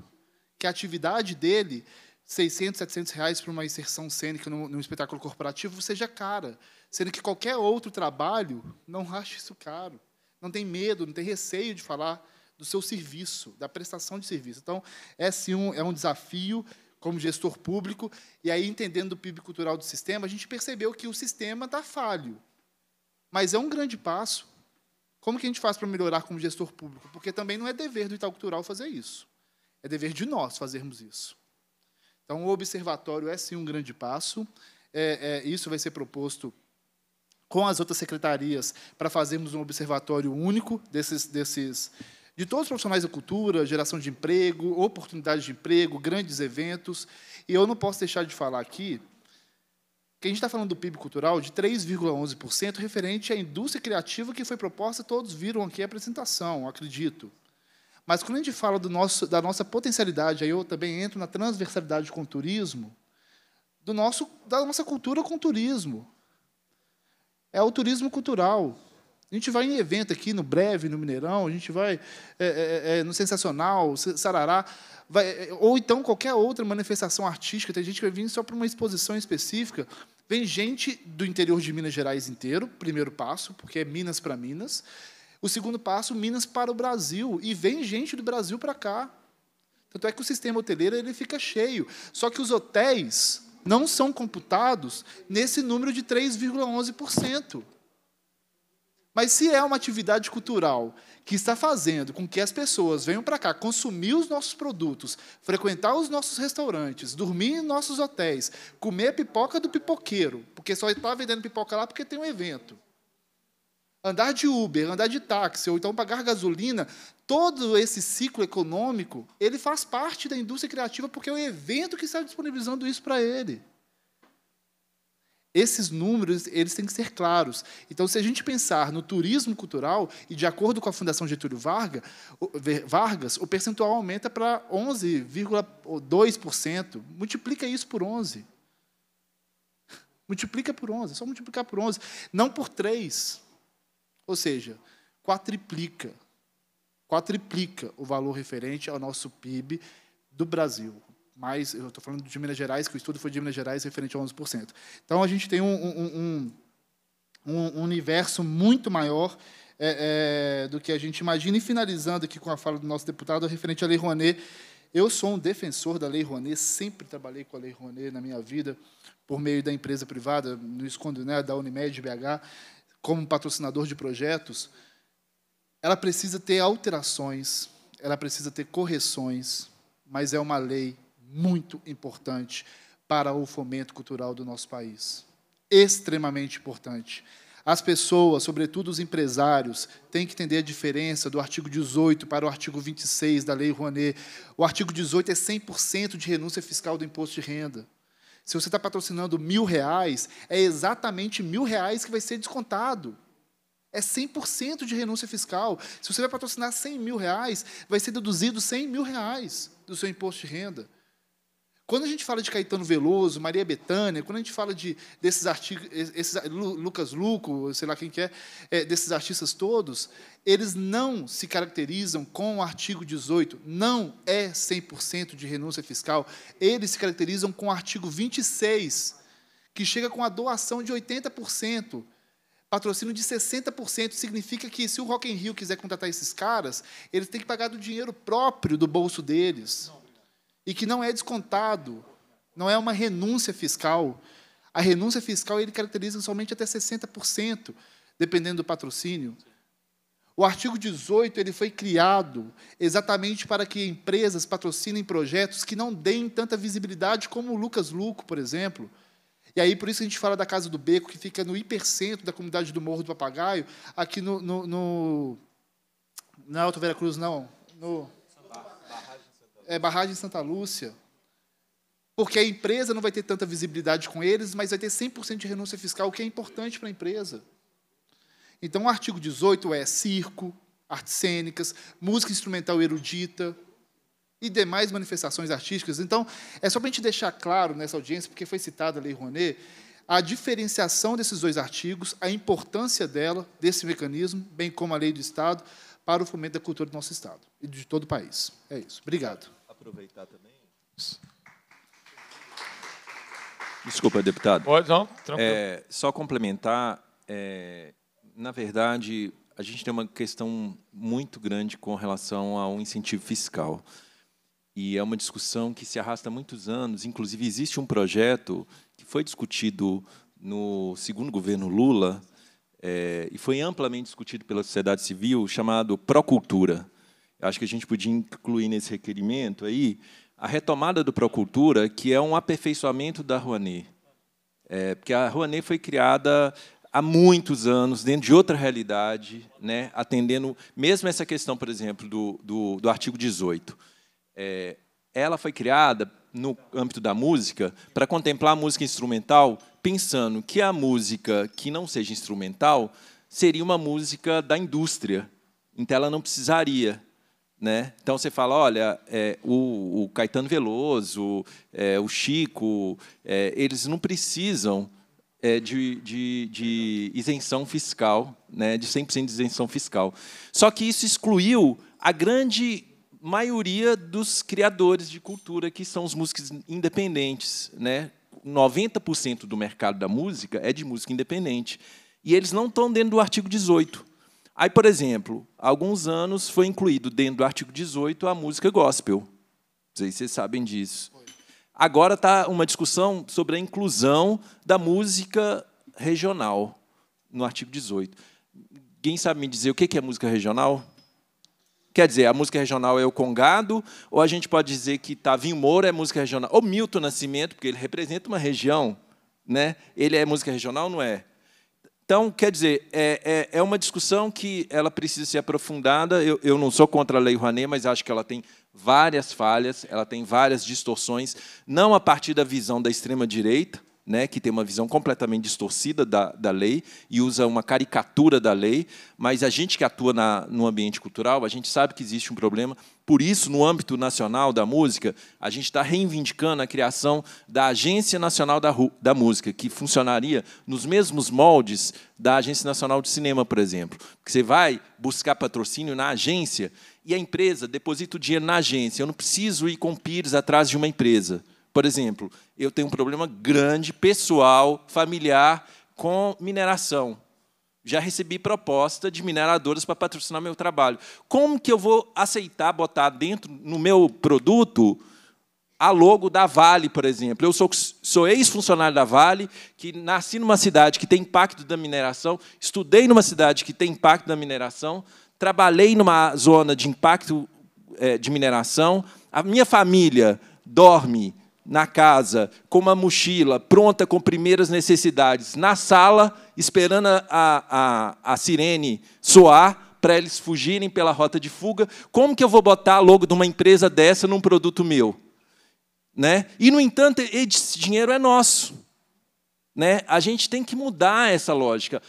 que a atividade dele, 600, 700 reais para uma inserção cênica num, num espetáculo corporativo, seja cara. Sendo que qualquer outro trabalho não *laughs* acha isso caro. Não tem medo, não tem receio de falar do seu serviço, da prestação de serviço. Então, é sim um, é um desafio como gestor público, e aí entendendo o PIB cultural do sistema, a gente percebeu que o sistema está falho. Mas é um grande passo. Como que a gente faz para melhorar como gestor público? Porque também não é dever do Itaú Cultural fazer isso. É dever de nós fazermos isso. Então, o observatório é sim um grande passo. É, é, isso vai ser proposto com as outras secretarias para fazermos um observatório único desses, desses de todos os profissionais da cultura, geração de emprego, oportunidades de emprego, grandes eventos. E eu não posso deixar de falar aqui que a gente está falando do PIB cultural de 3,11% referente à indústria criativa que foi proposta, todos viram aqui a apresentação, acredito. Mas quando a gente fala nosso, da nossa potencialidade, aí eu também entro na transversalidade com o turismo, do nosso, da nossa cultura com o turismo. É o turismo cultural. A gente vai em evento aqui no Breve, no Mineirão, a gente vai é, é, é, é no Sensacional, Sarará, vai, é, ou então qualquer outra manifestação artística. Tem gente que vai vir só para uma exposição específica. Vem gente do interior de Minas Gerais inteiro, primeiro passo, porque é Minas para Minas. O segundo passo, Minas para o Brasil. E vem gente do Brasil para cá. Tanto é que o sistema hoteleiro ele fica cheio. Só que os hotéis não são computados nesse número de 3,11%. Mas se é uma atividade cultural que está fazendo com que as pessoas venham para cá consumir os nossos produtos, frequentar os nossos restaurantes, dormir em nossos hotéis, comer a pipoca do pipoqueiro, porque só está vendendo pipoca lá porque tem um evento. Andar de Uber, andar de táxi ou então pagar gasolina, todo esse ciclo econômico, ele faz parte da indústria criativa porque é o evento que está disponibilizando isso para ele esses números eles têm que ser claros. Então, se a gente pensar no turismo cultural, e de acordo com a Fundação Getúlio Vargas, Vargas o percentual aumenta para 11,2%. Multiplica isso por 11. Multiplica por 11, é só multiplicar por 11. Não por 3. Ou seja, quadriplica. Quadriplica o valor referente ao nosso PIB do Brasil mas eu estou falando de Minas Gerais, que o estudo foi de Minas Gerais referente a 11%. Então, a gente tem um, um, um, um universo muito maior é, é, do que a gente imagina. E finalizando aqui com a fala do nosso deputado referente à Lei Rouanet, eu sou um defensor da Lei Rouanet, sempre trabalhei com a Lei Rouanet na minha vida, por meio da empresa privada, no escondo, né, da Unimed BH, como patrocinador de projetos. Ela precisa ter alterações, ela precisa ter correções, mas é uma lei muito importante para o fomento cultural do nosso país. Extremamente importante. As pessoas, sobretudo os empresários, têm que entender a diferença do artigo 18 para o artigo 26 da Lei Rouanet. O artigo 18 é 100% de renúncia fiscal do imposto de renda. Se você está patrocinando mil reais, é exatamente mil reais que vai ser descontado. É 100% de renúncia fiscal. Se você vai patrocinar 100 mil reais, vai ser deduzido 100 mil reais do seu imposto de renda. Quando a gente fala de Caetano Veloso, Maria Bethânia, quando a gente fala de desses artigos, esses, Lucas Luco, sei lá quem que é, é, desses artistas todos, eles não se caracterizam com o artigo 18, não é 100% de renúncia fiscal, eles se caracterizam com o artigo 26, que chega com a doação de 80%, patrocínio de 60%, significa que se o Rock in Rio quiser contratar esses caras, eles têm que pagar do dinheiro próprio do bolso deles. Não e que não é descontado, não é uma renúncia fiscal. A renúncia fiscal ele caracteriza somente até 60%, dependendo do patrocínio. O artigo 18 ele foi criado exatamente para que empresas patrocinem projetos que não deem tanta visibilidade como o Lucas Luco, por exemplo. E aí, por isso a gente fala da Casa do Beco, que fica no hipercentro da comunidade do Morro do Papagaio, aqui no. no, no não é Alto Vera Cruz, não. No, é, barragem Santa Lúcia, porque a empresa não vai ter tanta visibilidade com eles, mas vai ter 100% de renúncia fiscal, o que é importante para a empresa. Então, o artigo 18 é circo, artes cênicas, música instrumental erudita e demais manifestações artísticas. Então, é só para a gente deixar claro nessa audiência, porque foi citada a Lei Rouanet, a diferenciação desses dois artigos, a importância dela, desse mecanismo, bem como a lei do Estado, para o fomento da cultura do nosso Estado e de todo o país. É isso. Obrigado aproveitar também? Desculpa, deputado. Pode, não, tranquilo. É, só complementar, é, na verdade, a gente tem uma questão muito grande com relação ao incentivo fiscal. E é uma discussão que se arrasta há muitos anos. Inclusive, existe um projeto que foi discutido no segundo governo Lula é, e foi amplamente discutido pela sociedade civil, chamado Procultura acho que a gente podia incluir nesse requerimento aí a retomada do Procultura, que é um aperfeiçoamento da Rouanet. É, porque a Rouanet foi criada há muitos anos, dentro de outra realidade, né, atendendo mesmo essa questão, por exemplo, do, do, do artigo 18. É, ela foi criada, no âmbito da música, para contemplar a música instrumental, pensando que a música que não seja instrumental seria uma música da indústria. Então, ela não precisaria né? Então você fala, olha, é, o, o, Caetano Veloso, é, o Chico, é, eles não precisam é, de, de, de, isenção fiscal, né? de 100% de isenção fiscal. Só que isso excluiu a grande maioria dos criadores de cultura, que são os músicos independentes. Né? 90% do mercado da música é de música independente. E eles não estão dentro do artigo 18. Aí, por exemplo, há alguns anos foi incluído dentro do artigo 18 a música gospel. Sei se vocês sabem disso. Agora está uma discussão sobre a inclusão da música regional no artigo 18. Quem sabe me dizer o que é música regional? Quer dizer, a música regional é o Congado, ou a gente pode dizer que Tavinho Moura é música regional, ou Milton Nascimento, porque ele representa uma região, né? Ele é música regional, não é? Então, quer dizer, é, é, é, uma discussão que ela precisa ser aprofundada. Eu, eu não sou contra a Lei Rouanet, mas acho que ela tem várias falhas, ela tem várias distorções, não a partir da visão da extrema-direita, né, que tem uma visão completamente distorcida da, da lei e usa uma caricatura da lei, mas a gente que atua na, no ambiente cultural, a gente sabe que existe um problema. Por isso, no âmbito nacional da música, a gente está reivindicando a criação da Agência Nacional da, da Música, que funcionaria nos mesmos moldes da Agência Nacional de Cinema, por exemplo. Porque você vai buscar patrocínio na agência e a empresa deposita o dinheiro na agência. Eu não preciso ir com pires atrás de uma empresa. Por exemplo, eu tenho um problema grande, pessoal, familiar, com mineração. Já recebi proposta de mineradoras para patrocinar meu trabalho. Como que eu vou aceitar botar dentro no meu produto a logo da Vale, por exemplo? Eu sou, sou ex-funcionário da Vale, que nasci numa cidade que tem impacto da mineração, estudei numa cidade que tem impacto da mineração, trabalhei numa zona de impacto é, de mineração, a minha família dorme na casa, com uma mochila pronta com primeiras necessidades, na sala, esperando a, a, a sirene soar para eles fugirem pela rota de fuga. Como que eu vou botar logo de uma empresa dessa num produto meu? Né? E, no entanto, esse dinheiro é nosso. Né? A gente tem que mudar essa lógica.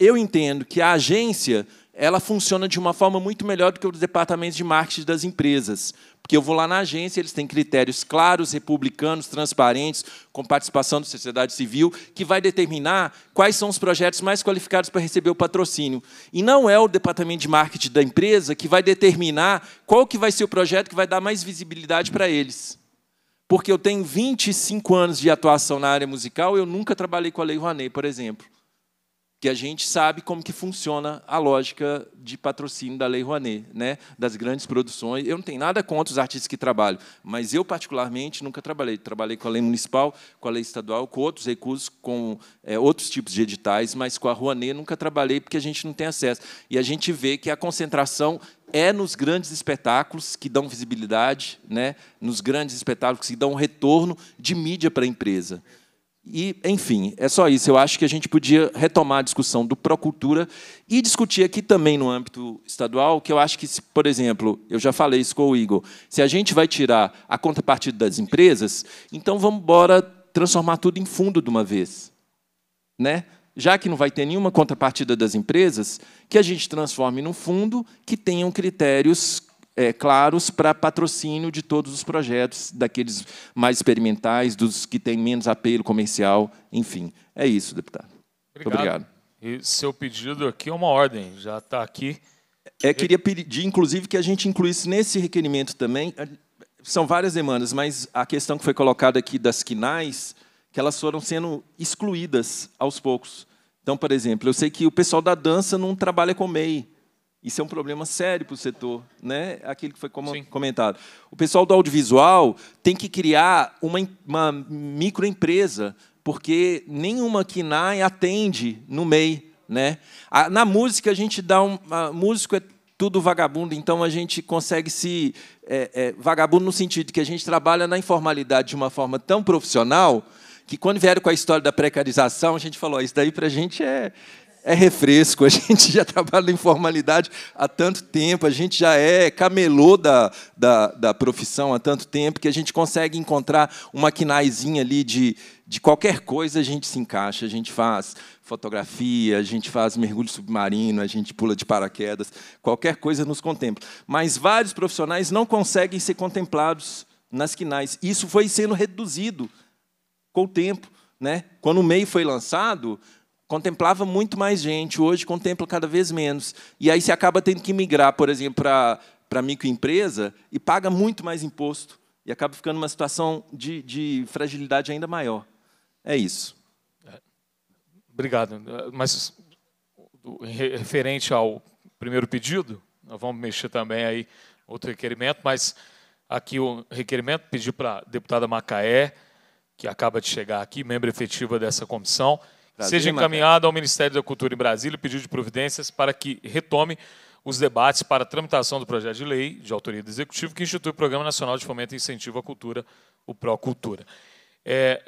Eu entendo que a agência ela funciona de uma forma muito melhor do que os departamentos de marketing das empresas. Porque eu vou lá na agência, eles têm critérios claros, republicanos, transparentes, com participação da sociedade civil, que vai determinar quais são os projetos mais qualificados para receber o patrocínio. E não é o departamento de marketing da empresa que vai determinar qual que vai ser o projeto que vai dar mais visibilidade para eles. Porque eu tenho 25 anos de atuação na área musical, eu nunca trabalhei com a Lei Rouanet, por exemplo que a gente sabe como que funciona a lógica de patrocínio da Lei Rouanet, né, das grandes produções. Eu não tenho nada contra os artistas que trabalham, mas eu, particularmente, nunca trabalhei. Trabalhei com a lei municipal, com a lei estadual, com outros recursos, com é, outros tipos de editais, mas com a Rouanet nunca trabalhei porque a gente não tem acesso. E a gente vê que a concentração é nos grandes espetáculos que dão visibilidade, né, nos grandes espetáculos que dão retorno de mídia para a empresa. E, enfim, é só isso. Eu acho que a gente podia retomar a discussão do Procultura e discutir aqui também no âmbito estadual, que eu acho que, por exemplo, eu já falei isso com o Igor, se a gente vai tirar a contrapartida das empresas, então vamos embora transformar tudo em fundo de uma vez. Né? Já que não vai ter nenhuma contrapartida das empresas, que a gente transforme num fundo que tenha critérios é, claros para patrocínio de todos os projetos, daqueles mais experimentais, dos que têm menos apelo comercial, enfim. É isso, deputado. Obrigado. Obrigado. E seu pedido aqui é uma ordem, já está aqui. É, queria pedir, inclusive, que a gente incluísse nesse requerimento também. São várias demandas, mas a questão que foi colocada aqui das quinais, que elas foram sendo excluídas aos poucos. Então, por exemplo, eu sei que o pessoal da dança não trabalha com MEI isso é um problema sério para o setor, né? aquilo que foi comentado. Sim. O pessoal do audiovisual tem que criar uma, uma microempresa, porque nenhuma KINAI atende no MEI. Né? Na música, a gente dá um. músico é tudo vagabundo, então a gente consegue se. É, é, vagabundo no sentido que a gente trabalha na informalidade de uma forma tão profissional que, quando vieram com a história da precarização, a gente falou: isso daí para a gente é é refresco, a *laughs* gente já trabalha em formalidade há tanto tempo, a gente já é camelô da, da, da profissão há tanto tempo que a gente consegue encontrar uma quinaizinha ali de, de qualquer coisa, a gente se encaixa, a gente faz fotografia, a gente faz mergulho submarino, a gente pula de paraquedas, qualquer coisa nos contempla. Mas vários profissionais não conseguem ser contemplados nas quinais. Isso foi sendo reduzido com o tempo. Né? Quando o MEI foi lançado, contemplava muito mais gente, hoje contempla cada vez menos. E aí você acaba tendo que migrar, por exemplo, para para microempresa e paga muito mais imposto e acaba ficando uma situação de, de fragilidade ainda maior. É isso. É. Obrigado. Mas referente ao primeiro pedido, nós vamos mexer também aí outro requerimento, mas aqui o requerimento pedi para a deputada Macaé, que acaba de chegar aqui, membro efetiva dessa comissão, Brasília, seja encaminhado ao Ministério da Cultura em Brasília o pedido de providências para que retome os debates para a tramitação do projeto de lei de autoria do Executivo que institui o Programa Nacional de Fomento e Incentivo à Cultura, o Procultura. É,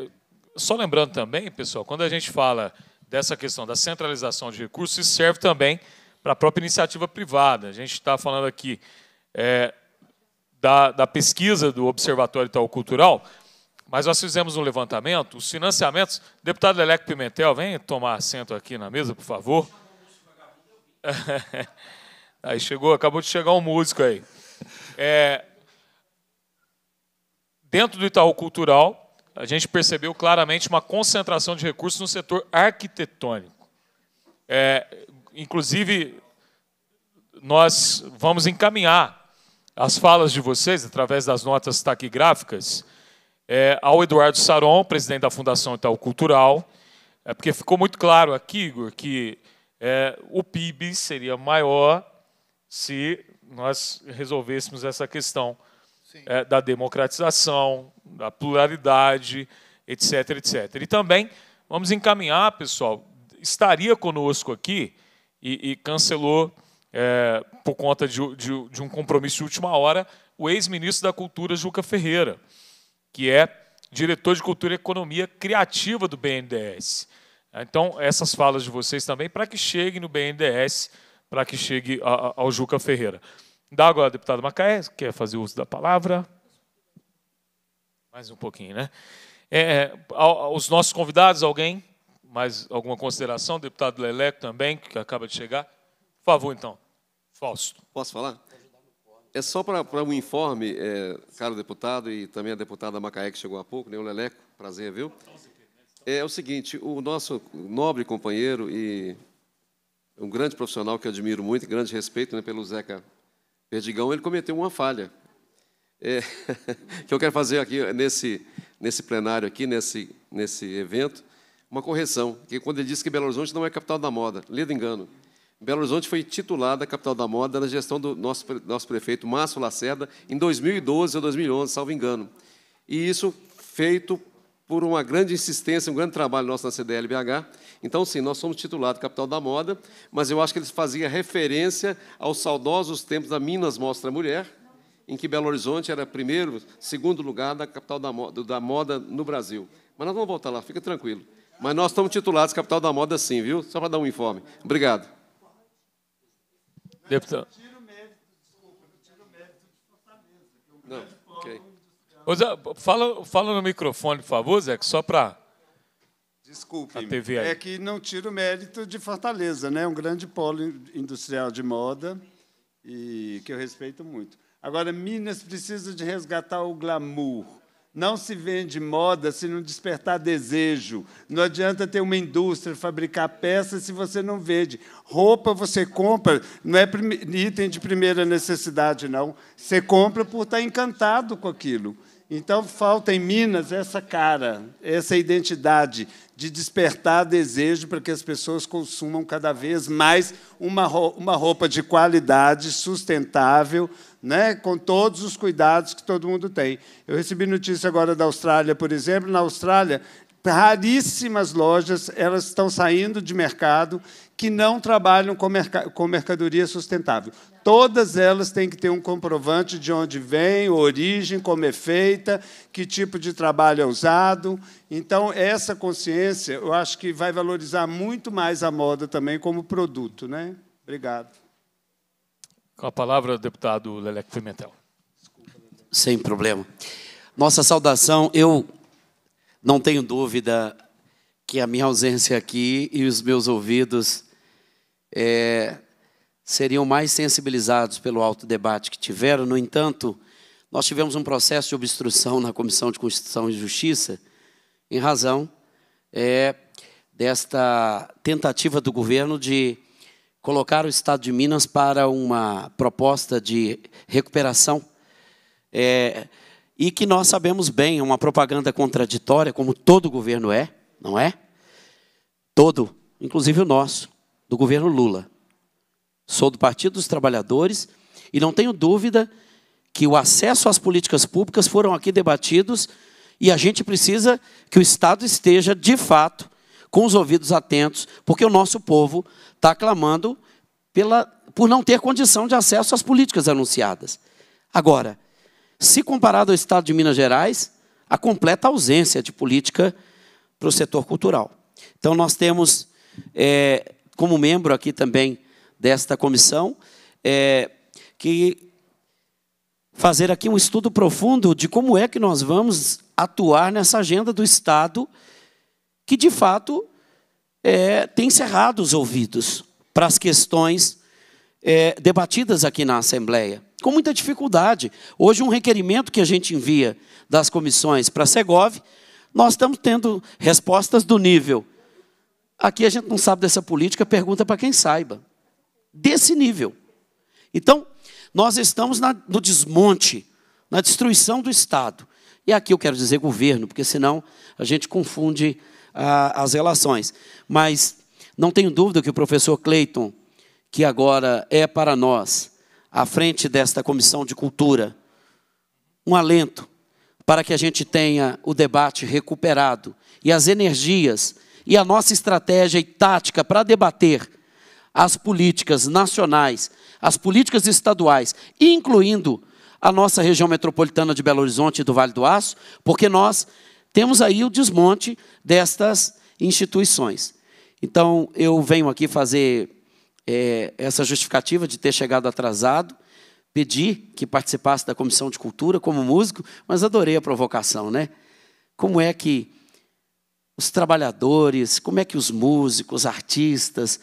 só lembrando também, pessoal, quando a gente fala dessa questão da centralização de recursos, isso serve também para a própria iniciativa privada. A gente está falando aqui é, da, da pesquisa do Observatório Itaú Cultural, mas nós fizemos um levantamento, os financiamentos. Deputado Leleco Pimentel, vem tomar assento aqui na mesa, por favor. *laughs* aí chegou, acabou de chegar um músico aí. É, dentro do Itaú Cultural, a gente percebeu claramente uma concentração de recursos no setor arquitetônico. É, inclusive, nós vamos encaminhar as falas de vocês, através das notas taquigráficas, é, ao Eduardo Saron, presidente da Fundação Itaú Cultural, é, porque ficou muito claro aqui, Igor, que é, o PIB seria maior se nós resolvêssemos essa questão é, da democratização, da pluralidade, etc, etc. E também vamos encaminhar, pessoal, estaria conosco aqui e, e cancelou é, por conta de, de, de um compromisso de última hora o ex-ministro da Cultura Juca Ferreira que é diretor de Cultura e Economia Criativa do BNDES. Então, essas falas de vocês também, para que chegue no BNDES, para que chegue ao Juca Ferreira. Dá agora, deputado Macaé, quer fazer uso da palavra? Mais um pouquinho, né? É, é os nossos convidados, alguém? Mais alguma consideração? Deputado Leleco também, que acaba de chegar. Por favor, então. Fausto. Posso falar? É só para um informe, é, caro deputado, e também a deputada Macaé, que chegou há pouco, né, o Leleco, prazer, viu? É, é o seguinte, o nosso nobre companheiro e um grande profissional que admiro muito, grande respeito né, pelo Zeca Perdigão, ele cometeu uma falha. É, *laughs* que eu quero fazer aqui nesse, nesse plenário, aqui, nesse, nesse evento, uma correção, que quando ele disse que Belo Horizonte não é capital da moda, lido engano. Belo Horizonte foi titulada capital da moda na gestão do nosso, nosso prefeito Márcio Lacerda em 2012 ou 2011, salvo engano. E isso feito por uma grande insistência, um grande trabalho nosso na CDLBH. Então, sim, nós somos titulados capital da moda, mas eu acho que eles faziam referência aos saudosos tempos da Minas Mostra Mulher, em que Belo Horizonte era primeiro, segundo lugar da capital da moda, da moda no Brasil. Mas nós vamos voltar lá, fica tranquilo. Mas nós estamos titulados capital da moda sim, viu? Só para dar um informe. Obrigado. Deputado. Não, okay. Ô, fala, fala no microfone, por favor, Zé, só para. Desculpe, é que não tira o mérito de Fortaleza, né? É um grande polo industrial de moda e que eu respeito muito. Agora, Minas precisa de resgatar o glamour. Não se vende moda se não despertar desejo. Não adianta ter uma indústria, fabricar peças se você não vende. Roupa você compra, não é item de primeira necessidade, não. Você compra por estar encantado com aquilo. Então falta em Minas essa cara, essa identidade de despertar desejo para que as pessoas consumam cada vez mais uma, uma roupa de qualidade, sustentável, né, com todos os cuidados que todo mundo tem. Eu recebi notícia agora da Austrália, por exemplo. Na Austrália, raríssimas lojas elas estão saindo de mercado que não trabalham com, merc com mercadoria sustentável. Todas elas têm que ter um comprovante de onde vem, origem, como é feita, que tipo de trabalho é usado. Então, essa consciência, eu acho que vai valorizar muito mais a moda também como produto. Né? Obrigado. Com a palavra, deputado Leleco Pimentel. Sem problema. Nossa saudação, eu não tenho dúvida que a minha ausência aqui e os meus ouvidos é, seriam mais sensibilizados pelo alto debate que tiveram. No entanto, nós tivemos um processo de obstrução na Comissão de Constituição e Justiça em razão é, desta tentativa do governo de colocar o Estado de Minas para uma proposta de recuperação. É, e que nós sabemos bem, é uma propaganda contraditória, como todo governo é, não é? Todo, inclusive o nosso, do governo Lula. Sou do Partido dos Trabalhadores e não tenho dúvida que o acesso às políticas públicas foram aqui debatidos e a gente precisa que o Estado esteja, de fato, com os ouvidos atentos, porque o nosso povo está clamando pela, por não ter condição de acesso às políticas anunciadas. Agora, se comparado ao estado de Minas Gerais, a completa ausência de política para o setor cultural. Então, nós temos, é, como membro aqui também desta comissão, é, que fazer aqui um estudo profundo de como é que nós vamos atuar nessa agenda do Estado, que de fato é, tem cerrado os ouvidos para as questões é, debatidas aqui na Assembleia com muita dificuldade. Hoje, um requerimento que a gente envia das comissões para a Segov, nós estamos tendo respostas do nível. Aqui a gente não sabe dessa política, pergunta para quem saiba. Desse nível. Então, nós estamos na, no desmonte, na destruição do Estado. E aqui eu quero dizer governo, porque senão a gente confunde a, ah, as relações. Mas não tenho dúvida que o professor Clayton, que agora é para nós à frente desta comissão de cultura, um alento para que a gente tenha o debate recuperado e as energias e a nossa estratégia e tática para debater as políticas nacionais, as políticas estaduais, incluindo a nossa região metropolitana de Belo Horizonte e do Vale do Aço, porque nós temos aí o desmonte destas instituições. Então, eu venho aqui fazer é, essa justificativa de ter chegado atrasado, pedi que participasse da comissão de cultura como músico, mas adorei a provocação, né? Como é que os trabalhadores, como é que os músicos, artistas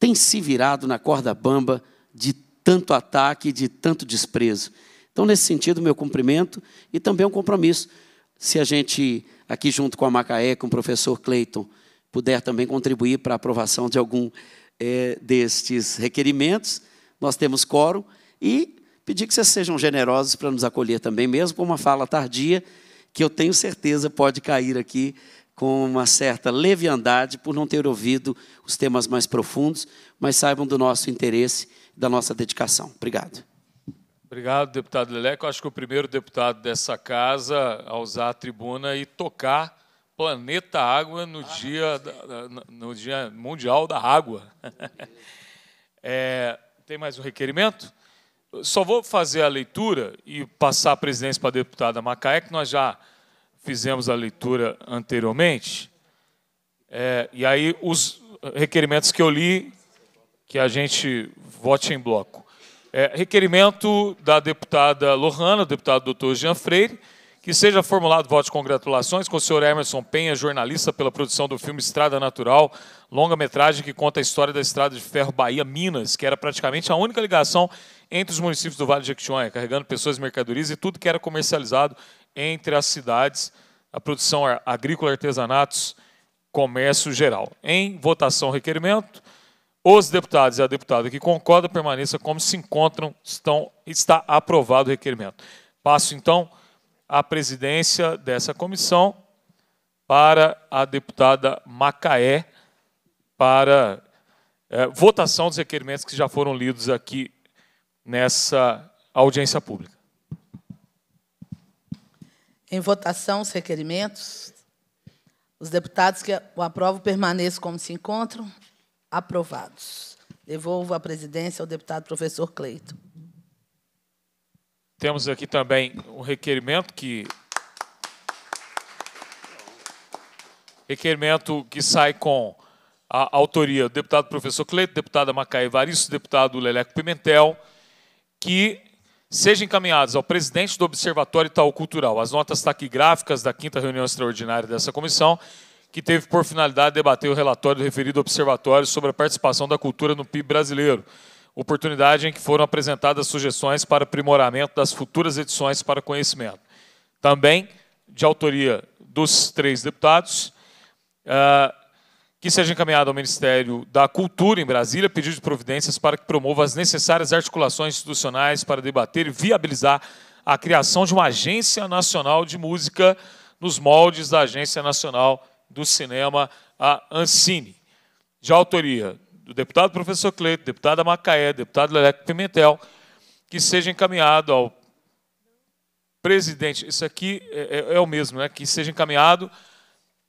têm se virado na corda bamba de tanto ataque, de tanto desprezo? Então, nesse sentido, meu cumprimento e também um compromisso. Se a gente, aqui junto com a Macaé, com o professor Cleiton, puder também contribuir para a aprovação de algum é, destes requerimentos. Nós temos coro e pedir que vocês sejam generosos para nos acolher também, mesmo com uma fala tardia, que eu tenho certeza pode cair aqui com uma certa leviandade por não ter ouvido os temas mais profundos, mas saibam do nosso interesse, da nossa dedicação. Obrigado. Obrigado, deputado Leleco. Acho que o primeiro deputado dessa casa a usar a tribuna e tocar Planeta Água no, ah, dia, no dia Mundial da Água. *laughs* é, tem mais um requerimento? Só vou fazer a leitura e passar a presidência para a deputada Macaé, que nós já fizemos a leitura anteriormente. É, e aí, os requerimentos que eu li, que a gente vote em bloco. É, requerimento da deputada Lohana, deputado doutor Jean Freire, que seja formulado voto de congratulações com o senhor Emerson Penha, jornalista, pela produção do filme Estrada Natural, longa-metragem que conta a história da Estrada de Ferro Bahia-Minas, que era praticamente a única ligação entre os municípios do Vale de Jequitinhonha, carregando pessoas, mercadorias e tudo que era comercializado entre as cidades, a produção agrícola, artesanatos, comércio geral. Em votação, requerimento. Os deputados e a deputada que concordam permaneçam como se encontram, estão, está aprovado o requerimento. Passo, então a presidência dessa comissão para a deputada Macaé para é, votação dos requerimentos que já foram lidos aqui nessa audiência pública. Em votação os requerimentos. Os deputados que o aprovam permaneçam como se encontram. Aprovados. Devolvo a presidência ao deputado professor Cleito temos aqui também um requerimento que requerimento que sai com a autoria do deputado professor Cleito, deputada Macaé Varisto, deputado Leleco Pimentel, que sejam encaminhados ao presidente do Observatório Itaú Cultural as notas taquigráficas tá da quinta reunião extraordinária dessa comissão, que teve por finalidade debater o relatório do referido observatório sobre a participação da cultura no PIB brasileiro, oportunidade em que foram apresentadas sugestões para aprimoramento das futuras edições para conhecimento. Também de autoria dos três deputados, ah, que seja encaminhado ao Ministério da Cultura em Brasília pedido de providências para que promova as necessárias articulações institucionais para debater e viabilizar a criação de uma Agência Nacional de Música nos moldes da Agência Nacional do Cinema, a Ancine. De autoria do deputado professor Cleito, deputada Macaé, deputado Leleco Pimentel, que seja encaminhado ao presidente, isso aqui é, é, é o mesmo, né? que seja encaminhado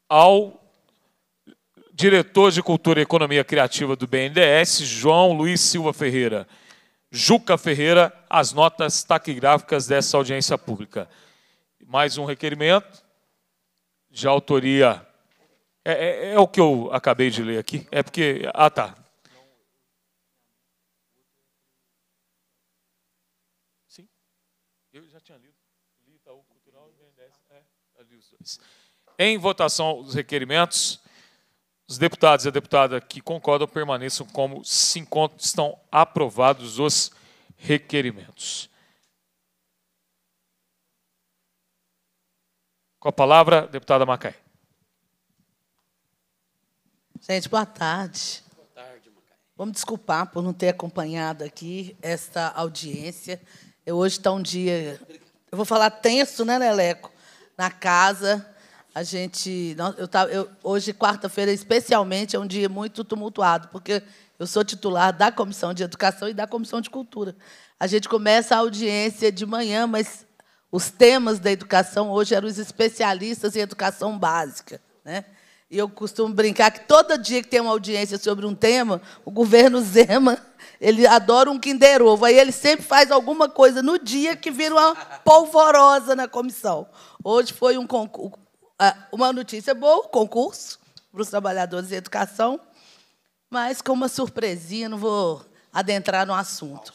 ao diretor de Cultura e Economia Criativa do BNDES, João Luiz Silva Ferreira. Juca Ferreira, as notas taquigráficas dessa audiência pública. Mais um requerimento de autoria. É, é, é o que eu acabei de ler aqui. É porque. Ah, tá. Em votação, os requerimentos. Os deputados e a deputada que concordam permaneçam como se encontram, estão aprovados os requerimentos. Com a palavra, deputada Macaé. Gente, boa tarde. Boa tarde, Macaé. Vamos desculpar por não ter acompanhado aqui esta audiência. Eu, hoje está um dia, eu vou falar tenso, né, Leleco? Na casa, a gente. Eu eu, hoje, quarta-feira, especialmente, é um dia muito tumultuado, porque eu sou titular da Comissão de Educação e da Comissão de Cultura. A gente começa a audiência de manhã, mas os temas da educação hoje eram os especialistas em educação básica. Né? E eu costumo brincar que todo dia que tem uma audiência sobre um tema, o governo *laughs* Zema ele adora um Kinder Ovo. Aí ele sempre faz alguma coisa no dia que vira uma polvorosa na comissão. Hoje foi um concurso. Ah, uma notícia boa, concurso para os trabalhadores de educação, mas com uma surpresinha, não vou adentrar no assunto.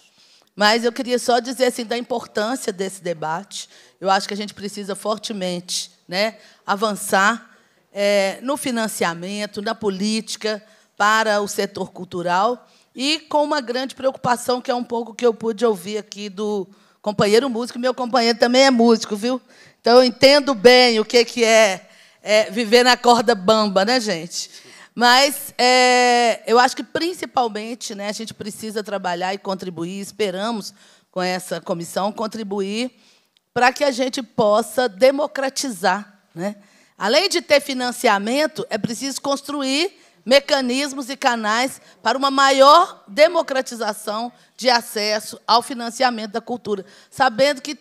Mas eu queria só dizer assim, da importância desse debate. Eu acho que a gente precisa fortemente né, avançar é, no financiamento, na política para o setor cultural e com uma grande preocupação, que é um pouco que eu pude ouvir aqui do companheiro músico. Meu companheiro também é músico, viu? Então eu entendo bem o que, que é, é viver na corda bamba, né, gente? Mas é, eu acho que principalmente né, a gente precisa trabalhar e contribuir, esperamos com essa comissão contribuir para que a gente possa democratizar. Né? Além de ter financiamento, é preciso construir mecanismos e canais para uma maior democratização de acesso ao financiamento da cultura, sabendo que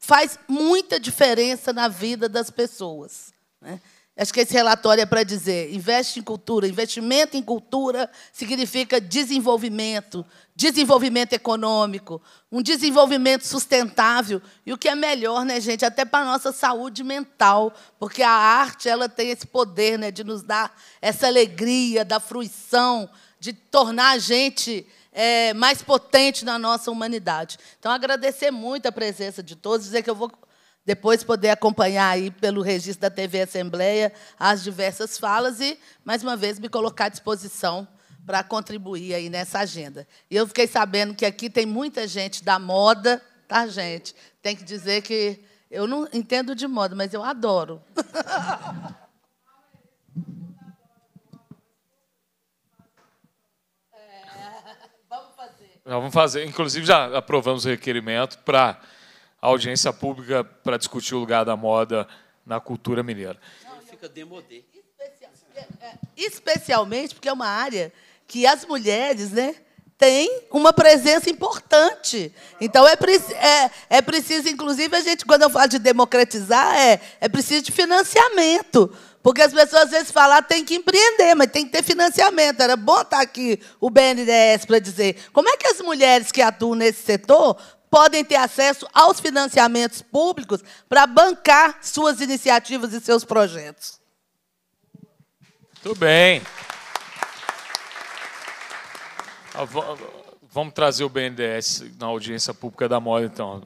faz muita diferença na vida das pessoas. Né? Acho que esse relatório é para dizer: investe em cultura. Investimento em cultura significa desenvolvimento, desenvolvimento econômico, um desenvolvimento sustentável. E o que é melhor, né, gente, até para a nossa saúde mental, porque a arte ela tem esse poder né, de nos dar essa alegria da fruição, de tornar a gente é, mais potente na nossa humanidade. Então, agradecer muito a presença de todos, dizer que eu vou depois poder acompanhar aí pelo registro da TV Assembleia as diversas falas e, mais uma vez, me colocar à disposição para contribuir aí nessa agenda. E eu fiquei sabendo que aqui tem muita gente da moda, tá, gente? Tem que dizer que eu não entendo de moda, mas eu adoro. *laughs* Nós vamos fazer, inclusive já aprovamos o requerimento para audiência pública para discutir o lugar da moda na cultura mineira. fica demodê. É, é, especialmente porque é uma área que as mulheres, né? tem uma presença importante. Então, é, é, é preciso, inclusive, a gente, quando eu falo de democratizar, é, é preciso de financiamento porque as pessoas às vezes falam, ah, tem que empreender, mas tem que ter financiamento. Era bom estar tá aqui o BNDES para dizer como é que as mulheres que atuam nesse setor podem ter acesso aos financiamentos públicos para bancar suas iniciativas e seus projetos. Muito bem. Ah, vamos trazer o BNDES na audiência pública da moda, então.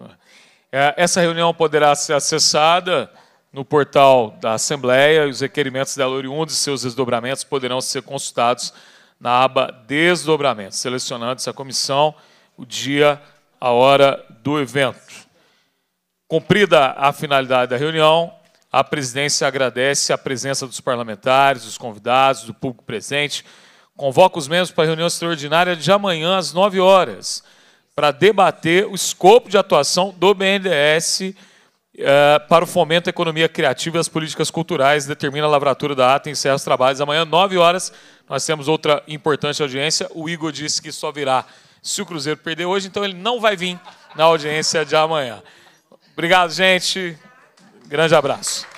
É, essa reunião poderá ser acessada no portal da Assembleia e os requerimentos dela oriundos e seus desdobramentos poderão ser consultados na aba Desdobramentos, selecionando-se a comissão, o dia, a hora do evento. Cumprida a finalidade da reunião, a presidência agradece a presença dos parlamentares, dos convidados, do público presente. Convoca os membros para a reunião extraordinária de amanhã às 9 horas, para debater o escopo de atuação do BNDES é, para o fomento à economia criativa e as políticas culturais, determina a lavratura da ata e encerra os trabalhos. Amanhã, 9 horas, nós temos outra importante audiência. O Igor disse que só virá se o Cruzeiro perder hoje, então ele não vai vir na audiência de amanhã. Obrigado, gente. Grande abraço.